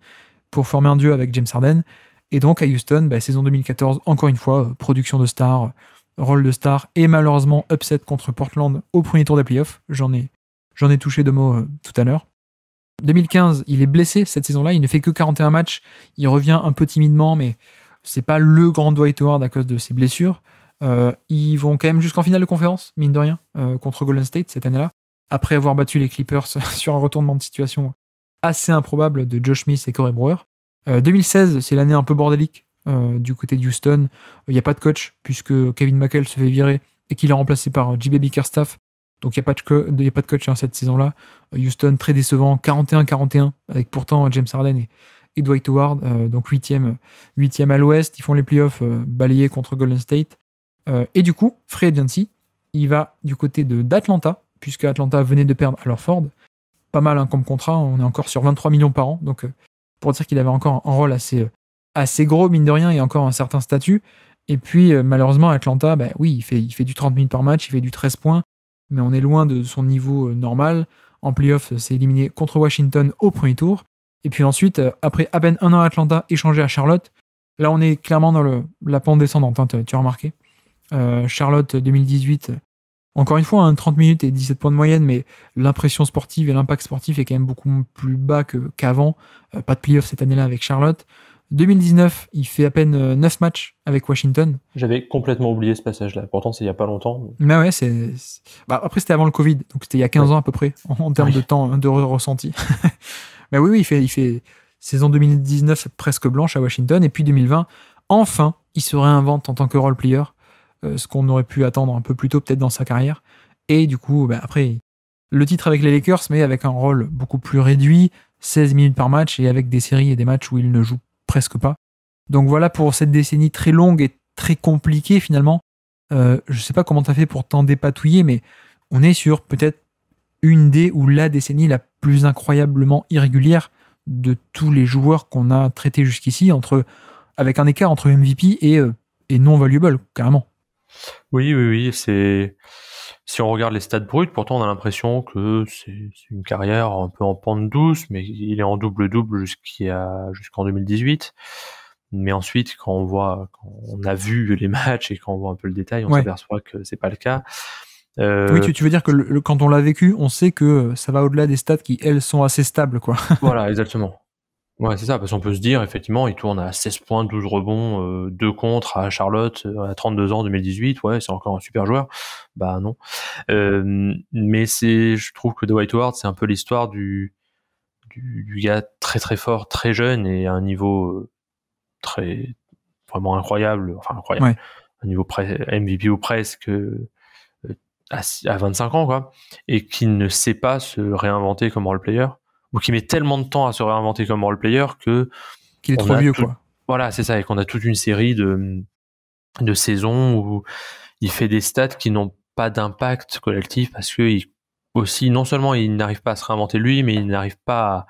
pour former un duo avec James Harden. Et donc à Houston, bah, saison 2014, encore une fois, production de star rôle de star et malheureusement upset contre Portland au premier tour des playoffs. J'en ai, j'en ai touché deux mots tout à l'heure. 2015, il est blessé cette saison-là, il ne fait que 41 matchs, il revient un peu timidement, mais c'est pas le grand Dwight Howard à cause de ses blessures. Euh, ils vont quand même jusqu'en finale de conférence, mine de rien, euh, contre Golden State cette année-là, après avoir battu les Clippers (laughs) sur un retournement de situation assez improbable de Josh Smith et Corey Brewer. 2016, euh, c'est l'année un peu bordélique du côté de Houston. Il n'y a pas de coach, puisque Kevin McHale se fait virer et qu'il est remplacé par JB Bickerstaff, donc il n'y a, pas de, coach cette saison-là. Euh, Houston, très décevant, 41-41, avec pourtant James Harden et, Dwight Howard, euh, donc 8e, à l'ouest. Ils font les playoffs euh, balayés contre Golden State. et du coup, Fred Agency, il va du côté d'Atlanta, puisque Atlanta venait de perdre à leur Ford. Pas mal hein, comme contrat, on est encore sur 23 millions par an. Donc pour dire qu'il avait encore un, rôle assez, assez gros, mine de rien, et encore un certain statut. Et puis malheureusement, Atlanta, bah oui, il fait, il fait du 30 minutes par match, il fait du 13 points mais on est loin de son niveau euh, normal. En playoff, c'est éliminé contre Washington au premier tour. Et puis ensuite, euh, après à peine un an à Atlanta, échangé à Charlotte. Là, on est clairement dans la pente descendante, hein, tu as remarqué. Euh, Charlotte 2018, encore une fois, 30 hein, minutes et 17 points de moyenne, mais l'impression sportive et l'impact sportif est quand même beaucoup plus bas qu'avant. pas de playoff cette année-là avec Charlotte. 2019, il fait à peine 9 euh, matchs avec Washington. J'avais complètement oublié ce passage-là. Pourtant, c'est il n'y a pas longtemps. Mais, ouais, c'est. Bah, après, c'était avant le Covid, donc c'était il y a 15 ans à peu près, en, termes de temps, hein, de ressenti. (laughs) mais oui, oui, il fait, il fait saison 2019 presque blanche à Washington. Et puis 2020, enfin, il se réinvente en tant que role player, euh, ce qu'on aurait pu attendre un peu plus tôt, peut-être dans sa carrière. Et du coup, bah, après, le titre avec les Lakers, mais avec un rôle beaucoup plus réduit, 16 minutes par match et avec des séries et des matchs où il ne joue presque pas. Donc voilà pour cette décennie très longue et très compliquée finalement. Euh, je sais pas comment as fait pour t'en dépatouiller, mais on est sur peut-être une des ou la décennie la plus incroyablement irrégulière de tous les joueurs qu'on a traités jusqu'ici, entre avec un écart entre MVP et, euh, et non valuable, carrément. Oui, oui, oui, c'est si on regarde les stats brutes, pourtant on a l'impression que c'est une carrière un peu en pente douce, mais il est en double-double jusqu'à jusqu'en 2018. Mais ensuite, quand on voit, quand on a vu les matchs et quand on voit un peu le détail, on s'aperçoit que c'est pas le cas. Euh, oui, tu, veux dire que quand on l'a vécu, on sait que ça va au-delà des stats qui elles sont assez stables, quoi. voilà, exactement. Ouais, c'est ça, parce qu'on peut se dire, effectivement, il tourne à 16 points, 12 rebonds, euh, 2 contre à Charlotte euh, à 32 ans, 2018, ouais, c'est encore un super joueur. Bah non. Euh, mais c'est, je trouve que Dwight Howard, c'est un peu l'histoire du, du, gars très très fort, très jeune et à un niveau euh, très vraiment incroyable, enfin incroyable, ouais. un niveau MVP ou presque à, à 25 ans, quoi, et qui ne sait pas se réinventer comme role player donc qui met tellement de temps à se réinventer comme role-player que. Qu'il est trop vieux, quoi. Voilà, c'est ça, et qu'on a toute une série de, de saisons où il fait des stats qui n'ont pas d'impact collectif parce que aussi, non seulement il n'arrive pas à se réinventer lui, mais il n'arrive pas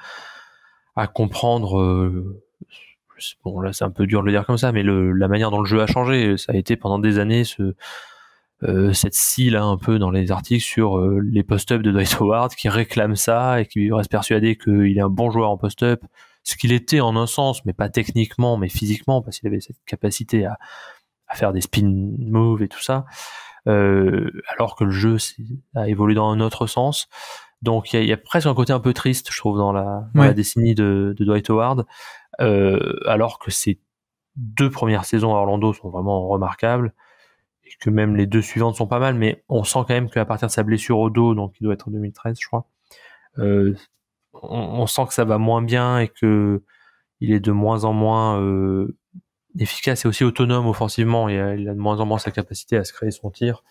à, comprendre. Euh, bon, là, c'est un peu dur de le dire comme ça, mais la manière dont le jeu a changé, ça a été pendant des années ce euh, cette scie là un peu dans les articles sur euh, les post ups de Dwight Howard qui réclame ça et qui reste persuadé qu'il est un bon joueur en post-up, ce qu'il était en un sens, mais pas techniquement, mais physiquement, parce qu'il avait cette capacité à, faire des spin moves et tout ça, euh, alors que le jeu a évolué dans un autre sens. Donc il y, a presque un côté un peu triste, je trouve, dans la, décennie de, de, Dwight Howard, alors que ses deux premières saisons à Orlando sont vraiment remarquables que même les deux suivantes sont pas mal, mais on sent quand même qu'à partir de sa blessure au dos, donc il doit être en 2013, je crois, euh, on, sent que ça va moins bien et que il est de moins en moins euh, efficace et aussi autonome offensivement. et a, il a, de moins en moins sa capacité à se créer son tir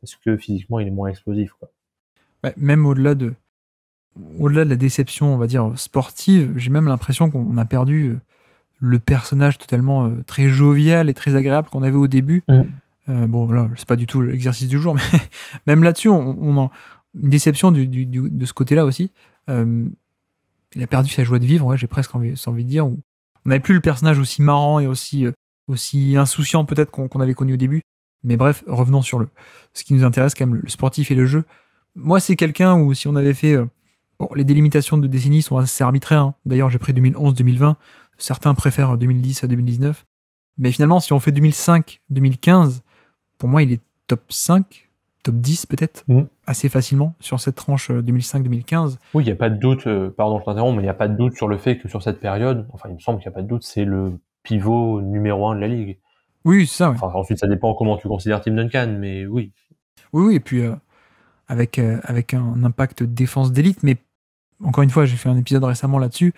parce que physiquement il est moins explosif. Bah, même au-delà de, au-delà de la déception, on va dire sportive, j'ai même l'impression qu'on a perdu euh, le personnage totalement très jovial et très agréable qu'on avait au début. Mmh. Euh, bon, là, c'est pas du tout l'exercice du jour, (laughs) mais même là-dessus, on, a une déception du, de ce côté-là aussi. Euh, il a perdu sa joie de vivre, ouais, j'ai presque envie, envie de dire. On n'avait plus le personnage aussi marrant et aussi, euh, aussi insouciant peut-être qu'on avait connu au début. Mais bref, revenons sur le ce qui nous intéresse quand même, le, sportif et le jeu. Moi, c'est quelqu'un où si on avait fait... Euh, bon, les délimitations de décennies sont assez arbitraires. Hein. D'ailleurs, j'ai pris 2011-2020. Certains préfèrent 2010 à 2019. Mais finalement, si on fait 2005-2015, pour moi, il est top 5, top 10 peut-être, mm. assez facilement sur cette tranche 2005-2015. Euh, oui, il n'y a pas de doute, euh, pardon, je t'interromps, mais il n'y a pas de doute sur le fait que sur cette période, enfin, il me semble qu'il n'y a pas de doute, c'est le pivot numéro 1 de la ligue. Oui, c'est ça. Enfin, ensuite, ça dépend comment tu considères Tim Duncan, mais oui. Oui, oui, et puis euh, avec, avec un impact défense d'élite, mais encore une fois, j'ai fait un épisode récemment là-dessus,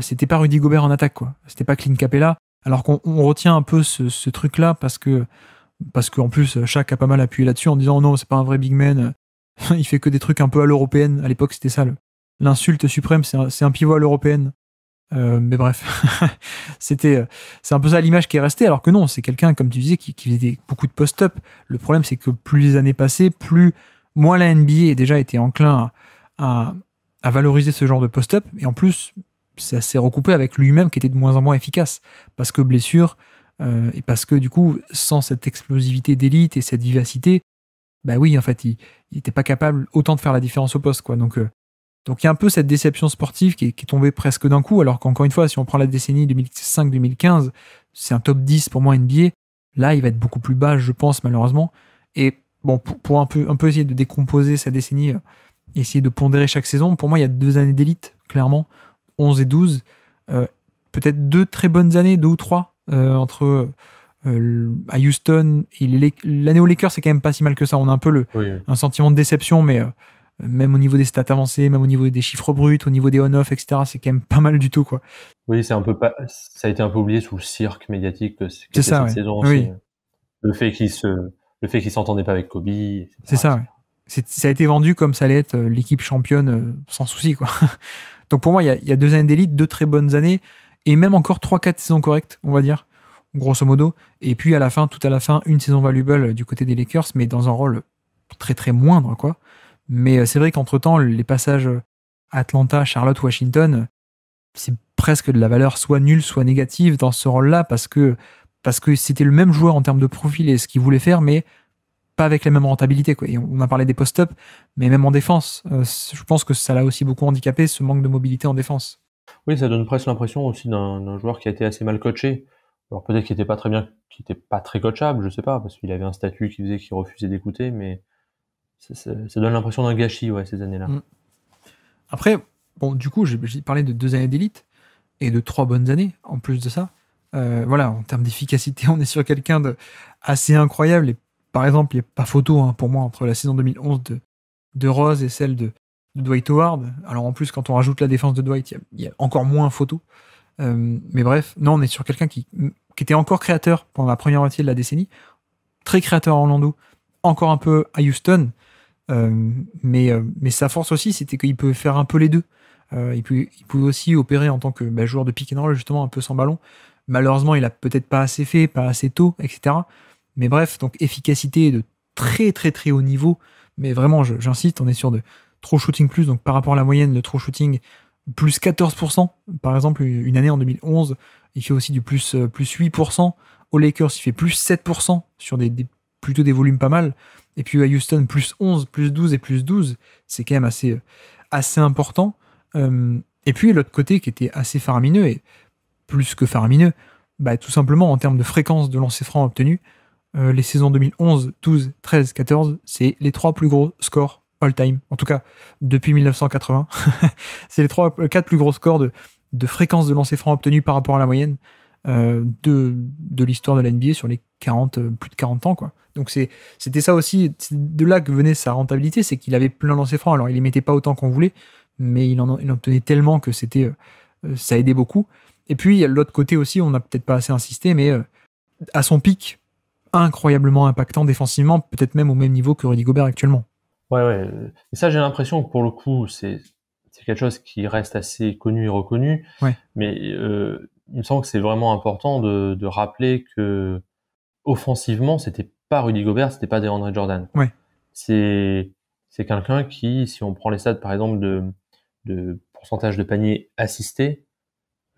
c'était pas Rudy Gobert en attaque, quoi. C'était pas Clint Capella. Alors qu'on retient un peu ce, ce truc-là parce que parce qu'en plus, Shaq a pas mal appuyé là-dessus en disant oh non, c'est pas un vrai big man, (laughs) il fait que des trucs un peu à l'européenne. À l'époque, c'était ça. L'insulte suprême, c'est un, pivot à l'européenne. Euh, mais bref, (laughs) c'était, euh, c'est un peu ça l'image qui est restée, alors que non, c'est quelqu'un, comme tu disais, qui, qui faisait beaucoup de post-up. Le problème, c'est que plus les années passaient, plus, moins la NBA a déjà été enclin à valoriser ce genre de post-up. Et en plus, ça s'est recoupé avec lui-même qui était de moins en moins efficace, parce que blessure, euh, et parce que du coup, sans cette explosivité d'élite et cette vivacité, bah oui, en fait, il était pas capable autant de faire la différence au poste. Quoi. Donc, euh, donc il y a un peu cette déception sportive qui est, qui est tombée presque d'un coup, alors qu'encore une fois, si on prend la décennie 2005-2015, c'est un top 10 pour moi NBA. Là, il va être beaucoup plus bas, je pense, malheureusement. Et bon, pour, un, peu, un peu essayer de décomposer sa décennie, euh, essayer de pondérer chaque saison, pour moi, il y a deux années d'élite, clairement, 11 et 12. Peut-être deux très bonnes années, deux ou trois, euh, entre euh, à Houston et l'année aux Lakers, c'est quand même pas si mal que ça. On a un peu le, un sentiment de déception, mais euh, même au niveau des stats avancées, même au niveau des chiffres bruts, au niveau des on-off, etc. C'est quand même pas mal du tout, quoi. Oui, c'est un peu pas, ça a été un peu oublié sous le cirque médiatique de ça, cette saison. Le fait qu'il se, le fait qu'il s'entendait pas avec Kobe. C'est ça. Ça a été vendu comme ça allait être l'équipe championne sans souci, quoi. (laughs) Donc pour moi, il y, il y a deux années d'élite, deux très bonnes années et même encore 3-4 saisons correctes, on va dire, grosso modo. Et puis à la fin, tout à la fin, une saison valuable du côté des Lakers, mais dans un rôle très très moindre, quoi. Mais euh, c'est vrai qu'entre-temps, les passages euh, Atlanta, Charlotte, Washington, c'est presque de la valeur soit nulle, soit négative dans ce rôle-là, parce que parce que c'était le même joueur en termes de profil et ce qu'il voulait faire, mais pas avec la même rentabilité. Quoi. on a parlé des post-up, mais même en défense, euh, je pense que ça l'a aussi beaucoup handicapé, ce manque de mobilité en défense. Oui, ça donne presque l'impression aussi d'un joueur qui a été assez mal coaché. Alors peut-être qu'il n'était pas très bien, qu'il n'était pas très coachable, je sais pas, parce qu'il avait un statut qui faisait qu'il refusait d'écouter, mais ça, donne l'impression d'un gâchis, ouais, ces années-là. Mm. Après, bon, du coup, j'ai parlé de deux années d'élite et de trois bonnes années en plus de ça. Euh, voilà, en termes d'efficacité, (laughs) on est sur quelqu'un de assez incroyable. Et par exemple, il n'y a pas photo hein, pour moi entre la saison 2011 de, de Rose et celle de, de Dwight Howard. Alors en plus, quand on rajoute la défense de Dwight, il y, a encore moins photo. Euh, mais bref, non, on est sur quelqu'un qui, était encore créateur pendant la première moitié de la décennie, très créateur à Orlando, encore un peu à Houston. Euh, mais, euh, mais sa force aussi, c'était qu'il peut faire un peu les deux. il, peut, il aussi opérer en tant que bah, joueur de pick and roll, justement, un peu sans ballon. Malheureusement, il a peut-être pas assez fait, pas assez tôt, etc. Mais bref, donc efficacité de très très très haut niveau. Mais vraiment, j'insiste, on est sur de, Trop shooting plus, donc par rapport à la moyenne, le trop shooting plus 14%. Par exemple, une année en 2011, il fait aussi du plus, 8%. Euh, Aux Lakers, il fait plus 7% sur des, plutôt des volumes pas mal. Et puis à Houston, plus 11, plus 12 et plus 12. C'est quand même assez, euh, assez important. Euh, et puis l'autre côté qui était assez faramineux, et plus que faramineux, bah, tout simplement en termes de fréquence de lancers francs obtenus, les saisons 2011, 12, 13, 14, c'est les trois plus gros scores all-time, en tout cas depuis 1980. (laughs) c'est les trois, euh, quatre plus gros scores de, de fréquence de lancers francs obtenus par rapport à la moyenne euh, de, de l'histoire de la NBA sur les 40, euh, plus de 40 ans. Quoi. Donc c'était ça aussi, de là que venait sa rentabilité, c'est qu'il avait plein de lancers francs. Alors il les mettait pas autant qu'on voulait, mais il en, il en obtenait tellement que c'était euh, ça aidait beaucoup. Et puis l'autre côté aussi, on n'a peut-être pas assez insisté, mais à son pic, incroyablement impactant défensivement, peut-être même au même niveau que Rudy Gobert actuellement. Ouais, ouais. Euh, et ça, j'ai l'impression que pour le coup, c'est quelque chose qui reste assez connu et reconnu. Ouais. Mais euh, il me semble que c'est vraiment important de, rappeler que offensivement, c'était pas Rudy Gobert, c'était pas DeAndre Jordan. Ouais. C'est c'est quelqu'un qui, si on prend les stats par exemple de, de pourcentage de paniers assisté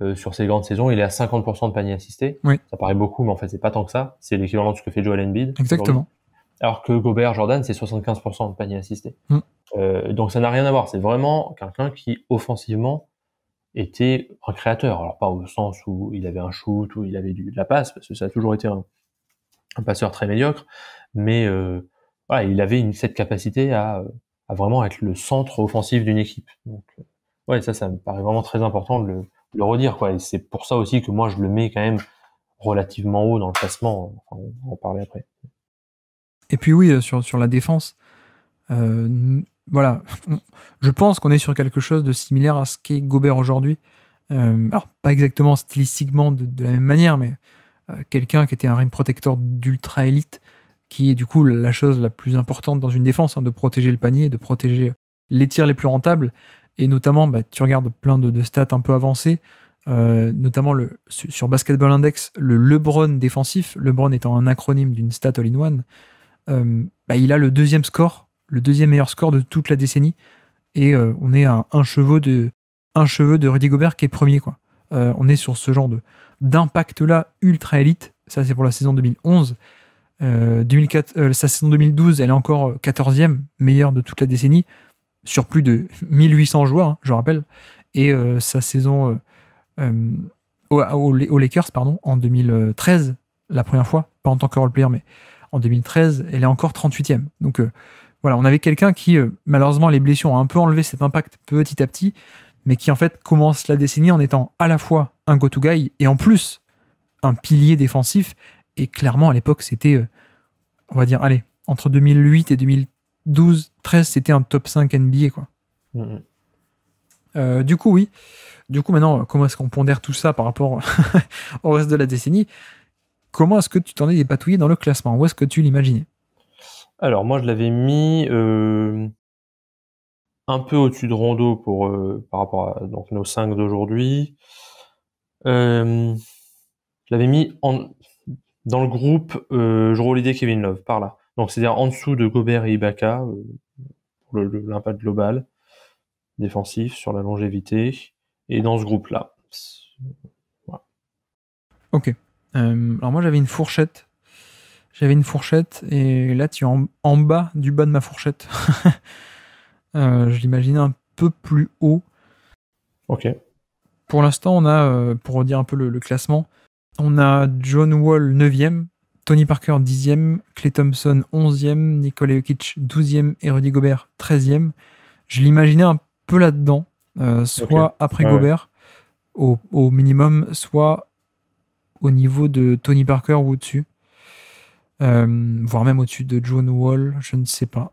euh, sur ses grandes saisons, il est à 50% de panier assisté. Oui. Ça paraît beaucoup, mais en fait, c'est pas tant que ça. C'est l'équivalent de ce que fait Joel Embiid. Exactement alors que Gobert Jordan c'est 75% de panier assisté. Mm. Euh, donc ça n'a rien à voir, c'est vraiment quelqu'un qui offensivement était un créateur, alors pas au sens où il avait un shoot ou il avait du, de la passe parce que ça a toujours été un, passeur très médiocre, mais euh, il avait cette capacité à, vraiment être le centre offensif d'une équipe. Donc euh, ouais, ça ça me paraît vraiment très important de le, redire quoi c'est pour ça aussi que moi je le mets quand même relativement haut dans le classement, on va en parler après. Et puis oui, euh, sur, la défense, euh, voilà, (laughs) je pense qu'on est sur quelque chose de similaire à ce qu'est Gobert aujourd'hui. Euh, alors, pas exactement stylistiquement de, la même manière, mais quelqu'un qui était un rim protector d'ultra élite, qui est du coup la chose la plus importante dans une défense, hein, de protéger le panier, de protéger les tirs les plus rentables. Et notamment, bah, tu regardes plein de, stats un peu avancées, notamment sur Basketball Index, le LeBron défensif, LeBron étant un acronyme d'une stat all-in-one, euh, bah, il a le deuxième score, le deuxième meilleur score de toute la décennie. Et euh, on est à un cheveu de, un cheveu de Rudy Gobert qui est premier. Quoi. Euh, on est sur ce genre de, d'impact-là ultra élite. Ça, c'est pour la saison 2011. 2004, sa saison 2012, elle est encore 14e, meilleure de toute la décennie, sur plus de 1800 (laughs) joueurs, hein, je rappelle. Et sa saison aux, Lakers, pardon, en 2013, la première fois, pas en tant que role player, mais en 2013, elle est encore 38e. Donc euh, voilà, on avait quelqu'un qui, euh, malheureusement, les blessures ont un peu enlevé cet impact petit à petit, mais qui en fait commence la décennie en étant à la fois un go-to guy et en plus un pilier défensif. Et clairement, à l'époque, c'était, euh, on va dire, allez, entre 2008 et 2012, 13, c'était un top 5 NBA, quoi. Mmh. du coup, oui. Du coup, maintenant, comment est-ce qu'on pondère tout ça par rapport (laughs) au reste de la décennie Comment est-ce que tu t'en es dépatouillé dans le classement Où est-ce que tu l'imaginais Alors, moi, je l'avais mis euh, un peu au-dessus de Rondo pour, euh, par rapport à donc, nos 5 d'aujourd'hui. Euh, je l'avais mis en, dans le groupe euh, l'idée Kevin Love, par là. Donc, c'est-à-dire en dessous de Gobert et Ibaka pour l'impact global défensif sur la longévité et dans ce groupe-là. Ok. Euh, alors moi j'avais une fourchette. J'avais une fourchette et là tu es en, bas du bas de ma fourchette. (laughs) Euh, je l'imaginais un peu plus haut. Ok. Pour l'instant on a, euh, pour redire un peu le, classement, on a John Wall 9ème, Tony Parker 10ème, Clay Thompson 11ème, Nikola Jokic 12ème et Rudy Gobert 13ème. Je l'imaginais un peu là-dedans, soit après Gobert au, au, minimum, soit au niveau de Tony Parker ou au-dessus. Euh, voire même au-dessus de John Wall, je ne sais pas.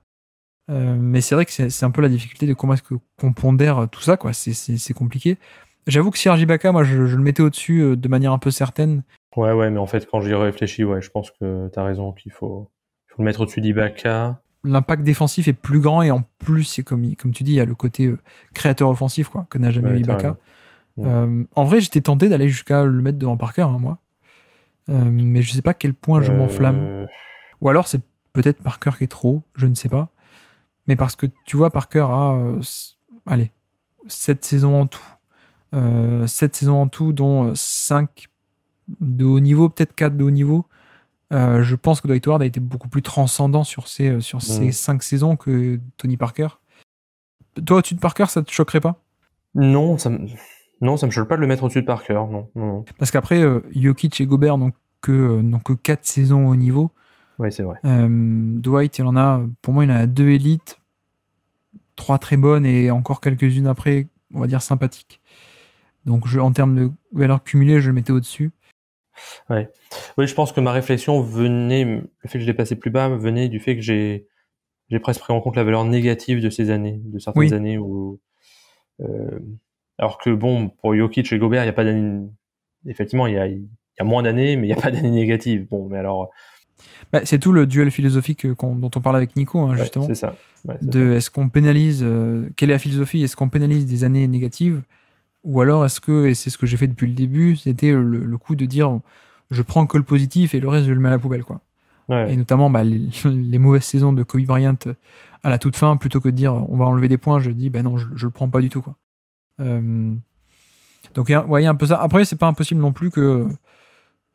Euh, mais c'est vrai que c'est un peu la difficulté de comment est-ce qu'on pondère tout ça, quoi. C'est compliqué. J'avoue que Sergi Ibaka, moi, je, je, le mettais au-dessus euh, de manière un peu certaine. Ouais, ouais, mais en fait, quand j'y réfléchis, ouais, je pense que tu as raison qu'il faut, le mettre au-dessus d'Ibaka. L'impact défensif est plus grand et en plus, c'est comme, comme tu dis, il y a le côté créateur offensif, quoi, que n'a jamais eu Ibaka. Euh, en vrai, j'étais tenté d'aller jusqu'à le mettre devant Parker, hein, moi. Euh, mais je sais pas à quel point je m'enflamme. Euh. Ou alors, c'est peut-être Parker qui est trop, je ne sais pas. Mais parce que tu vois, Parker a, ah, allez, 7 saisons en tout. 7 saisons en tout, dont 5 de haut niveau, peut-être 4 de haut niveau. je pense que Dwight Ward a été beaucoup plus transcendant sur ces, sur ces 5 saisons que Tony Parker. Toi, au-dessus de Parker, ça te choquerait pas Non, ça me non, ça me choque pas de le mettre au-dessus de Parker, non. Parce qu'après, euh, Jokic et Gobert n'ont que, euh, n'ont que 4 saisons au niveau. Oui, c'est vrai. Euh, Dwight, il en a, pour moi, il en a deux élites, trois très bonnes et encore quelques-unes après, on va dire sympathiques. Donc, en termes de valeur cumulée, je le mettais au-dessus. Ouais. Oui, je pense que ma réflexion venait, le fait que je l'ai passé plus bas, venait du fait que j'ai, j'ai presque pris en compte la valeur négative de ces années, de certaines années où alors que bon, pour Jokic et Gobert, il n'y a pas d'années. Effectivement, il y a, moins d'années, mais il n'y a pas d'années négative. Bon, mais alors. Bah, c'est tout le duel philosophique euh, dont on parle avec Nico, hein, justement. c'est ça. de est-ce qu'on pénalise. Euh, quelle est la philosophie Est-ce qu'on pénalise des années négatives Ou alors est-ce que, et c'est ce que j'ai fait depuis le début, c'était le, coup de dire je prends que le positif et le reste je le mets à la poubelle, quoi. Et notamment bah, (laughs) les, mauvaises saisons de Kobe Bryant euh, à la toute fin, plutôt que de dire on va enlever des points, je dis ben non, je, je le prends pas du tout. Quoi. Euh, donc, il un peu ça. Après, c'est pas impossible non plus que.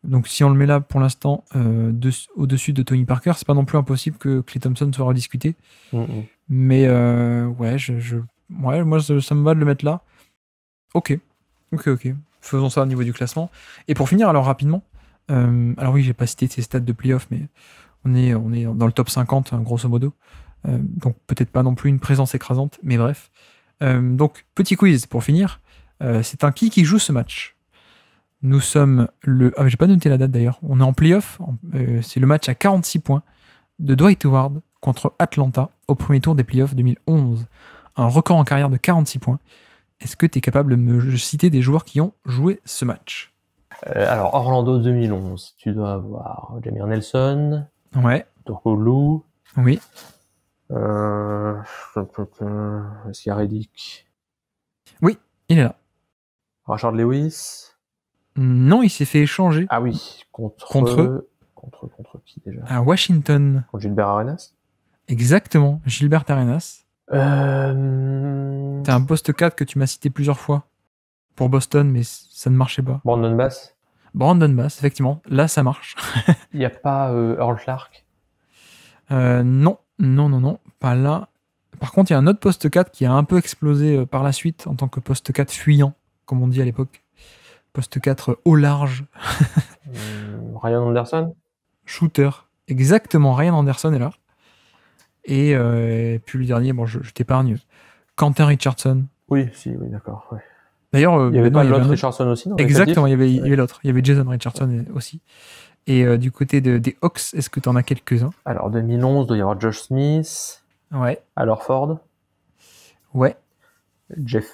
Donc, si on le met là pour l'instant euh, au-dessus de Tony Parker, c'est pas non plus impossible que Clay Thompson soit rediscuté. Mm, mm. Mais euh, ouais, je, ouais, moi, ça, me va de le mettre là. Ok, ok, ok. Faisons ça au niveau du classement. Et pour finir, alors rapidement, alors oui, j'ai pas cité ces stats de playoff, mais on est, on est dans le top 50, hein, grosso modo. donc, peut-être pas non plus une présence écrasante, mais bref. Euh, donc, petit quiz pour finir. Euh, c'est un qui qui joue ce match Nous sommes le. Ah, j'ai pas noté la date d'ailleurs. On est en playoff. Euh, c'est le match à 46 points de Dwight Howard contre Atlanta au premier tour des playoffs 2011. Un record en carrière de 46 points. Est-ce que tu es capable de me citer des joueurs qui ont joué ce match Alors, Orlando 2011, tu dois avoir Jamir Nelson, ouais. oui. Euh, Est-ce qu'il y a Reddick Oui, il est là. Richard Lewis Non, il s'est fait échanger. Ah oui, contre... Contre Contre, contre qui déjà À Washington. Contre Gilbert Arenas Exactement, Gilbert Arenas. Euh... T'as un poste 4 que tu m'as cité plusieurs fois pour Boston, mais ça ne marchait pas. Brandon Bass Brandon Bass, effectivement. Là, ça marche. (laughs) Il n'y a pas euh, Earl Clark euh, Non, non, non, non, pas là. Par contre, il y a un autre poste 4 qui a un peu explosé euh, par la suite en tant que poste 4 fuyant, comme on dit à l'époque. Poste 4 euh, au large. Euh, Ryan Anderson Shooter. Exactement, Ryan Anderson est là. Et, puis le dernier, bon, je, t'épargne. Quentin Richardson. Oui, si, oui, d'accord. D'ailleurs, il y avait l'autre Richardson aussi, non Exactement, il y avait, l'autre. Il y avait Jason Richardson aussi. Et euh, du côté de, des Hawks, est-ce que tu en as quelques-uns Alors 2011, il doit y avoir Josh Smith. Ouais. Alors Ford. Ouais. Jeff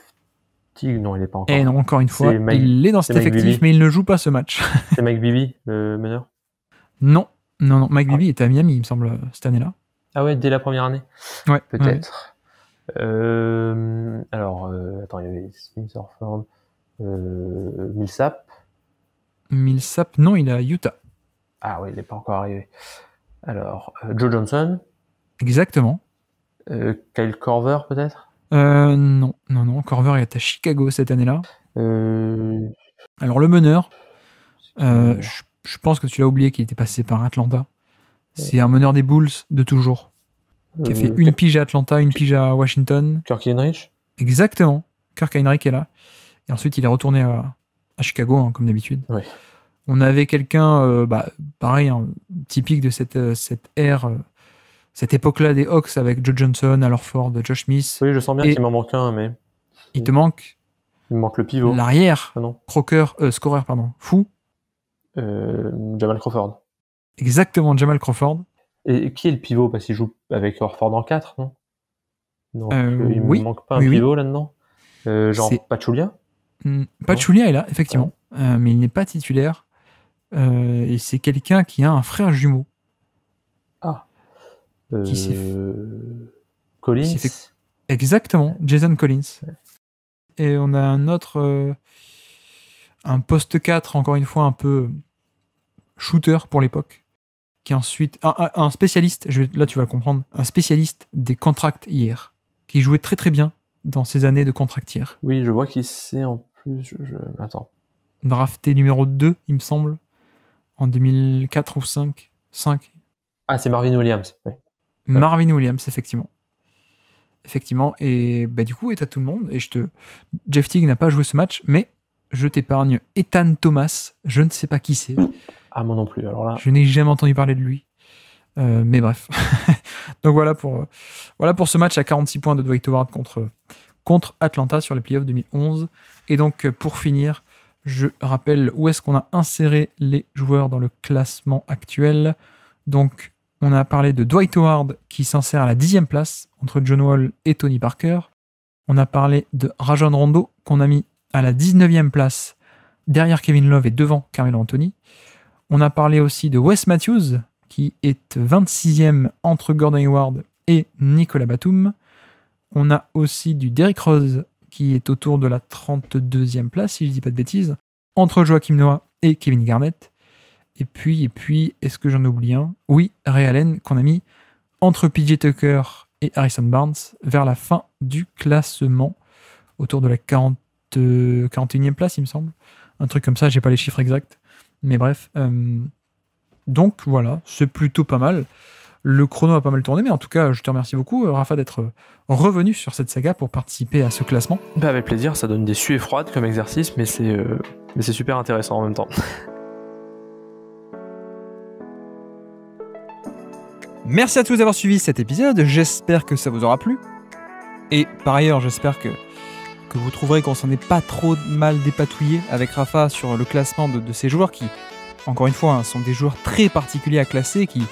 Teague, non, il n'est pas encore. Et eh non, encore une fois, il est dans cet effectif, mais il ne joue pas ce match. (laughs) C'est Mike Bibby, le meneur. Non, non, non. Mike Bibby ah. était à Miami, il me semble, euh, cette année-là. Ah ouais, dès la première année Ouais. Peut-être. Euh, alors, attends, il y avait Smith, Orford, Millsap. Millsap, non, il est à Utah. Ah oui, il n'est pas encore arrivé. Alors, euh, Joe Johnson. Exactement. Euh, Kyle Corver, peut-être euh, Non, non, non. Corver est à Chicago cette année-là. Alors, le meneur, je, pense que tu l'as oublié qu'il était passé par Atlanta. C'est un meneur des Bulls de toujours. Qui a fait une pige à Atlanta, une pige à Washington. Kirk Heinrich Exactement. Kirk Heinrich est là. Et ensuite, il est retourné à, Chicago, hein, comme d'habitude. Oui. On avait quelqu'un, euh, bah, pareil, hein, typique de cette, euh, cette ère, euh, cette époque-là des Hawks avec Joe Johnson, Al Ford, Josh Smith. Oui, je sens bien qu'il m'en manque un, mais. Il te manque Il manque le pivot. L'arrière, ah, non. scoreur, pardon, fou. Jamal Crawford. Exactement, Jamal Crawford. Et qui est le pivot Parce qu'il joue avec Orford en 4, non il ne manque pas un pivot là-dedans. genre hmm, Pachulia est là, effectivement. mais il n'est pas titulaire. Euh, et c'est quelqu'un qui a un frère jumeau. Ah. Euh, qui s'est Collins. Exactement, Jason Collins. Et on a un autre, euh, un poste 4, encore une fois, un peu shooter pour l'époque, qui ensuite un, spécialiste, là tu vas le comprendre, un spécialiste des contracts hier, qui jouait très très bien dans ses années de hier Oui, je vois qu'il s'est en plus, Attends. Drafté numéro 2, il me semble, en 2004 ou 5. 5. Ah, c'est Marvin Williams. Marvin Williams, effectivement. Effectivement. Et bah, du coup, est à tout le monde. Et je te. Jeff Teague n'a pas joué ce match, mais je t'épargne Ethan Thomas. Je ne sais pas qui c'est. Ah, moi non plus. Alors là. Je n'ai jamais entendu parler de lui. Euh, mais bref. (laughs) Donc voilà pour, voilà pour ce match à 46 points de Dwight Howard contre, contre Atlanta sur les playoffs 2011. Et donc, pour finir, je rappelle où est-ce qu'on a inséré les joueurs dans le classement actuel. Donc, on a parlé de Dwight Howard qui s'insère à la dixième place entre John Wall et Tony Parker. On a parlé de Rajon Rondo qu'on a mis à la 19e place derrière Kevin Love et devant Carmelo Anthony. On a parlé aussi de Wes Matthews qui est 26e entre Gordon Hayward et Nicolas Batum. On a aussi du Derrick Rose qui est autour de la 32e place, si je ne dis pas de bêtises, entre Joachim Noah et Kevin Garnett. Et puis, et puis, est-ce que j'en oublie un Oui, Ray Allen, qu'on a mis entre PJ Tucker et Harrison Barnes vers la fin du classement, autour de la 41e place, il me semble. Un truc comme ça, j'ai pas les chiffres exacts. Mais bref. Euh, donc voilà, c'est plutôt pas mal. Le chrono a pas mal tourné, mais en tout cas, je te remercie beaucoup, euh, Rafa, d'être euh, revenu sur cette saga pour participer à ce classement. Bah, avec plaisir, ça donne des suées froides comme exercice, mais c'est euh, super intéressant en même temps. (laughs) Merci à tous d'avoir suivi cet épisode, j'espère que ça vous aura plu. Et par ailleurs, j'espère que, que vous trouverez qu'on s'en est pas trop mal dépatouillé avec Rafa sur le classement de, ces joueurs qui, encore une fois, hein, sont des joueurs très particuliers à classer, qui,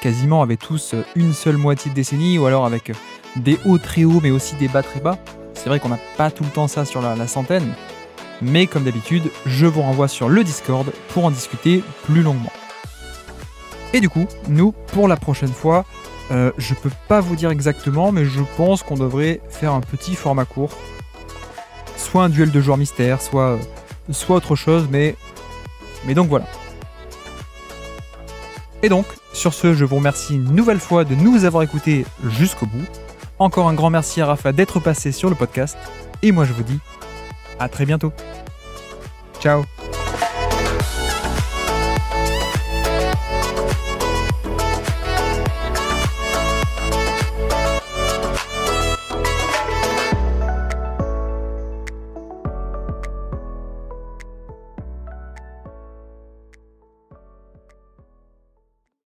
quasiment avec tous euh, une seule moitié de décennie, ou alors avec euh, des hauts très hauts, mais aussi des bas très bas. C'est vrai qu'on n'a pas tout le temps ça sur la, centaine, mais comme d'habitude, je vous renvoie sur le Discord pour en discuter plus longuement. Et du coup, nous, pour la prochaine fois, je euh, je peux pas vous dire exactement, mais je pense qu'on devrait faire un petit format court. Soit un duel de joueurs mystères, soit, soit autre chose, mais... Mais donc voilà. Et donc, sur ce, je vous remercie une nouvelle fois de nous avoir écoutés jusqu'au bout. Encore un grand merci à Rafa d'être passé sur le podcast. Et moi, je vous dis à très bientôt. Ciao